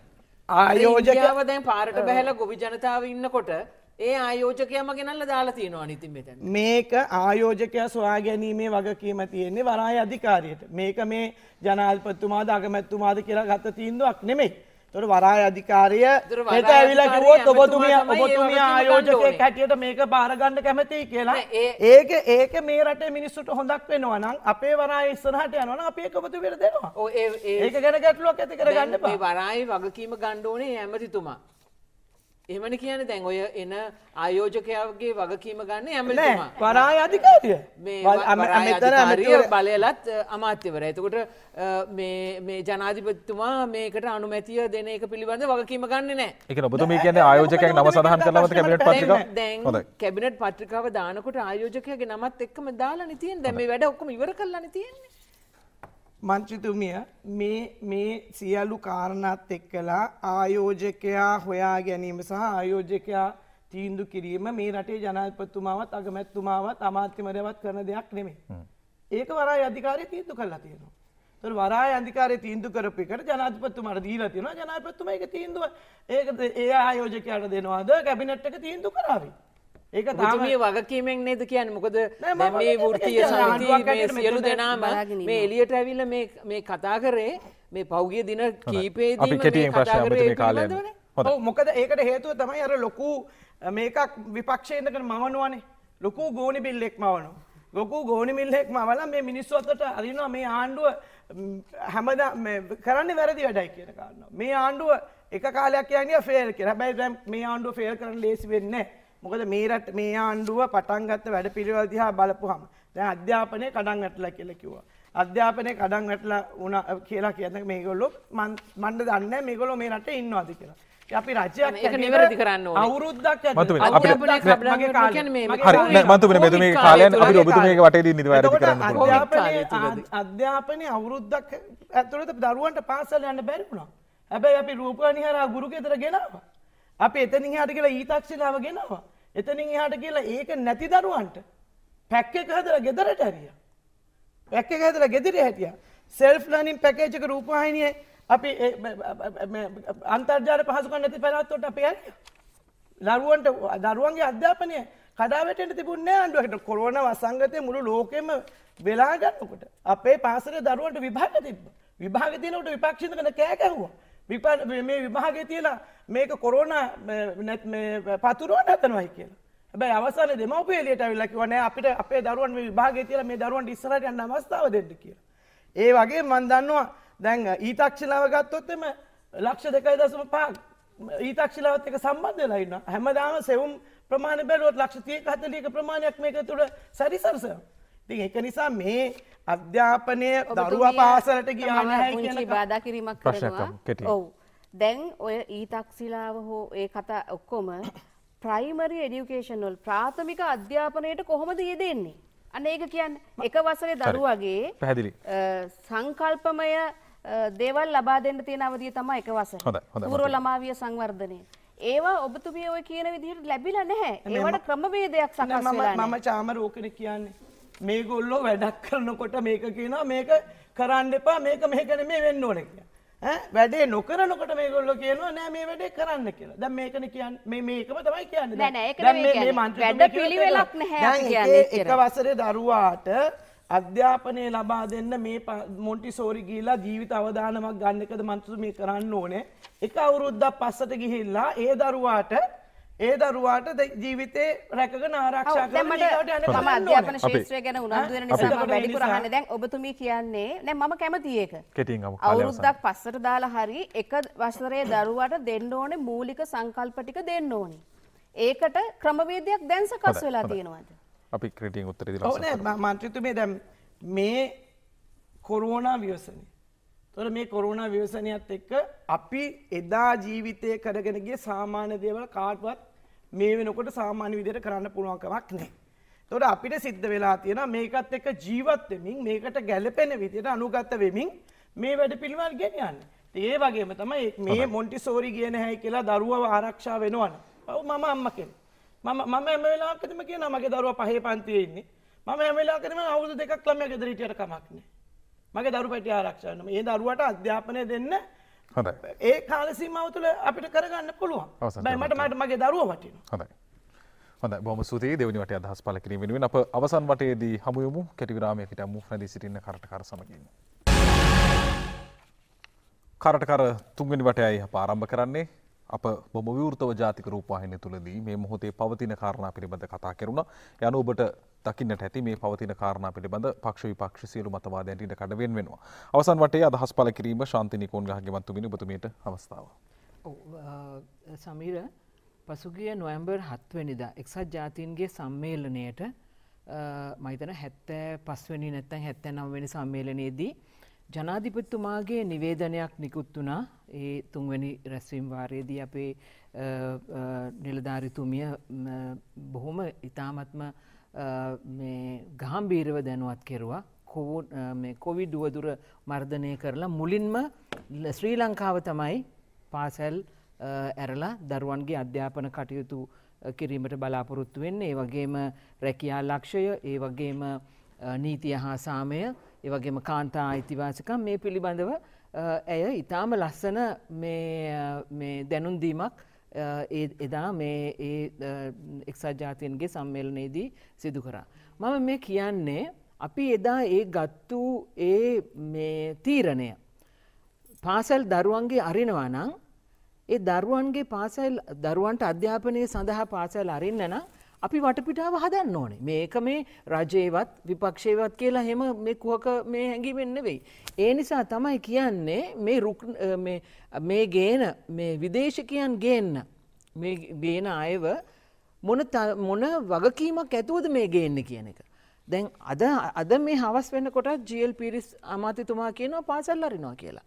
Speaker 5: ආයෝජකයව දැන් පාරට බහැලා
Speaker 2: ගොවි ජනතාව ඉන්නකොට ඒ ආයෝජකයම ගෙනල්ල දාලා තියෙනවා නිතින් මෙතන.
Speaker 5: මේක ආයෝජකයා සොයා ගැනීමේ වගකීම තියෙන්නේ වරාය අධිකාරියට. මේක මේ ජනාධිපතිතුමාද අගමැතිතුමාද කියලා ගත තීන්දුවක් නෙමෙයි. ඒතකොට වරාය අධිකාරිය හෙට ඇවිල්ලා කිව්වොත් ඔබතුමිය ඔබතුමිය ආයෝජකයෙක් හැටියට මේක බාර ගන්න කැමතියි කියලා. ඒක ඒක මේ රටේ මිනිස්සුන්ට හොඳක් වෙනවා නම් අපේ වරාය ඉස්සරහට යනවා නම් අපි ඒක ඔබතුමියට දෙනවා. ඔව් ඒක ගැන ගැටලුවක් ඇති කරගන්න එපා.
Speaker 2: මේ වරායේ වගකීම ගන්න ඕනේ ඇමතිතුමා. එමන කියන දැන් ඔය එන ආයෝජකයාගේ වගකීම ගන්න ඇමල පරාය අධිකාරය බලයලත් අමාත්‍යවර ඇතකොට මේ ජනාධිපත්තුමා මේකට අනුමැතිය දෙන එක පිළිබඳ වගකීම ගන්න නෑ එක ඔබතු මේ කියන ආයෝජකයක් නම සහන් කරලව කැබිනට පත්ික කැබිනට පත්‍රිකාව දානකොට ආයෝජකයගේ නමත් එක්කම දාලා නිතියෙන් දැම වැඩ ඔක්කම ඉවර කරලා තියන්නේ
Speaker 5: මන්ත්‍රීතුමිය මේ මේ සියලු කාරණාත් එක්කලා ආයෝජකයා හොයා ගැනීම සහ ආයෝජකයා තීන්දු කිරීම මේ රටේ ජනාධිපතිතුමාවත් අගමැතිතුමාවත් අමාත්‍යවරයවත් කරන දෙයක් නෙමෙයි. ඒක වරාය අධිකාරිය තීන්දු කරලා තියෙනවා. ඒතර වරාය අධිකාරිය තීන්දු කරපු එකට ජනාධිපතිතුමාට දීලා තියෙනවා. ජනාධිපතිතුමා ඒක තීන්දුව ඒක ඒ ආයෝජකයාට දෙනවද කැබිනට් එක තීන්දු කරાવી. ඒක තමේ
Speaker 2: වගකීමෙන් නේද කියන්න මොකද මේ වෘතිය සමති සියලු දෙනාම මේ එලියට ඇවිල්ල මේ කතා කරේ මේ පෞගිය දින කීපේදී
Speaker 5: කෙටියෙන් ප්‍රශ්න කාලය මොකද ඒකට හේතුව තමයි අර ලොකු මේකක් විපක්ෂයෙන්දකට මවනුවනේ ලොකු ගෝනි බිල්ලෙක් මවනු. ලොකු ගෝනි මිල්ලෙක් මවල මේ මිනිස්වත්තට අරිනවා මේ ආණ්ඩුව හැමද කරන්න වැරදි වැඩයි කියන කාන්න. මේ ආණ්ඩුව එක කාලයක් කියන්නේ ෆේල් කිය හැබැයි මේ ආණ්ඩුව ෆේල් කරන ලේසි වෙන්නේ. මොකද මේ රට මේ ආණ්ඩුව පටන් ගත්ත වැඩපිළිවෙල දිහා බලපුවම දැන් අධ්‍යාපනය කඩන් වැටලා කියලා කිව්වා. අධ්‍යාපනය කඩන් වැටලා වුණා කියලා කියන්නේ මේගොල්ලෝ මන් දන්නේ නැහැ මේගොල්ලෝ මේ රටේ ඉන්නවද කියලා. අපි රජයක් ඒක නිවැරදි කරන්න ඕනේ. අවුරුද්දක්
Speaker 1: ඇතුළත මන්තුමනේ මෙතුමේ කාලයන් අපිට ඔබතුමේක වටේදී නිවැරදි කරන්න පුළුවන්.
Speaker 5: අධ්‍යාපනයේ අවුරුද්දක් ඇතුළත දරුවන්ට පාසල් යන්න බැරි වුණා. හැබැයි අපි රූපවාහිනිය හරහා ගුරුකෙතර ගෙනාවා. අපි එතනින් හරි කියලා ඊ තාක්ෂණාව ගෙනාවා. එතනින් එහාට කියලා ඒක නැති දරුවන්ට පැක් එක හදලා ගෙදරට ඇරියා. පැක් එක හදලා ගෙදර හැටියා. self learning package එක රූපවාහිනියේ අපි අන්තර්ජාල පහසුකම් නැති පැලවත්වලට අපි ඇරියා. දරුවන්ට දරුවන්ගේ අධ්‍යාපනය කඩාවැටෙන්න තිබුණේ නැහැ අඬුවකට. කොරෝනා වසංගතයේ මුළු ලෝකෙම වෙලා ගන්නකොට අපේ පාසලේ දරුවන්ට විභාග තිබ්බා. විභාග දෙනකොට විපක්ෂින්දකන කෑ ගැහුවා. මේ විභාගේ තියලා මේක කොරෝන පතුරුවන් හතනවයි කියලා හැබැයි අවසාන දෙමව්පිය එළියට අවිල්ලා කිව්වා නෑ අපිට අපේ දරුවන් මේ විභාගේ තියලා මේ දරුවන්ට ඉස්සරහට යන්න අවස්ථාව දෙන්න කියලා. ඒ වගේ මම දන්නවා දැන් ඊතක්ෂිලාව ගත්තොත් එම ලක්ෂ 2.5 ඊතක්ෂිලාවත් එක්ක සම්බන්ධ වෙලා ඉන්නවා. හැමදාම සෙවුම් ප්‍රමාණය බැලුවොත් ලක්ෂ 30 40ක ප්‍රමාණයක් මේක තුළ සැරිසරසනවා. ඉතින් ඒක නිසා මේ අධ්‍යාපනය දරුවා පාසලට ගියානයි බාධා
Speaker 4: කිරීමක් කරනවා ඔව් දැන් ඔය ඊතක්සිලාව හෝ ඒ කතා ඔක්කොම ප්‍රයිමරි එඩියුකේෂන් වල ප්‍රාථමික අධ්‍යාපනයට කොහොමද යෙදෙන්නේ අන්න ඒක කියන්නේ එක වසරේ දරුවගේ පැහැදිලි සංකල්පමය දේවල් ලබා දෙන්න තියෙන අවධිය තමයි එක වසර පූර්ව ළමාවිය සංවර්ධනය ඒවා ඔබතුමිය ඔය කියන විදිහට ලැබිලා
Speaker 5: නැහැ ඒවට
Speaker 4: ක්‍රමවේදයක් සකස් වෙලා නැහැ මම
Speaker 5: චාමර ඕකනේ කියන්නේ මේගොල්ලෝ වැඩක් කරනකොට මේක කියනවා මේක කරන්න එපා මේක මේකන මේ වෙන්න ඕන කිය වැඩේ නොකරනකොට මේගොල්ල කියනවා නෑ මේ වැඩේ කරන්න කියලා දැන් මේකන කියන්න මේ මේකම තමයි කියන්නේ එක වසරේ දරුවාට අධ්‍යාපනය ලබා දෙන්න මේ මොන්ටි සෝරි ගීලා ජීවිත අවධානමක් ගන්නකද මන්තුතු මේ කරන්න ඕනේ එක අවුරුද්දක් පස්සට ගිහිල්ලා ඒ දරුවාට ඒ දරුවාට ජීවිතේ රැකගෙන ආරක්ෂා කරන්න ඊළඟට
Speaker 4: යන ගමන් අධ්‍යාපන ශාස්ත්‍රය ගැන උනන්දු වෙන නිසා මම වැඩිපුර අහන්නේ දැන් ඔබතුමී කියන්නේ දැන් මම කැමතියි ඒක
Speaker 1: කෙටියෙන් අමු අවුරුද්දක්
Speaker 4: පස්සට දාලා හරි එක වසරේ දරුවාට දෙන්න ඕනේ මූලික සංකල්ප ටික දෙන්න ඕනේ ඒකට
Speaker 5: ක්‍රමවේදයක් දැන් සකස් වෙලා තියෙනවද
Speaker 1: අපි කෙටියෙන් උත්තර දෙලා ඔව් නෑ
Speaker 5: මන්ත්‍රීතුමේ දැන් මේ කොරෝනා ව්‍යසනය තොර මේ කොරුණ විවසනයත් එක්ක අපි එදා ජීවිතය කරගෙනගේ සාමාන්‍ය දේවල් කාටවත් මේ වෙනකොට සාමාන්‍ය විදියට කරන්න පුළුවන්කමක් නෑ. තොට අපිට සිද්ධ වෙලා තියෙන මේකත් එක ජීවත්වමින් මේකට ගැලපෙන විදියට අනුගත්ත වෙමින් මේ වැඩ පිළිවල් ගෙනයන්න. ඒ වගේම තමයි මේ මොන්ටි සෝරි කියන හැයි කියලා දරුවව ආරක්ෂා වෙනවන. ඔව මම අම්මකෙන්. මම මම හැම වෙලාවකදම කියන මගේ දරුවා පහේ පන්තියේ ඉන්නේ. මම හැම වෙලාවකදම අවුරුදු දෙකක් ළමයා ගෙදර හිටියට කමක් නෑ. මගේ දරු පැටි ආරක්ෂාන ඒ දරුවට අධ්‍යාපනය දෙන්න ඒ කාලසිීමාව තුළ අපිට කරගන්න පුළුවන් බැමට මට මගේ දරුව වටින හොඳයි
Speaker 1: හොඳ බොම සුතේ දෙවනිට අදහස් පල කිරීමෙනුවෙන් අප අවසන් වටයේදී හමුයමු කැටිවිරාමයකට මුහ රැදි සිටින්න කරටකර සමගින්. කරටකර තුන්ගනි වටයයි පාරම්භ කරන්නේ අප බොම විවෘතව ජාතික රූපවාහිනය තුළදී මේ මොහොතේ පවතින කාරණා පිළිබඳ කතා කරුණ යන ඔබට දකින්නට ඇති මේ පවතින කාරණා පිළිබඳ පක්ෂ විපක්ෂ සියලු මතවාදයන්ට ඉඩ කඩවෙන් වෙනවා. අවසන් වටේ අදහස් පළ කිරීම ශාන්ති නිකෝන්ගහගේ මන්තුමිනි ඔබතුමීට අවස්ථාව.
Speaker 2: සමීර පසුගිය නොවැම්බර් 7 වෙනිදා එක්සත් ජාතීන්ගේ සම්මේලනයේට මම හිතන 75 වෙනි නැත්නම් 79 වෙනි සම්මේලනයේදී ජනාධිපතිතුමාගේ නිවේදනයක් නිකුත් වුණා ඒ තුන්වැනි රැස්වීම් වාරයේදී අපේ නිලධාරිතුමිය බොහොම ඉතාමත්ම ගාම්බීරව දැනුවත් කෙරවා කොවි දුවදුර මර්ධනය කරලා මුලින්ම ශ්‍රී ලංකාව තමයි පාසැල් ඇරලා දරුවන්ගේ අධ්‍යාපන කටයුතු කිරීමට බලාපොරොත්තු වෙන්න ඒ වගේම රැකියා ලක්ෂය ඒ වගේම නීතිය හා සාමය ඒවගේම කාන්තා අයිතිවාසකම් මේ පිළිබඳව ඇය ඉතාම ලස්සන දැනුන්දීමක් එදා මේ ඒ එක්සත් ජාතියන්ගේ සම්මේලනයේදී සිදු කරා. මම මේ කියන්නේ අපි එදා ඒ ගත්තු ඒ තීරණය. පාසල් දරුවන්ගේ අරිනවනං ඒ දරුවන්ගේ පාසල් දරුවන්ට අධ්‍යාපනය සඳහා පාසල් අරින්නන අපි වටපිටාව හදන්න ඕනේ. මේක මේ රජේවත් විපක්ෂේවත් කියලා හෙම මේ කුහක මේ හැඟීමෙන් නෙවෙයි. ඒ නිසා තමයි කියන්නේ මේ රුක් මේ ගේන මේ විදේශකයන් ගේන්න මේ ගේන අයව මොන මොන වගකීමක් ඇතුවද මේ ගේන්න කියන එක. දැන් අද අද මේ හවස් වෙනකොට ජල් පිරිස් අමාතිතුමා කියනවා පාසල් අරිනවා කියලා.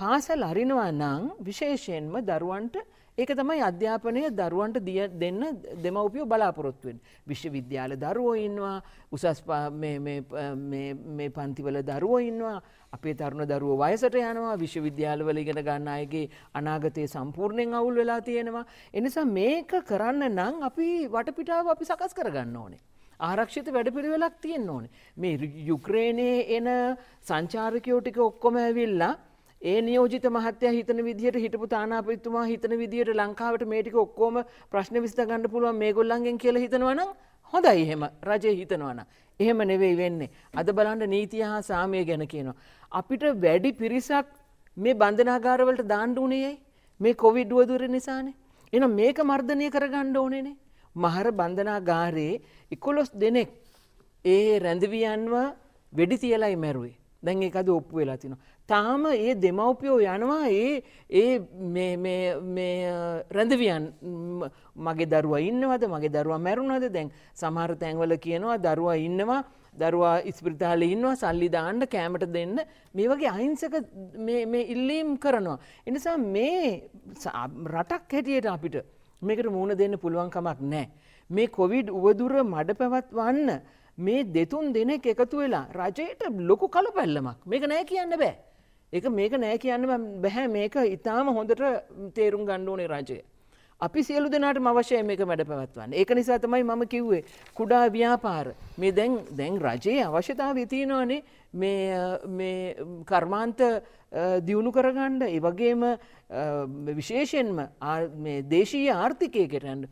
Speaker 2: පාසල් අරිනවා නම් විශේෂයෙන්ම දරුවන්ට ඒක තමයි අධ්‍යාපනය දරුවන්ට දිය දෙන්න දෙමවපියෝ බලාපොරොත්තුවෙන්. විශ්වවිද්‍යාල දරුවෝ ඉන්නවා උසස් මේ පන්තිවල දරුවෝ ඉන්නවා අපේ තරුණ දරුවෝ වයසට යනවා විශ්වවිද්‍යාලවල ඉගෙන ගන්න අයගේ අනාගතය සම්පූර්ණයෙන් අවුල් වෙලා තියෙනවා. එනිසා මේක කරන්න නම් අපි වටපිටාව අපි සකස් කරගන්න ඕනේ. ආරක්ෂිත වැඩපිළිවෙලක් තියෙන්න ඕනේ. මේ යුක්‍රේණයේ එන සංචාරකයෝ ටික ඔක්කොම ඇවිල්ලා ඒ නියෝජිත මහත්‍යය හිතන විදිහට හිටපු තානාපතිතුමා හිතන විදිහට ලංකාවට මේටික ඔක්කෝම ප්‍රශ්න විස්තගන්න පුළුවන් මේ ගොල්ලන්ගෙන් කියල හිතනවනම් හොඳයි එහෙම රජය හිතනවන. එහෙම නෙවෙයි වෙන්නේ. අද බලන්ට නීතිය හා සාමය ගැන කියනවා. අපිට වැඩි පිරිසක් මේ බන්ධනාගාරවලට දාණ්ඩුනේයයි මේ කොවිඩ් දුවදුර නිසානේ. එන මේක මර්ධනය කරගණ්ඩ ඕනෙනේ. මහර බන්ධනාගාරයේ ඉකොලොස් දෙනෙක් ඒ රැඳවියන්ව වෙඩි තියලයි මැරුවේ. දැන් ඒකද ඔප්පු වෙලා තිනවා. තාම ඒ දෙමව්පියෝ යනවා ඒ ඒ රැඳවියන් මගේ දරුවා ඉන්නවද මගේ දරුවා මැරුණද දැන් සමහර තැන්වල කියනවා දරුවා ඉන්නවා දරුවා ඉස්පිරිතාලේ ඉන්නවා සල්ලි දාන්න කෑමට දෙන්න මේ වගේ අහිංසක මේ ඉල්ලීම් කරනවා. එනිසා මේ රටක් හැටියට අපිට මේකට මුණ දෙන්න පුළුවන්කමක් නෑ. මේ කොවිඩ් උවදුර මඩ පැවත්වන්න මේ දෙතුන් දෙනෙක් එකතු වෙලා රජයට ලොකු කල පැල්ලමක් මේක නෑ කියන්න බෑ. එක මේක නෑ කියන්න බැහැ මේක ඉතාම හොඳට තේරුම් ගණ්ඩෝනේ රජය. අපි සියලු දෙනාට අවශ්‍යය මේක මැඩ පැවත්වන්න ඒක නිසා තමයි මම කිව්වේ කුඩා ව්‍යාපාර මේ දැන් දැන් රජයේ අවශ්‍යතාව විතියෙනවානේ මේ කර්මාන්ත දියුණු කරගණ්ඩ ඒ වගේම විශේෂයෙන්ම දේශීය ආර්ථිකයකටන්න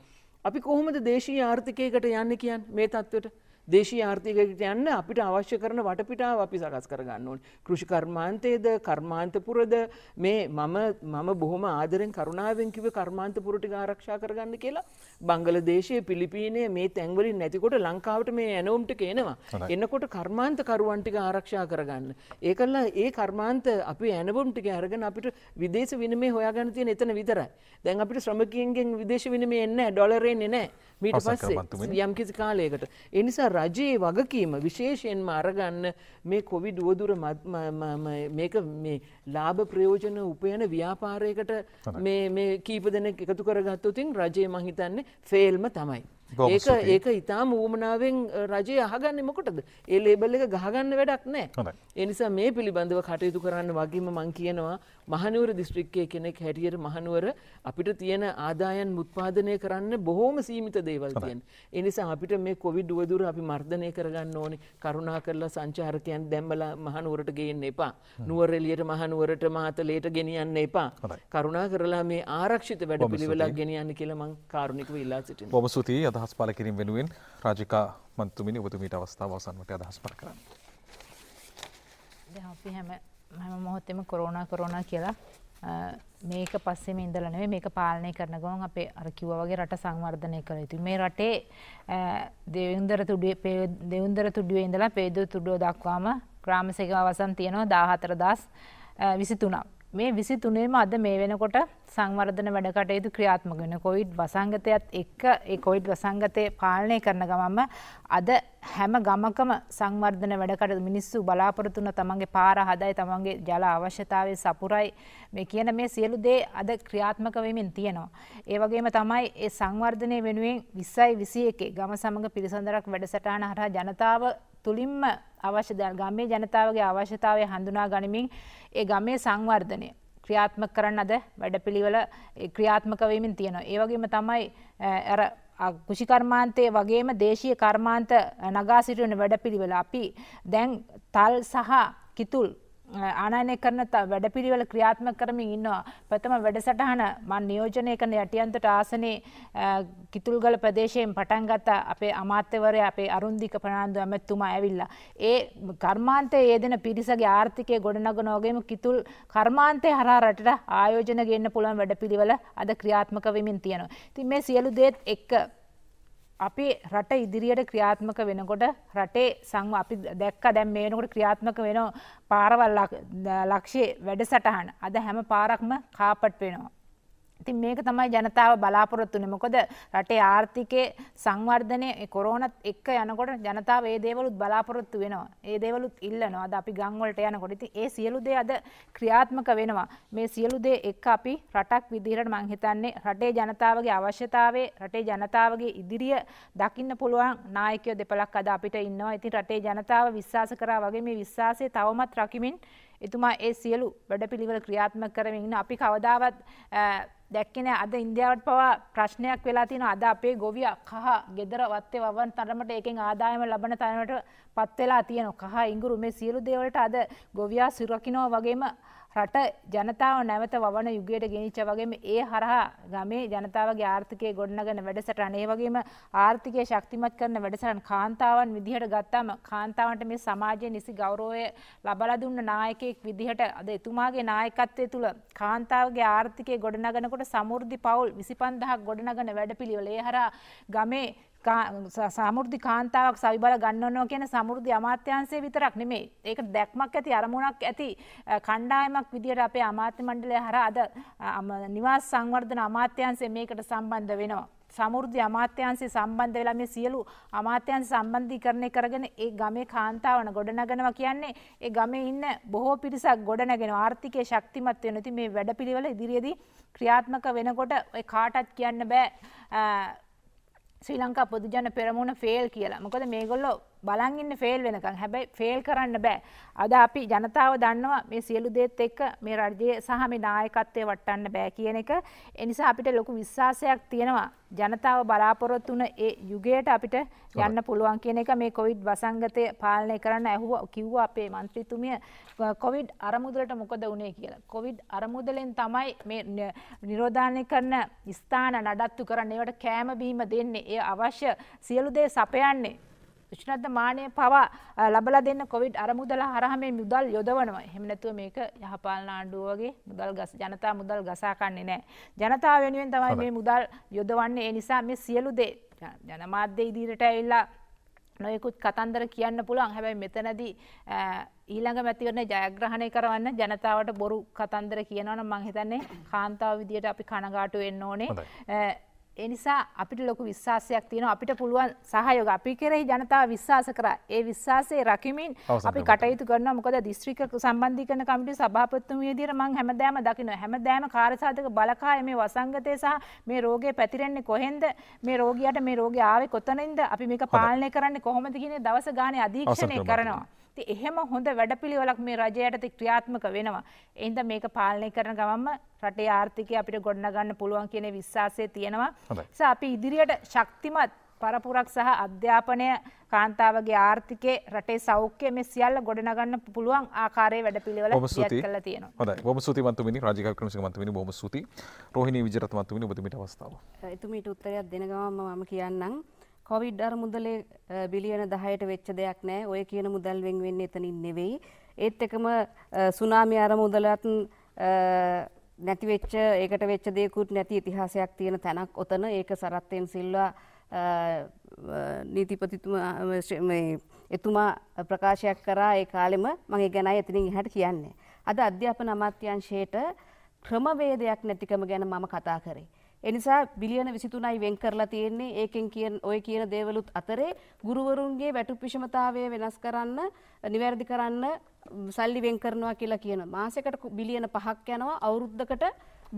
Speaker 2: අපි කොහොමද දේශී ආර්ථිකයකට යන්න කියන් මේ තත්ත්වට දේශී ආර්ථිකයට යන්න අපිට අවශ්‍ය කරන වටපිටාව අපි සකස් කරගන්න ඕන. කෘෂිකර්මාන්තයේද කර්මාන්තපුරද මේ මම මම බොහොම ආදරෙන් කරුණාවෙන් කිව්වේ කර්මාන්තපුර ටික ආරක්ෂා කරගන්න කියලා. බංගලාදේශයේ පිලිපීනයේ මේ තැන්වලින් නැතිකොට ලංකාවට මේ ඇනවුම් ටික එනවා. එනකොට කර්මාන්තකරුවන් ටික ආරක්ෂා කරගන්න. ඒකල්ලා ඒ කර්මාන්ත අපි ඇනවුම් ටික අරගෙන අපිට විදේශ විනිමය හොයාගන්න තියෙන එතන විතරයි. දැන් අපිට ශ්‍රමිකයන්ගෙන් විදේශ විනිමය එන්නේ නැහැ. ඩොලරෙන්නේ නැහැ. මීට පස්සේ යම්කිසි කාලයකට. එනිසා රජයේ වගකීම විශේෂයෙන්ම අරගන්න මේ කොවි දුවදුර මේක ලාභ ප්‍රයෝජන උපයන ව්‍යාපාරයකට කීප දෙන එකතු කරගත්තුතින් රජයේ මහිතන්නේ ෆේල්ම තමයි. ඒක ඒක ඉතාම ූමනාවෙන් රජය අහගන්න මොකටද ඒ ලේබල් එක ගහගන්න වැඩක් නෑ එනිසා මේ පිළිබඳව කටයුතු කරන්න වගේම මං කියනවා මහනුවර දිස්ත්‍රික්කය කෙනෙක් හැටියට මහනුවර අපිට තියෙන ආදායන් මුත්පාදනය කරන්න බොහෝම සීමිත දේවල් තියෙන. එනිසා අපිට මේ කොවිඩ් දුවදුර අපි මර්ධනය කරගන්න ඕනි කරුණා කරලා සංචාරකයන් දැම්මලා මහනුවරට ගේන්න එපා. නුවර එළියට මහනුවරට මාතලේට ගෙනියන්න එපා. කරුණා කරලා මේ ආරක්ෂිත වැඩ පිළිවෙලක් ගෙනියන්න කියලා මං කාරුණිකව ඉල්ලා
Speaker 1: සිටිනවා. අදහස් පල කිරීම වෙනුවෙන් රාජිකා මන්තුමිනි ඔබතුමීට අවස්ථාව අවසන්වට අදහස් පල කරන්න.
Speaker 3: අපි හැම හැම මොහොත්තෙම කොරෝණ කොරෝණ කියලා මේක පස්සෙම ඉඳලනේ මේක පාලනය කරන ගොන් අපේ අරකිව වගේ රට සංවර්ධනය කළ යුතු. මේ රටේ දෙවන්දර තුඩුවේ දෙවන්දර තුඩුවේ ඉඳලා පේදු තුඩුව දක්වාම ග්‍රාම සේකවසන් තියෙනවා දාහතර දස් විසි තුනක්. මේ විසි තුනේම අද මේ වෙනකොට සංවර්ධන වැඩකටයුතු ක්‍රියාත්මක වෙන කොයිඩ් වසංගතයත් එක්ක ඒ කොයිඩ් වසංගතය පාලනය කරන ගමම අද හැම ගමකම සංවර්ධන වැඩකට මිනිස්සු බලාපොරතුන තමන්ගේ පාර හදයි තමන්ගේ ජල අවශ්‍යතාවය සපුරයි මේ කියන මේ සියලු දේ අද ක්‍රියාත්මක වෙමින් තියෙනවා. ඒ වගේම තමයි ඒ සංවර්ධනය වෙනුවෙන් 20යි 21 ගම සමග පිරිසඳරක් වැඩසටහන හරහා ජනතාව තුළින්ම අවශ්‍ය ගමේ ජනතාවගේ අවශ්‍යතාවය හඳුනා ගනිමින් ඒ ගමේ සංවර්ධනය ක්‍රියාත්ම කරන්න අද වැඩපිළිවල ක්‍රියාත්මකවීමින් තියෙනවා. ඒවගේම තමයි ඇර කෘෂිකර්මාන්තය වගේම දේශීය කර්මාන්ත නගා සිටියන වැඩපිළිවෙල අපි දැන් තල් සහ කිතුල් ආනායනය කරන වැඩපිළිවෙල ක්‍රියාත්මක කරමින් ඉන්නවා. ප්‍රථම වැඩසටහන මම නියෝජනය කරන යටියන්තට ආසනේ කිතුල්ගල ප්‍රදේශයෙන් පටන් ගත්ත අපේ අමාත්‍යවරයා අපේ අරුන්දික ප්‍රනාන්දු ඇමතුමා ඇවිල්ලා. ඒ කර්මාන්තයේ යෙදෙන පිරිසගේ ආර්ථිකය ගොඩනගන වගේම කිතුල් කර්මාන්තය හරහා රටට ආයෝජන ගෙන්න පුළුවන් වැඩපිළිවෙල අද ක්‍රියාත්මක වෙමින් තියෙනවා. ඉතින් මේ සියලු දේත් එක්ක අපි රට ඉදිරියට ක්‍රියාත්මක වෙනකොට රටේ සංව අපි දැක්ක දැම් මේනකොට ක්‍රියාත්මක වෙන පාරවල් ලක්ෂයේ වැඩසටහන් අද හැම පාරක්ම කාපට් වෙනවා. ඉතින් මේක තමයි ජනතාව බලාපොරොත්තු වෙන්නේ. මොකද රටේ ආර්ථිකයේ සංවර්ධනය කොරෝනත් එක්ක යනකොට ජනතාව ඒ දේවලුත් බලාපොරොත්තු වෙනවා. ඒ දේවලුත් ඉල්ලනවා. අද අපි ගම් වලට යනකොට ඉතින් ඒ සියලු දේ අද ක්‍රියාත්මක වෙනවා. මේ සියලු දේ එක්ක අපි රටක් විදිහට මං හිතන්නේ රටේ ජනතාවගේ අවශ්‍යතාවයේ රටේ ජනතාවගේ ඉදිරිය දකින්න පුළුවන් නායකයෝ දෙපළක් අද අපිට ඉන්නවා. ඉතින් රටේ ජනතාව විශ්වාස කරා වගේ මේ විශ්වාසය තවමත් රකිමින් එතුමා ඒ සියලු වැඩපිළිවෙල ක්‍රියාත්ම කරමින්න අපි කවදාවත් දැක්කෙන අද ඉන්දියාවට පවා ප්‍රශ්නයක් වෙලා තියෙන අද අපේ ගොවිය කහ ගෙදර වත්තේ වවන් තරමට ඒකෙන් ආදායම ලබන තැනට පත්වෙලා තියෙන කහ ඉංගුරු මේ සියලු දේවලට අද ගොවියා සිරකිනෝ වගේම රට ජනතාව නැවත වන යුගයට ගෙනිච්ච වගේම ඒ හරහා ගමේ ජනතාවගේ ආර්ථිකය ගොඩනගන වැඩසටහන ඒ වගේම ආර්ථිකය ශක්තිමත් කරන වැඩසටහන් කාන්තාවන් විදිහට ගත්තාම කාන්තාවන්ට මේ සමාජයේ නිසි ගෞරවය ලබලා දුන්න නායකයෙක් විදිහට අද එතුමාගේ නායකත්වය තුළ කාන්තාවගේ ආර්ථිකය ගොඩනගනකොට සමෘද්ධි පවුල් 25000ක් ගොඩනගන වැඩපිළිවෙල ඒ හරහා ගමේ සාමුෘදි කාන්තාවක් සවිබල ගන්නනවා කියන සමුෘදධි අමාත්‍යන්සේ විතරක් නෙමේ ඒක දැක්මක් ඇති අරමුණක් ඇති කණ්ඩායමක් විදිට අපේ අමාත්‍ය මණ්ඩලය හර අද නිවාස් සංවර්ධන අමාත්‍යන්සේ මේකට සම්බන්ධ වෙනවා. සමුෘද්ධි අමාත්‍යන්සේ සම්බන්ධ වෙලා මේ සියලු අමාත්‍යන් සම්බන්ධීකරණය කරගෙන ඒ ගමේ කාන්තාවන ගොඩනගනවා කියන්නේ ඒ ගමේ ඉන්න බොහෝ පිරිසක් ගොඩනගෙන ආර්ථිකය ශක්තිමත් වෙන ති මේ වැඩපිළිවෙල ඉදිරියේදී ක්‍රියාත්මක වෙනකොට ඔය කාටත් කියන්න බෑ ශ්‍රී ලංකා පොදුජන පෙරමුණ ෆේල් කියලා මොකද මේගොල්ලෝ බලන් ඉන්න ෆේල් වෙනකම් හැබැයි ෆේල් කරන්න බෑ අද අපි ජනතාව දන්නවා මේ සියලු දේත් එක්ක මේ රජයේ සහ මේ නායකත්වය වටන්න බෑ කියන එක ඒ නිසා අපිට ලොකු විශ්වාසයක් තියෙනවා ජනතාව බලාපොරොත්තු වුණ ඒ යුගයට අපිට යන්න පුළුවන් කියන එක මේ කොවිඩ් වසංගතය පාලනය කරන්න ඇහුව කිව්වා අපේ මන්ත්‍රීතුමිය කොවිඩ් අරමුදලට මොකද වුණේ කියලා කොවිඩ් අරමුදලෙන් තමයි මේ නිරෝධානය කරන ස්ථාන නඩත්තු කරන්න ඒවට කෑම බීම දෙන්නේ ඒ අවශ්‍ය සියලු දේ සපයන්නේ විශ්වනාත මානය පවා ලබලා දෙන්න කොවිඩ් අරමුදල හරහා මේ මුදල් යොදවනවා. එහෙම නැතුව මේක යහපාලන ආණ්ඩුව වගේ මුදල් ගස ජනතා මුදල් ගසා කන්නේ නැහැ. ජනතාව වෙනුවෙන් තමයි මේ මුදල් යොදවන්නේ. ඒ නිසා මේ සියලු දේ ජනමාධ්‍ය ඉදිරියට ඇවිල්ලා නොයෙකුත් කතන්දර කියන්න පුළුවන්. හැබැයි මෙතනදී ඊළඟ මැතිවරණ ජයග්‍රහණය කරවන්න ජනතාවට බොරු කතන්දර කියනවනම් මං හිතන්නේ කාන්තාව විදියට අපි කනගාටු වෙන්න ඕනේ. ඒ නිසා අපිට ලොකු විශ්වාසයක් තියෙනවා අපිට පුළුවන් සහයෝග අපි කෙරෙහි ජනතාව විශ්වාස කරා ඒ විශ්වාසයේ රකිමින් අපි කටයුතු කරනවා මොකද දිස්ත්‍රික්ක සම්බන්ධීකරණ කමිටුවේ සභාපතිතුමිය විදිහට මම හැමදාම දකිනවා හැමදාම කාර්යසාධක බලකාය මේ වසංගතය සහ මේ රෝගේ පැතිරෙන්නේ කොහෙන්ද මේ රෝගියාට මේ රෝගේ ආවේ කොතනින්ද අපි මේක පාලනය කරන්නේ කොහොමද කියන දවස ගානේ අධීක්ෂණය කරනවා ඉතින් එහෙම හොඳ වැඩපිළිවෙලක් මේ රජය යටතේ ක්‍රියාත්මක වෙනවා. එහෙනම් මේක පාලනය කරන ගමන්ම රටේ ආර්ථිකය අපිට ගොඩනගන්න පුළුවන් කියන විශ්වාසය තියෙනවා. නිසා අපි ඉදිරියට ශක්තිමත් පරපුරක් සහ අධ්‍යාපනය කාන්තාවගේ ආර්ථිකේ රටේ සෞඛ්‍ය මේ සියල්ල ගොඩනගන්න පුළුවන් ආකාරයේ වැඩපිළිවෙල ක්‍රියාත් කරලා තියෙනවා.
Speaker 1: හොඳයි. බොහොම ස්තුතියි මන්තුමිනි රාජික වික්‍රමසිංහ මන්තුමිනි බොහොම ස්තුතියි. රෝහිණී විජයරත්න මන්තුමිනි ඔබතුමීට අවස්ථාව.
Speaker 4: එතුමීට උත්තරයක් දෙන ගමන් මම කියන්නම්. කොවිඩ් අර මුදලේ බිලියන 10ට වෙච්ච දෙයක් නෑ. ඔය කියන මුදල් වෙන් වෙන්නේ එතනින් නෙවෙයි. ඒත් එකම සුනාමි අර මුදලත් නැති වෙච්ච ඒකට වෙච්ච දේකුත් නැති ඉතිහාසයක් තියෙන තැනක් ඔතන ඒක සරත්තයෙන් සිල්වා නීතිපතිතුමා එතුමා ප්‍රකාශයක් කරා ඒ කාලෙම මගේ ගැනයි එතනින් එහාට කියන්නේ. අද අධ්‍යාපන අමාත්‍යංශයට ක්‍රමවේදයක් නැතිකම ගැන මම කතා කරේ. එනිසා බිලියන 23යි වෙන් කරලා තියෙන්නේ ඒකෙන් කියන ඔය කියන දේවලුත් අතරේ ගුරුවරුන්ගේ වැටුප් විෂමතාවය වෙනස් කරන්න නිවැරදි කරන්න සල්ලි වෙන් කරනවා කියලා කියන මාසයකට බිලියන 5ක් යනවා අවුරුද්දකට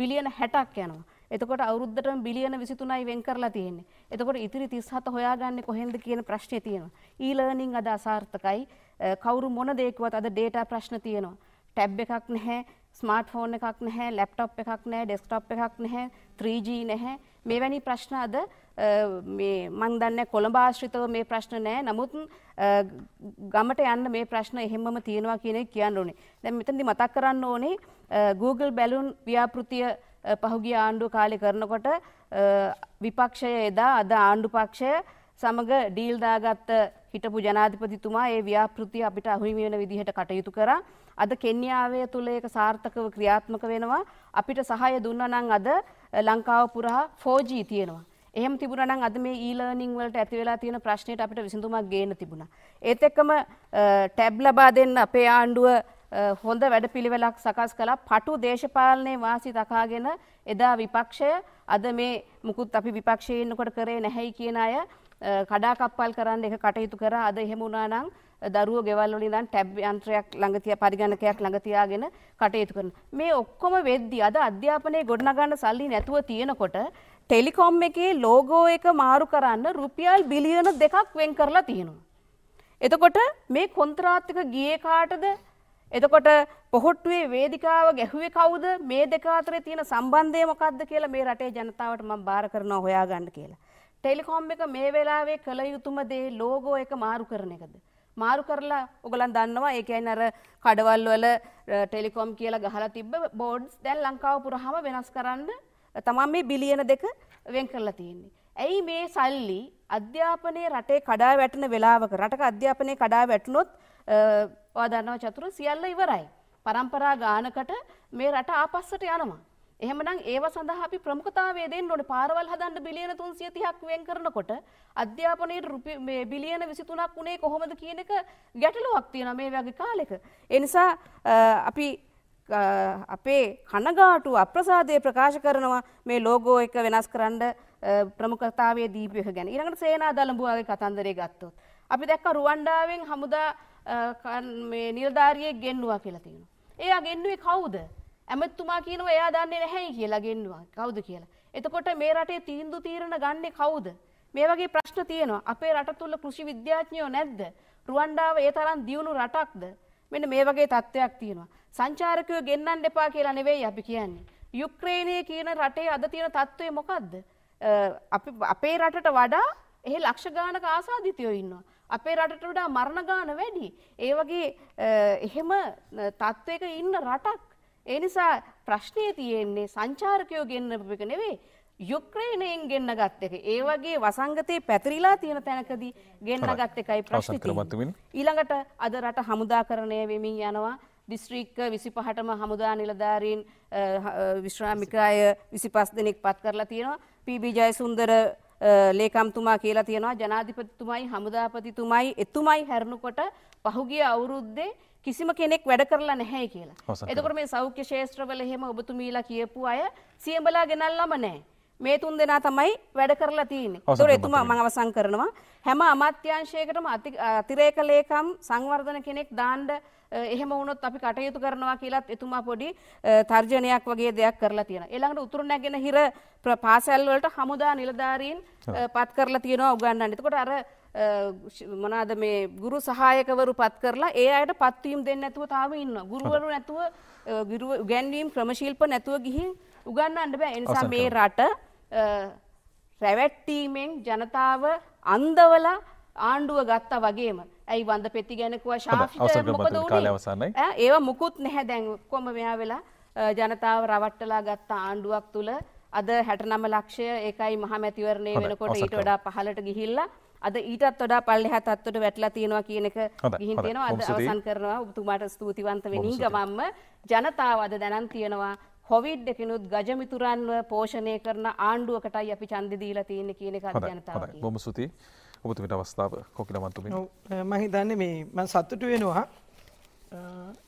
Speaker 4: බිලියන 60ක් යනවා එතකොට අවුරුද්දටම බිලියන 23යි වෙන් කරලා තියෙන්නේ. එතකොට ඉතිරි 37 හොයාගන්නේ කොහෙන්ද කියන ප්‍රශ්නේ තියෙනවා. e-learning අද අසාර්ථකයි. කවුරු මොන දේ කිව්වත් අද data ප්‍රශ්න තියෙනවා. ටැබ් එකක් නැහැ ස්මාර්ට් ෆෝන් එකක් නැහැ ලැප්ටොප් එකක් නැහැ ඩෙස්ක්ටොප් එකක් නැහැ 3G නැහැ මේවැනි ප්‍රශ්න අද මේ මං දන්නේ කොළඹ ආශ්‍රිතව මේ ප්‍රශ්න නැහැ නමුත් ගමට යන්න මේ ප්‍රශ්න එහෙමම තියෙනවා කියන එක කියන්න ඕනේ දැන් මෙතනදී මතක් කරන්න ඕනේ Google බැලුන් ව්‍යාපෘතිය පහුගිය ආණ්ඩුව කාලේ කරනකොට විපක්ෂය එදා අද ආණ්ඩු පක්ෂය සමග ඩීල් දාගත්ත හිටපු ජනාධිපතිතුමා ඒ ව්‍යාපෘතිය අපිට අහිමි වෙන විදිහට කටයුතු කරා අද කෙන්යාවේ තුල ඒක සාර්ථකව ක්‍රියාත්මක වෙනවා. අපිට සහාය දුන්නා නම් අද ලංකාව පුරා 4G තියෙනවා. එහෙම තිබුණා නම් අද මේ e-learning වලට ඇති වෙලා තියෙන ප්‍රශ්නෙට අපිට විසඳුමක් ගේන්න තිබුණා. ඒත් එක්කම ටැබ් ලබා දෙන්න අපේ ආණ්ඩුව හොඳ වැඩපිළිවෙලක් සකස් කළා. පටු දේශපාලනයේ වාසි තකාගෙන එදා විපක්ෂය අද මේ මුකුත් අපි විපක්ෂයේ ඉන්නකොට කරේ නැහැයි කියන අය කඩාකප්පල් කරන්න එක කටයුතු කරා අද එහෙම වුණා නම් දරුවෝ ගෙවල් වලින් ඉඳන් ටැබ් යන්ත්‍රයක් ළඟ තියා පරිගණකයක් ළඟ තියාගෙන කටයුතු කරන මේ ඔක්කොම වෙද්දී අද අධ්‍යාපනයේ ගොඩනගන්න සල්ලි නැතුව තියෙනකොට ටෙලිකොම් එකේ ලෝගෝ එක මාරු කරන්න රුපියල් බිලියන දෙකක් වෙන් කරලා තියෙනවා. එතකොට මේ කොන්ත්‍රාත් එක ගියේ කාටද? එතකොට පොහොට්ටුවේ වේදිකාව ගැහුවේ කවුද? මේ දෙක අතරේ තියෙන සම්බන්ධය මොකක්ද කියලා මේ රටේ ජනතාවට මම බාර කරනවා හොයාගන්න කියලා. ටෙලිකොම් එක මේ වෙලාවේ කළ යුතුම දේ ලෝගෝ එක මාරු කරන එකද. මාරු කරලා ඔගලන් දන්නවා ඒකයි අර කඩවල් වල ටෙලිකොම් කියලා ගහලා තිබ්බ බෝඩ්ස් දැන් ලංකාව පුරාම වෙනස් කරන්න තමන් මේ බිලියන දෙක වෙන් කරලා තියෙන්නේ. ඇයි මේ සල්ලි අධ්‍යාපනයේ රටේ කඩා වැටෙන වෙලාවක රටක අධ්‍යාපනයේ කඩා වැටුනොත් ඔයා දන්නවා චතුර සියල්ල ඉවරයි. પરම්පරා ගානකට මේ රට ආපස්සට යනවා. එහෙමනම් ඒව සඳහා අපි ප්‍රමුඛතාවය දෙන්න ඕනේ. පාරවල් හදන්න බිලියන 330ක් වෙන් කරනකොට අධ්‍යාපනයේ රුපියල් මේ බිලියන 23ක් උනේ කොහොමද කියන එක ගැටලුවක් තියෙනවා මේ වගේ කාලෙක. ඒ නිසා අපි අපේ කනගාටු අප්‍රසාදය ප්‍රකාශ කරනවා මේ ලෝගෝ එක වෙනස් කරන්න ප්‍රමුඛතාවයේ දීපු එක ගැන. ඊළඟට සේනා දලඹුවාගේ කතන්දරය ගත්තොත්. අපි දැක්ක රුවන්ඩාවෙන් හමුදා මේ නිලධාරියෙක් ගෙන්නුවා කියලා තියෙනවා. එයා ගෙන්නුවේ කවුද? ඇමතුමා කියනවා එයා දන්නේ නැහැ කියලා ගෙන්නවා. කවුද කියලා. එතකොට මේ රටේ තීන්දුව තීරණ ගන්නෙ කවුද? මේ වගේ ප්‍රශ්න තියෙනවා. අපේ රට තුල කෘෂි විද්‍යාඥයෝ නැද්ද? රුවන්ඩාව ඒ තරම් දියුණු රටක්ද? මෙන්න මේ වගේ තත්ත්වයක් තියෙනවා. සංචාරකයෝ ගෙන්නන්න එපා කියලා නෙවෙයි අපි කියන්නේ. යුක්‍රේනයේ කියන රටේ අද තියෙන තත්ත්වය මොකද්ද? අපි අපේ රටට වඩා එහි ලක්ෂ ගානක ආසාදිතයෝ ඉන්නවා. අපේ රටට වඩා මරණ ගාන වැඩි. ඒ වගේ එහෙම තත්ත්වයක ඉන්න රටක් ඒ නිසා ප්‍රශ්නය තියෙන්නේ සංචාරකයෝ ගෙන්නපු එක නෙවෙයි යුක්්‍රේණයෙන් ගෙන්න්න ගත්ත එක ඒ වගේ වසංගතයේ පැතිරිලා තියෙන තැනකදී ගෙන්න්න ගත්ත එකයි ප්‍රශ්නකරමතුමින් ඊළඟට අද රට හමුදා කරණය වෙමින් යනවා දිස්ත්‍රීක්ක විසි පහටම හමුදා නිලධාරීන් විශ්‍රාමිකාය විසි පස් දෙනෙක් පත් කරලා තියෙනවා පීබිජය සුන්දර ලේකම්තුමා කියලා තියෙනවා ජනාධිපතිතුමයි හමුදාපතිතුමයි එතුමයි හැරණුකොට පහුගිය අවුරුද්දේ කිසිම කෙනෙක් වැඩ කරලා නැහැ කියලා. එතකොට මේ සෞඛ්‍ය ශාස්ත්‍රවල එහෙම ඔබතුමීලා කියපු අය සියඹලා ගෙනල්ලාම නැහැ. මේ තුන් දෙනා තමයි වැඩ කරලා තියෙන්නේ. ඒතොර එතුමා මම අවසන් කරනවා. හැම අමාත්‍යංශයකටම අතිරේක ලේකම් සංවර්ධන කෙනෙක් දාන්න එහෙම වුණොත් අපි කටයුතු කරනවා කියලාත් එතුමා පොඩි තර්ජනයක් වගේ දෙයක් කරලා තියෙනවා. ඊළඟට උතුරු නැගෙන හිර පාසල් වලට හමුදා නිලධාරීන් පත් කරලා තියෙනවා උගන්වන්න. එතකොට අර මොනාද මේ ගුරු සහායකවරු පත් කරලා ඒ අයට පත්වීම් දෙන්න නැතුව තාම ඉන්න ගුරුවරු නැතුව ගිරුව උගැන්වීම් ක්‍රමශිල්ප නැතුව ගිහින් උගන්නන්න බෑ එනිසා මේ රට රැවැට්ටීමෙන් ජනතාව අන්දවල ආණ්ඩුව ගත්තා වගේම ඇයි වන්ද පෙති ගැනකුව ශාෂිත මොකද වුණේ ඒවා මුකුත් නැහැ දැන් කොම මෙයා වෙලා ජනතාව රවට්ටලා ගත්තා ආණ්ඩුවක් තුල අද 69 ලක්ෂය ඒකයි මහා මැතිවරණය වෙනකොට ඊට වඩා පහළට ගිහිල්ලා අද ඊටත් වඩා පල්ලෙහා තත්ත්වයට වැටලා තියෙනවා කියන එක ගිහින් තියෙනවා අද අවසන් කරනවා ඔබතුමාට ස්තුතිවන්ත වෙමින් ගමම්ම ජනතාව අද දැනන් තියෙනවා කොවිඩ් එකකිනුත් ගජමිතුරන්ව පෝෂණය කරන ආණ්ඩුවකටයි අපි ඡන්දෙ දීලා තියෙන්නේ කියන එක අද ජනතාව කියනවා.
Speaker 1: බොහොම ස්තුතියි. ඔබතුමිට අවස්ථාව කොකිලවන්තුමින්. ඔව්
Speaker 5: මම හිතන්නේ මේ මම සතුටු වෙනවා.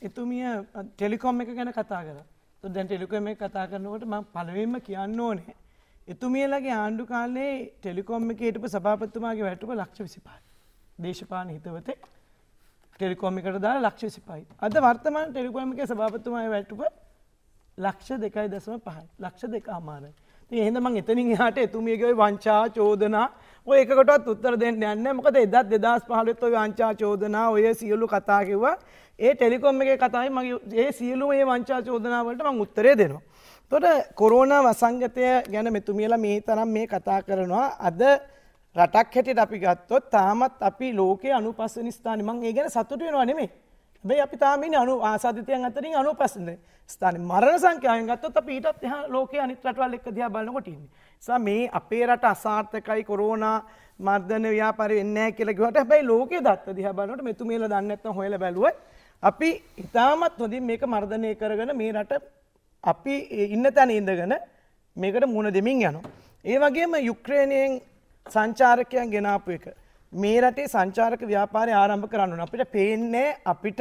Speaker 5: එතුමිය ටෙලිකොම් එක ගැන කතා කරා. දැන් ටෙලිකොම් එක කතා කරනකොට මම පළවෙනිම කියන්න ඕනේ එතුමියලගේ ආණ්ඩු කාලේ ටෙලිකොම් එකටපු සභාපත්තුමාගේ වැටුප ලක්ෂ විසිපායි. දේශපාන හිතවතේ ටෙලිකොමිකට දා ලක්ෂ විසිපයි. අද වර්තමාන ටෙලිකොමික සභාපත්තුමාගේ වැටුප ලක්ෂ දෙකයි දසම පහයි ලක්ෂ දෙක අමාරයි. එහෙද මං එතනින් හට එතුමියගේ වංචා චෝදනා ඔය එකකොටත් උත්තර දෙන්න යන්න මොකද එදත් දෙදස් පහලත් ඔය වංචා චෝදනා ඔය සියලු කතා කිව්වා ඒ ටෙලිකොම් එකේ කතායි මගේ ඒ සියලු මේ වංචා චෝදනාවලට මං උත්තරේ දෙනවා. තොට කොරෝණ වසංගතය ගැන මෙතුමියලා මේ තරම් මේ කතා කරනවා අද රටක් හැටියට අපි ගත්තොත් තාමත් අපි ලෝකයේ අනුපස්සන ස්ථාන මං ඒ ගැන සතුට වෙනවා නෙමෙයි. හැබැයි අපි තාම ඉන්නේ අනු ආසාදිතයන් අතරින් අනුපස්සන ස්ථානේ මරණ සංඛ්‍යාවෙන් ගත්තොත් අපි ඊටත් එහා ලෝකයේ අනිත් රටවල් එක්ක දිහා බලනකොට ඉන්නේ. නිසා මේ අපේ රට අසාර්ථකයි කොරෝනා මර්ධන ව්‍යාපාරය වෙන්නේ නැහැ කියලා කිව්වට හැබැයි ලෝකයේ දත්ත දිහා බලනකොට මෙතුමියලා දන්නේ නැත්නම් හොයලා බැලුවොත් අපි ඉතාමත් හොඳින් මේක මර්ධනය කරගෙන මේ රට අපි ඉන්න තැන ඉඳගෙන මේකට මුණ දෙමින් යනු. ඒ වගේම යුක්්‍රේණයෙන් සංචාරකයන් ගෙනාපු එක. මේ රටේ සංචාරක ව්‍යාපාරය ආරම්භ කරන්න අපිට පේන්නේ අපිට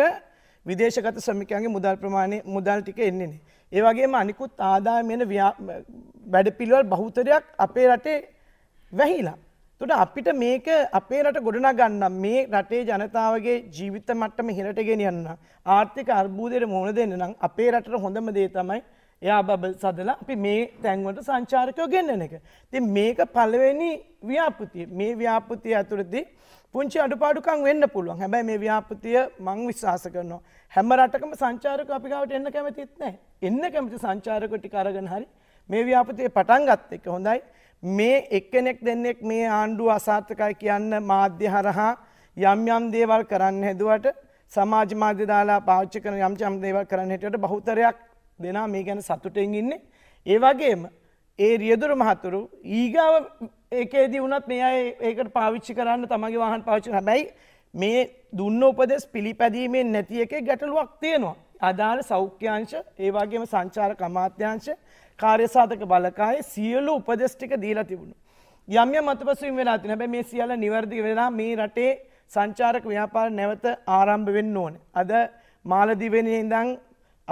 Speaker 5: විදේශගත ශ්‍රමිකයන්ගේ මුදල් ප්‍රමාණය මුදල් ටික එන්නේනේ. ඒ වගේම අනිකුත් ආදායමෙන වැඩ පිළිවල් බහුතරයක් අපේ රටේ වැහිලා. තොට අපිට මේක අපේ රට ගොඩනා ගන්න මේ රටේ ජනතාවගේ ජීවිත මට්ටම හිරට ගෙනියන්න ආර්ථික අර්බූදයට මුහුණ දෙන්න නම් අපේ රටට හොඳම දේ තමයි එයා බබ සදලා අපි මේ තැන්වලට සංචාරකයෝ ගෙන්න්නන එක. ති මේක පළවෙනි ව්‍යාපෘතිය මේ ව්‍යාපෘතිය ඇතුළදී පුංචි අඩුපාඩුකම් වෙන්න පුළුවන් හැබැයි මේ ව්‍යාපෘතිය මං විශ්වාස කරනවා. හැම රටකම සංචාරක අපිකාවට එන්න කැමතිත් නෑ එන්න කැමති සංචාරක ටික අරගෙන හරි මේ ව්‍යාපෘතිය පටන් ගත්ත එක හොඳයි මේ එක්කෙනෙක් දෙන්නෙක් මේ ආණ්ඩුව අසාර්ථකයි කියන්න මාධ්‍ය හරහා යම් යම් දේවල් කරන්න හැදුවට සමාජ මාධ්‍ය දාලා පාවිච්චි කරන යම් යම් දේවල් කරන්න හිටියට බහුතරයක් දෙනා මේ ගැන සතුටින් ඉන්නේ. ඒ වගේම ඒ රියදුරු මහතුරු ඊගාව ඒකේදී වුණත් මේ අය ඒකට පාවිච්චි කරන්න තමගේ වාහන පාවිච්චි කරන හැබැයි මේ දුන්න උපදෙස් පිළිපැදීමෙන් නැති එකේ ගැටලුවක් තියෙනවා. අදාළ සෞඛ්‍යාංශ ඒ වගේම සංචාරක අමාත්‍යාංශ කාර්යසාධක බලකාය සියලු උපදෙස්ටික දීලා තිබුණු. යම්ය මතපසුම් වෙලා තින හැබැයි මේ සියල්ල නිවැරදි වෙලා මේ රටේ සංචාරක ව්‍යාපාර නැවත ආරම්භ වෙන්න ඕනේ. අද මාලදිවෙනේ ඉඳන්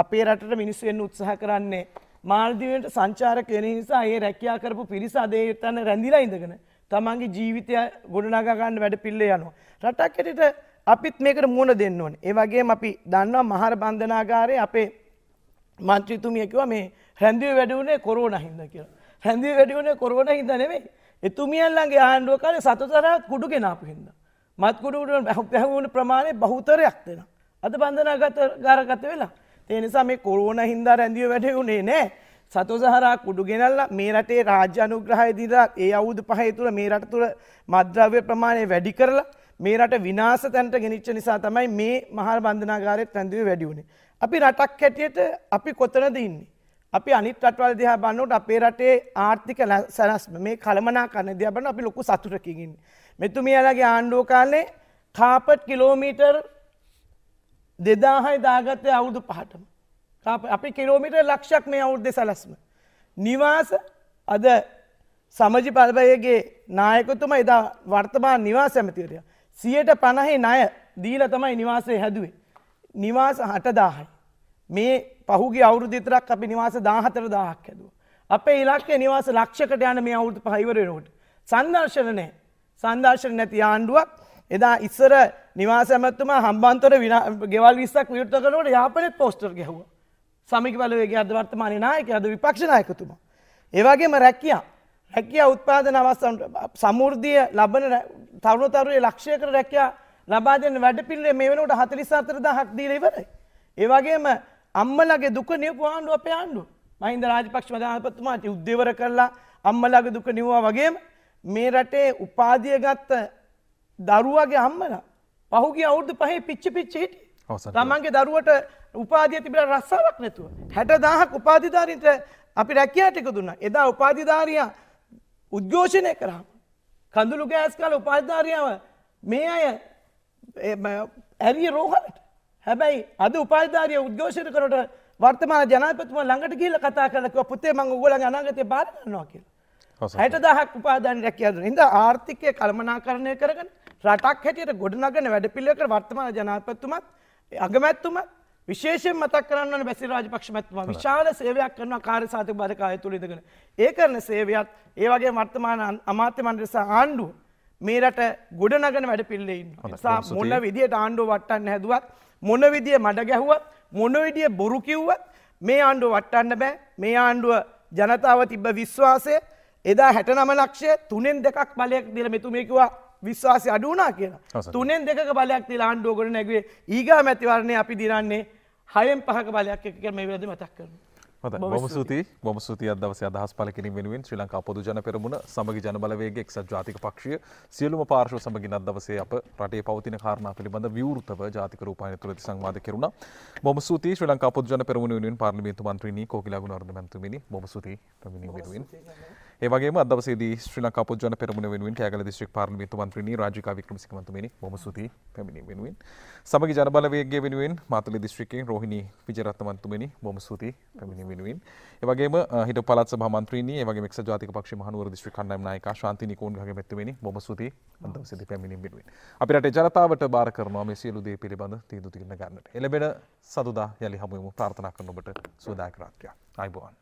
Speaker 5: අපේ රටට මිනිස්සු එන්න උත්සාහ කරන්නේ. මාල්දිවට සංචාරක වෙන නිසා ඒ රැකියා කරපු පිරිස අද ඒ තැන රැඳිලා ඉඳගෙන තමන්ගේ ජීවිතය ගොඩනගා ගන්න වැඩ පිල්ලේ යනවා. රටක් හැටියට අපිත් මේකට මුහුණ දෙන්න ඕනේ. ඒ වගේම අපි දන්නවා මහර බන්ධනාගාරයේ අපේ මන්ත්‍රීතුමිය කිව්වා මේ හැඳිය වැඩුනේ කොරෝන හින්ද කියලා. හැඳිය වැඩිුනේ කොරෝන හින්ද නෙමෙයි. එතුමියන්ලගේ ආණ්ඩුව කාලේ සතුතරහත් කුඩු ගෙනාපු හින්ද. මත් කුඩුට පැහවුණ ප්‍රමාණය බහුතරයක් දෙෙන. අද බන්ධනාගත ගාරගත වෙලා. තේනිසා මේ කොරෝන හින්දා රැඳිය වැඩුනේ නෑ. සතුසහරා කුඩු ගෙනල්ලා මේ රටේ රාජ්‍ය අනුග්‍රහය දිලා ඒ අවුද පහය තුළ මේ රට තුළ මද්‍රව්‍ය ප්‍රමාණය වැඩි කරලා මේ රට විනාස තැන්ට ගෙනනිච්ච නිසා තමයි මේ මහල් බන්ධනාගාරය තැඳව වැඩියුණේ. අපි රටක් හැටියට අපි කොතනද ඉන්නේ. අපි අනිත් රටවල් දිහා බලනකොට අපේ රටේ ආර්ථික සැලැස්ම මේ කළමනාකරණ දිහා බලන අපි ලොකු සතුටකින් ඉන්නේ. මෙතුමියලාගේ ආණ්ඩුව කාලේ කාපට් කිලෝමීටර් 2000යි දාගත්තේ අවුරුදු පහටම. අපි කිලෝමීටර් ලක්ෂයක් මේ අවුරුද්දේ සැලැස්ම. නිවාස අද සමජි පල්බයගේ නායකතුම එදා වර්තමාන නිවාස ඇමතිවරයා. සියයට පණහේ ණය දීලා තමයි නිවාසය හැදුවේ. නිවාස 8000යි. මේ පහුගේ අවුරුදිතරක් අපි නිවාස දාහතර දාහක් ඇදුව. අපේ ඉලක්කය නිවාස ලක්ෂකට යන මේ අවුරුදු පහිවරෙනකොට. සංදර්ශනය සංදර්ශන නැති ආණ්ඩුවක් එදා ඉස්සර නිවාසැමැත්තුම හම්බන්තොර ගෙවල් විස්සක් විෘත කනට යාපනත් පෝස්ටර් ගැහුව සමික බලවගේ අද වර්තමානය නායක අද විපක්ෂණයකතුමා. ඒවගේම රැකියා රැකිය උත්පාදන අවස්සන් සමෘද්ධිය ලබන තරුණතරුේ ලක්ෂය කර රැකයා ලබාදන වැඩ පිල්ලේ මේ වනට හතලිසාතරද හක් දීලෙවරයි. ඒවගේම අම්මලගේ දුක නියපු ආණ්ඩුව අපේ ආණ්ඩුව. මහින්ද රාජපක්ෂ ප්‍රධානපතිතුමා උද්දේවර කරලා අම්මලගේ දුක නිවුවා වගේම මේ රටේ උපාධිය ගත්ත දරුවගේ අම්මලා පහුගේ අවුරුදු පහේ පිච්චි පිච්චි හිටියේ. තමන්ගේ දරුවට උපාධිය තිබිලා රස්සාවක් නැතුව 60000ක් උපාධිධාරීන්ට අපි රැකියා ටික දුන්නා. එදා උපාධිධාරියා උද්ඝෝෂණය කරාම කඳුළු ගෑස් කාල උපාධිධාරියාව මේ අය ඇරිය රෝහලට හැබැයි අද උපාධාරය උද්ඝෝෂණ කරට වර්තමාන ජනපතුම ළඟට ගිල කතා කරලක පුතේ මං උගල අනාගතය බාරන්නවා කියල. හයට දහක් උපාධාන රැකයාද ඉද ආර්ථිකය කළමනා කරණය කරගන රටක් හැටියට ගොඩනගන වැඩ පිල්ලක වර්තමාන ජනාපත්තුමත් අගමැත්තුම විශේෂෙන් මතක් කරන්න බැසි රාජපක්ෂ මැත්තුම විශාල සේවයක් කරන කාර සාතික බධකාය තුළිදගෙන. ඒ කරන සේවයක්ත් ඒ වගේ වර්තමාන අමාත්‍ය මන්ඩ්‍රසා ආණ්ඩුව මේරට ගොඩනගන වැඩ පිල්ලෙයින් සා මුල්ල විදිට ආණ්ඩුව වටන්න හැදුවත්. මොන විදිය මඩ ගැහුවත් මොන විදිය බොරු කිව්වත් මේ ආණ්ඩුව වට්ටන්න බෑ මේ ආණ්ඩුව ජනතාව තිබ්බ විශ්වාසය එදා හැට නම ලක්ෂය තුනෙන් දෙකක් බලයක් දිල මෙතුමයකිවා විශ්වාසය අඩුනා කියලා තුනෙන් දෙක බලයක් තිලා ආණ්ඩුව ගොඩ නැගුවේ ඊගා මැතිවරණය අපි දිරන්නේ හයෙන් පහක බලයක් එක මේ වෙලද මතක් කරනවා
Speaker 1: බොම සූති බොම සූතිය දවස අදහස් පල කෙන වෙනුවෙන් ශ්‍රී ලංකා පොදු ජන පෙරමුණ සමග ජනබලවේග එක්සත් ජාතික පක්ෂය සියලුම පාර්ශව සමගින් අදවසේ අප රටේ පවතින කාරණා පිළිබඳ විවෘතව ජාතික රූපායන තුළ සංවාද කෙරුණා බොම සූති ශ්‍රී ලංකා පොදු ජන පෙරමුණ වෙනුවෙන් පාර්ලිමේන්තු මන්ත්‍රිණී කෝකිලා ගුණවර්ධන මැතිතුමිනි බොම සූති ප්‍රමිණී වෙනුවෙන් ඒවගේ අදවසේ ශ්‍රී ලංකා පොජන පෙරමුණ වෙනුවෙන් කෑගල දිස්ත්‍රික් පාර්ලිමේන්තු මන්ත්‍රී රාජිකා වික්‍රමසිංහතුමනි බොහොම ස්තුතියි පැමිණීම වෙනුවෙන් සමග ජනබලවේගය වෙනුවෙන් මාතලේ දිස්ත්‍රික්කේ රෝහිණී විජයරත්නමන්තුමනි බොහොම ස්තුතියි පැමිණීම වෙනුවෙන් ඒවගේම හිට පලත් සහමන්ත්‍රී ඒවගේ මෙක් ජාතික පක්ෂ මහනුවර දිස්ත්‍රික් කණ්ඩායම් නායක ශාන්ති නිකෝන්ගේ මැතිවෙනි බොහොම ස්තුතියි අදවසේ පැමිණීම වෙනුවෙන් අපිට ජනතාවට බාර කරනවා මේ සියලු දේ පිළිබඳ තීන්දුව ගන්නට එළබෙන සතුදා යළි හමුවෙමු ප්‍රාර්ථනා කරන ඔබට සුවදායක රාත්‍රියක් අයිබෝවන්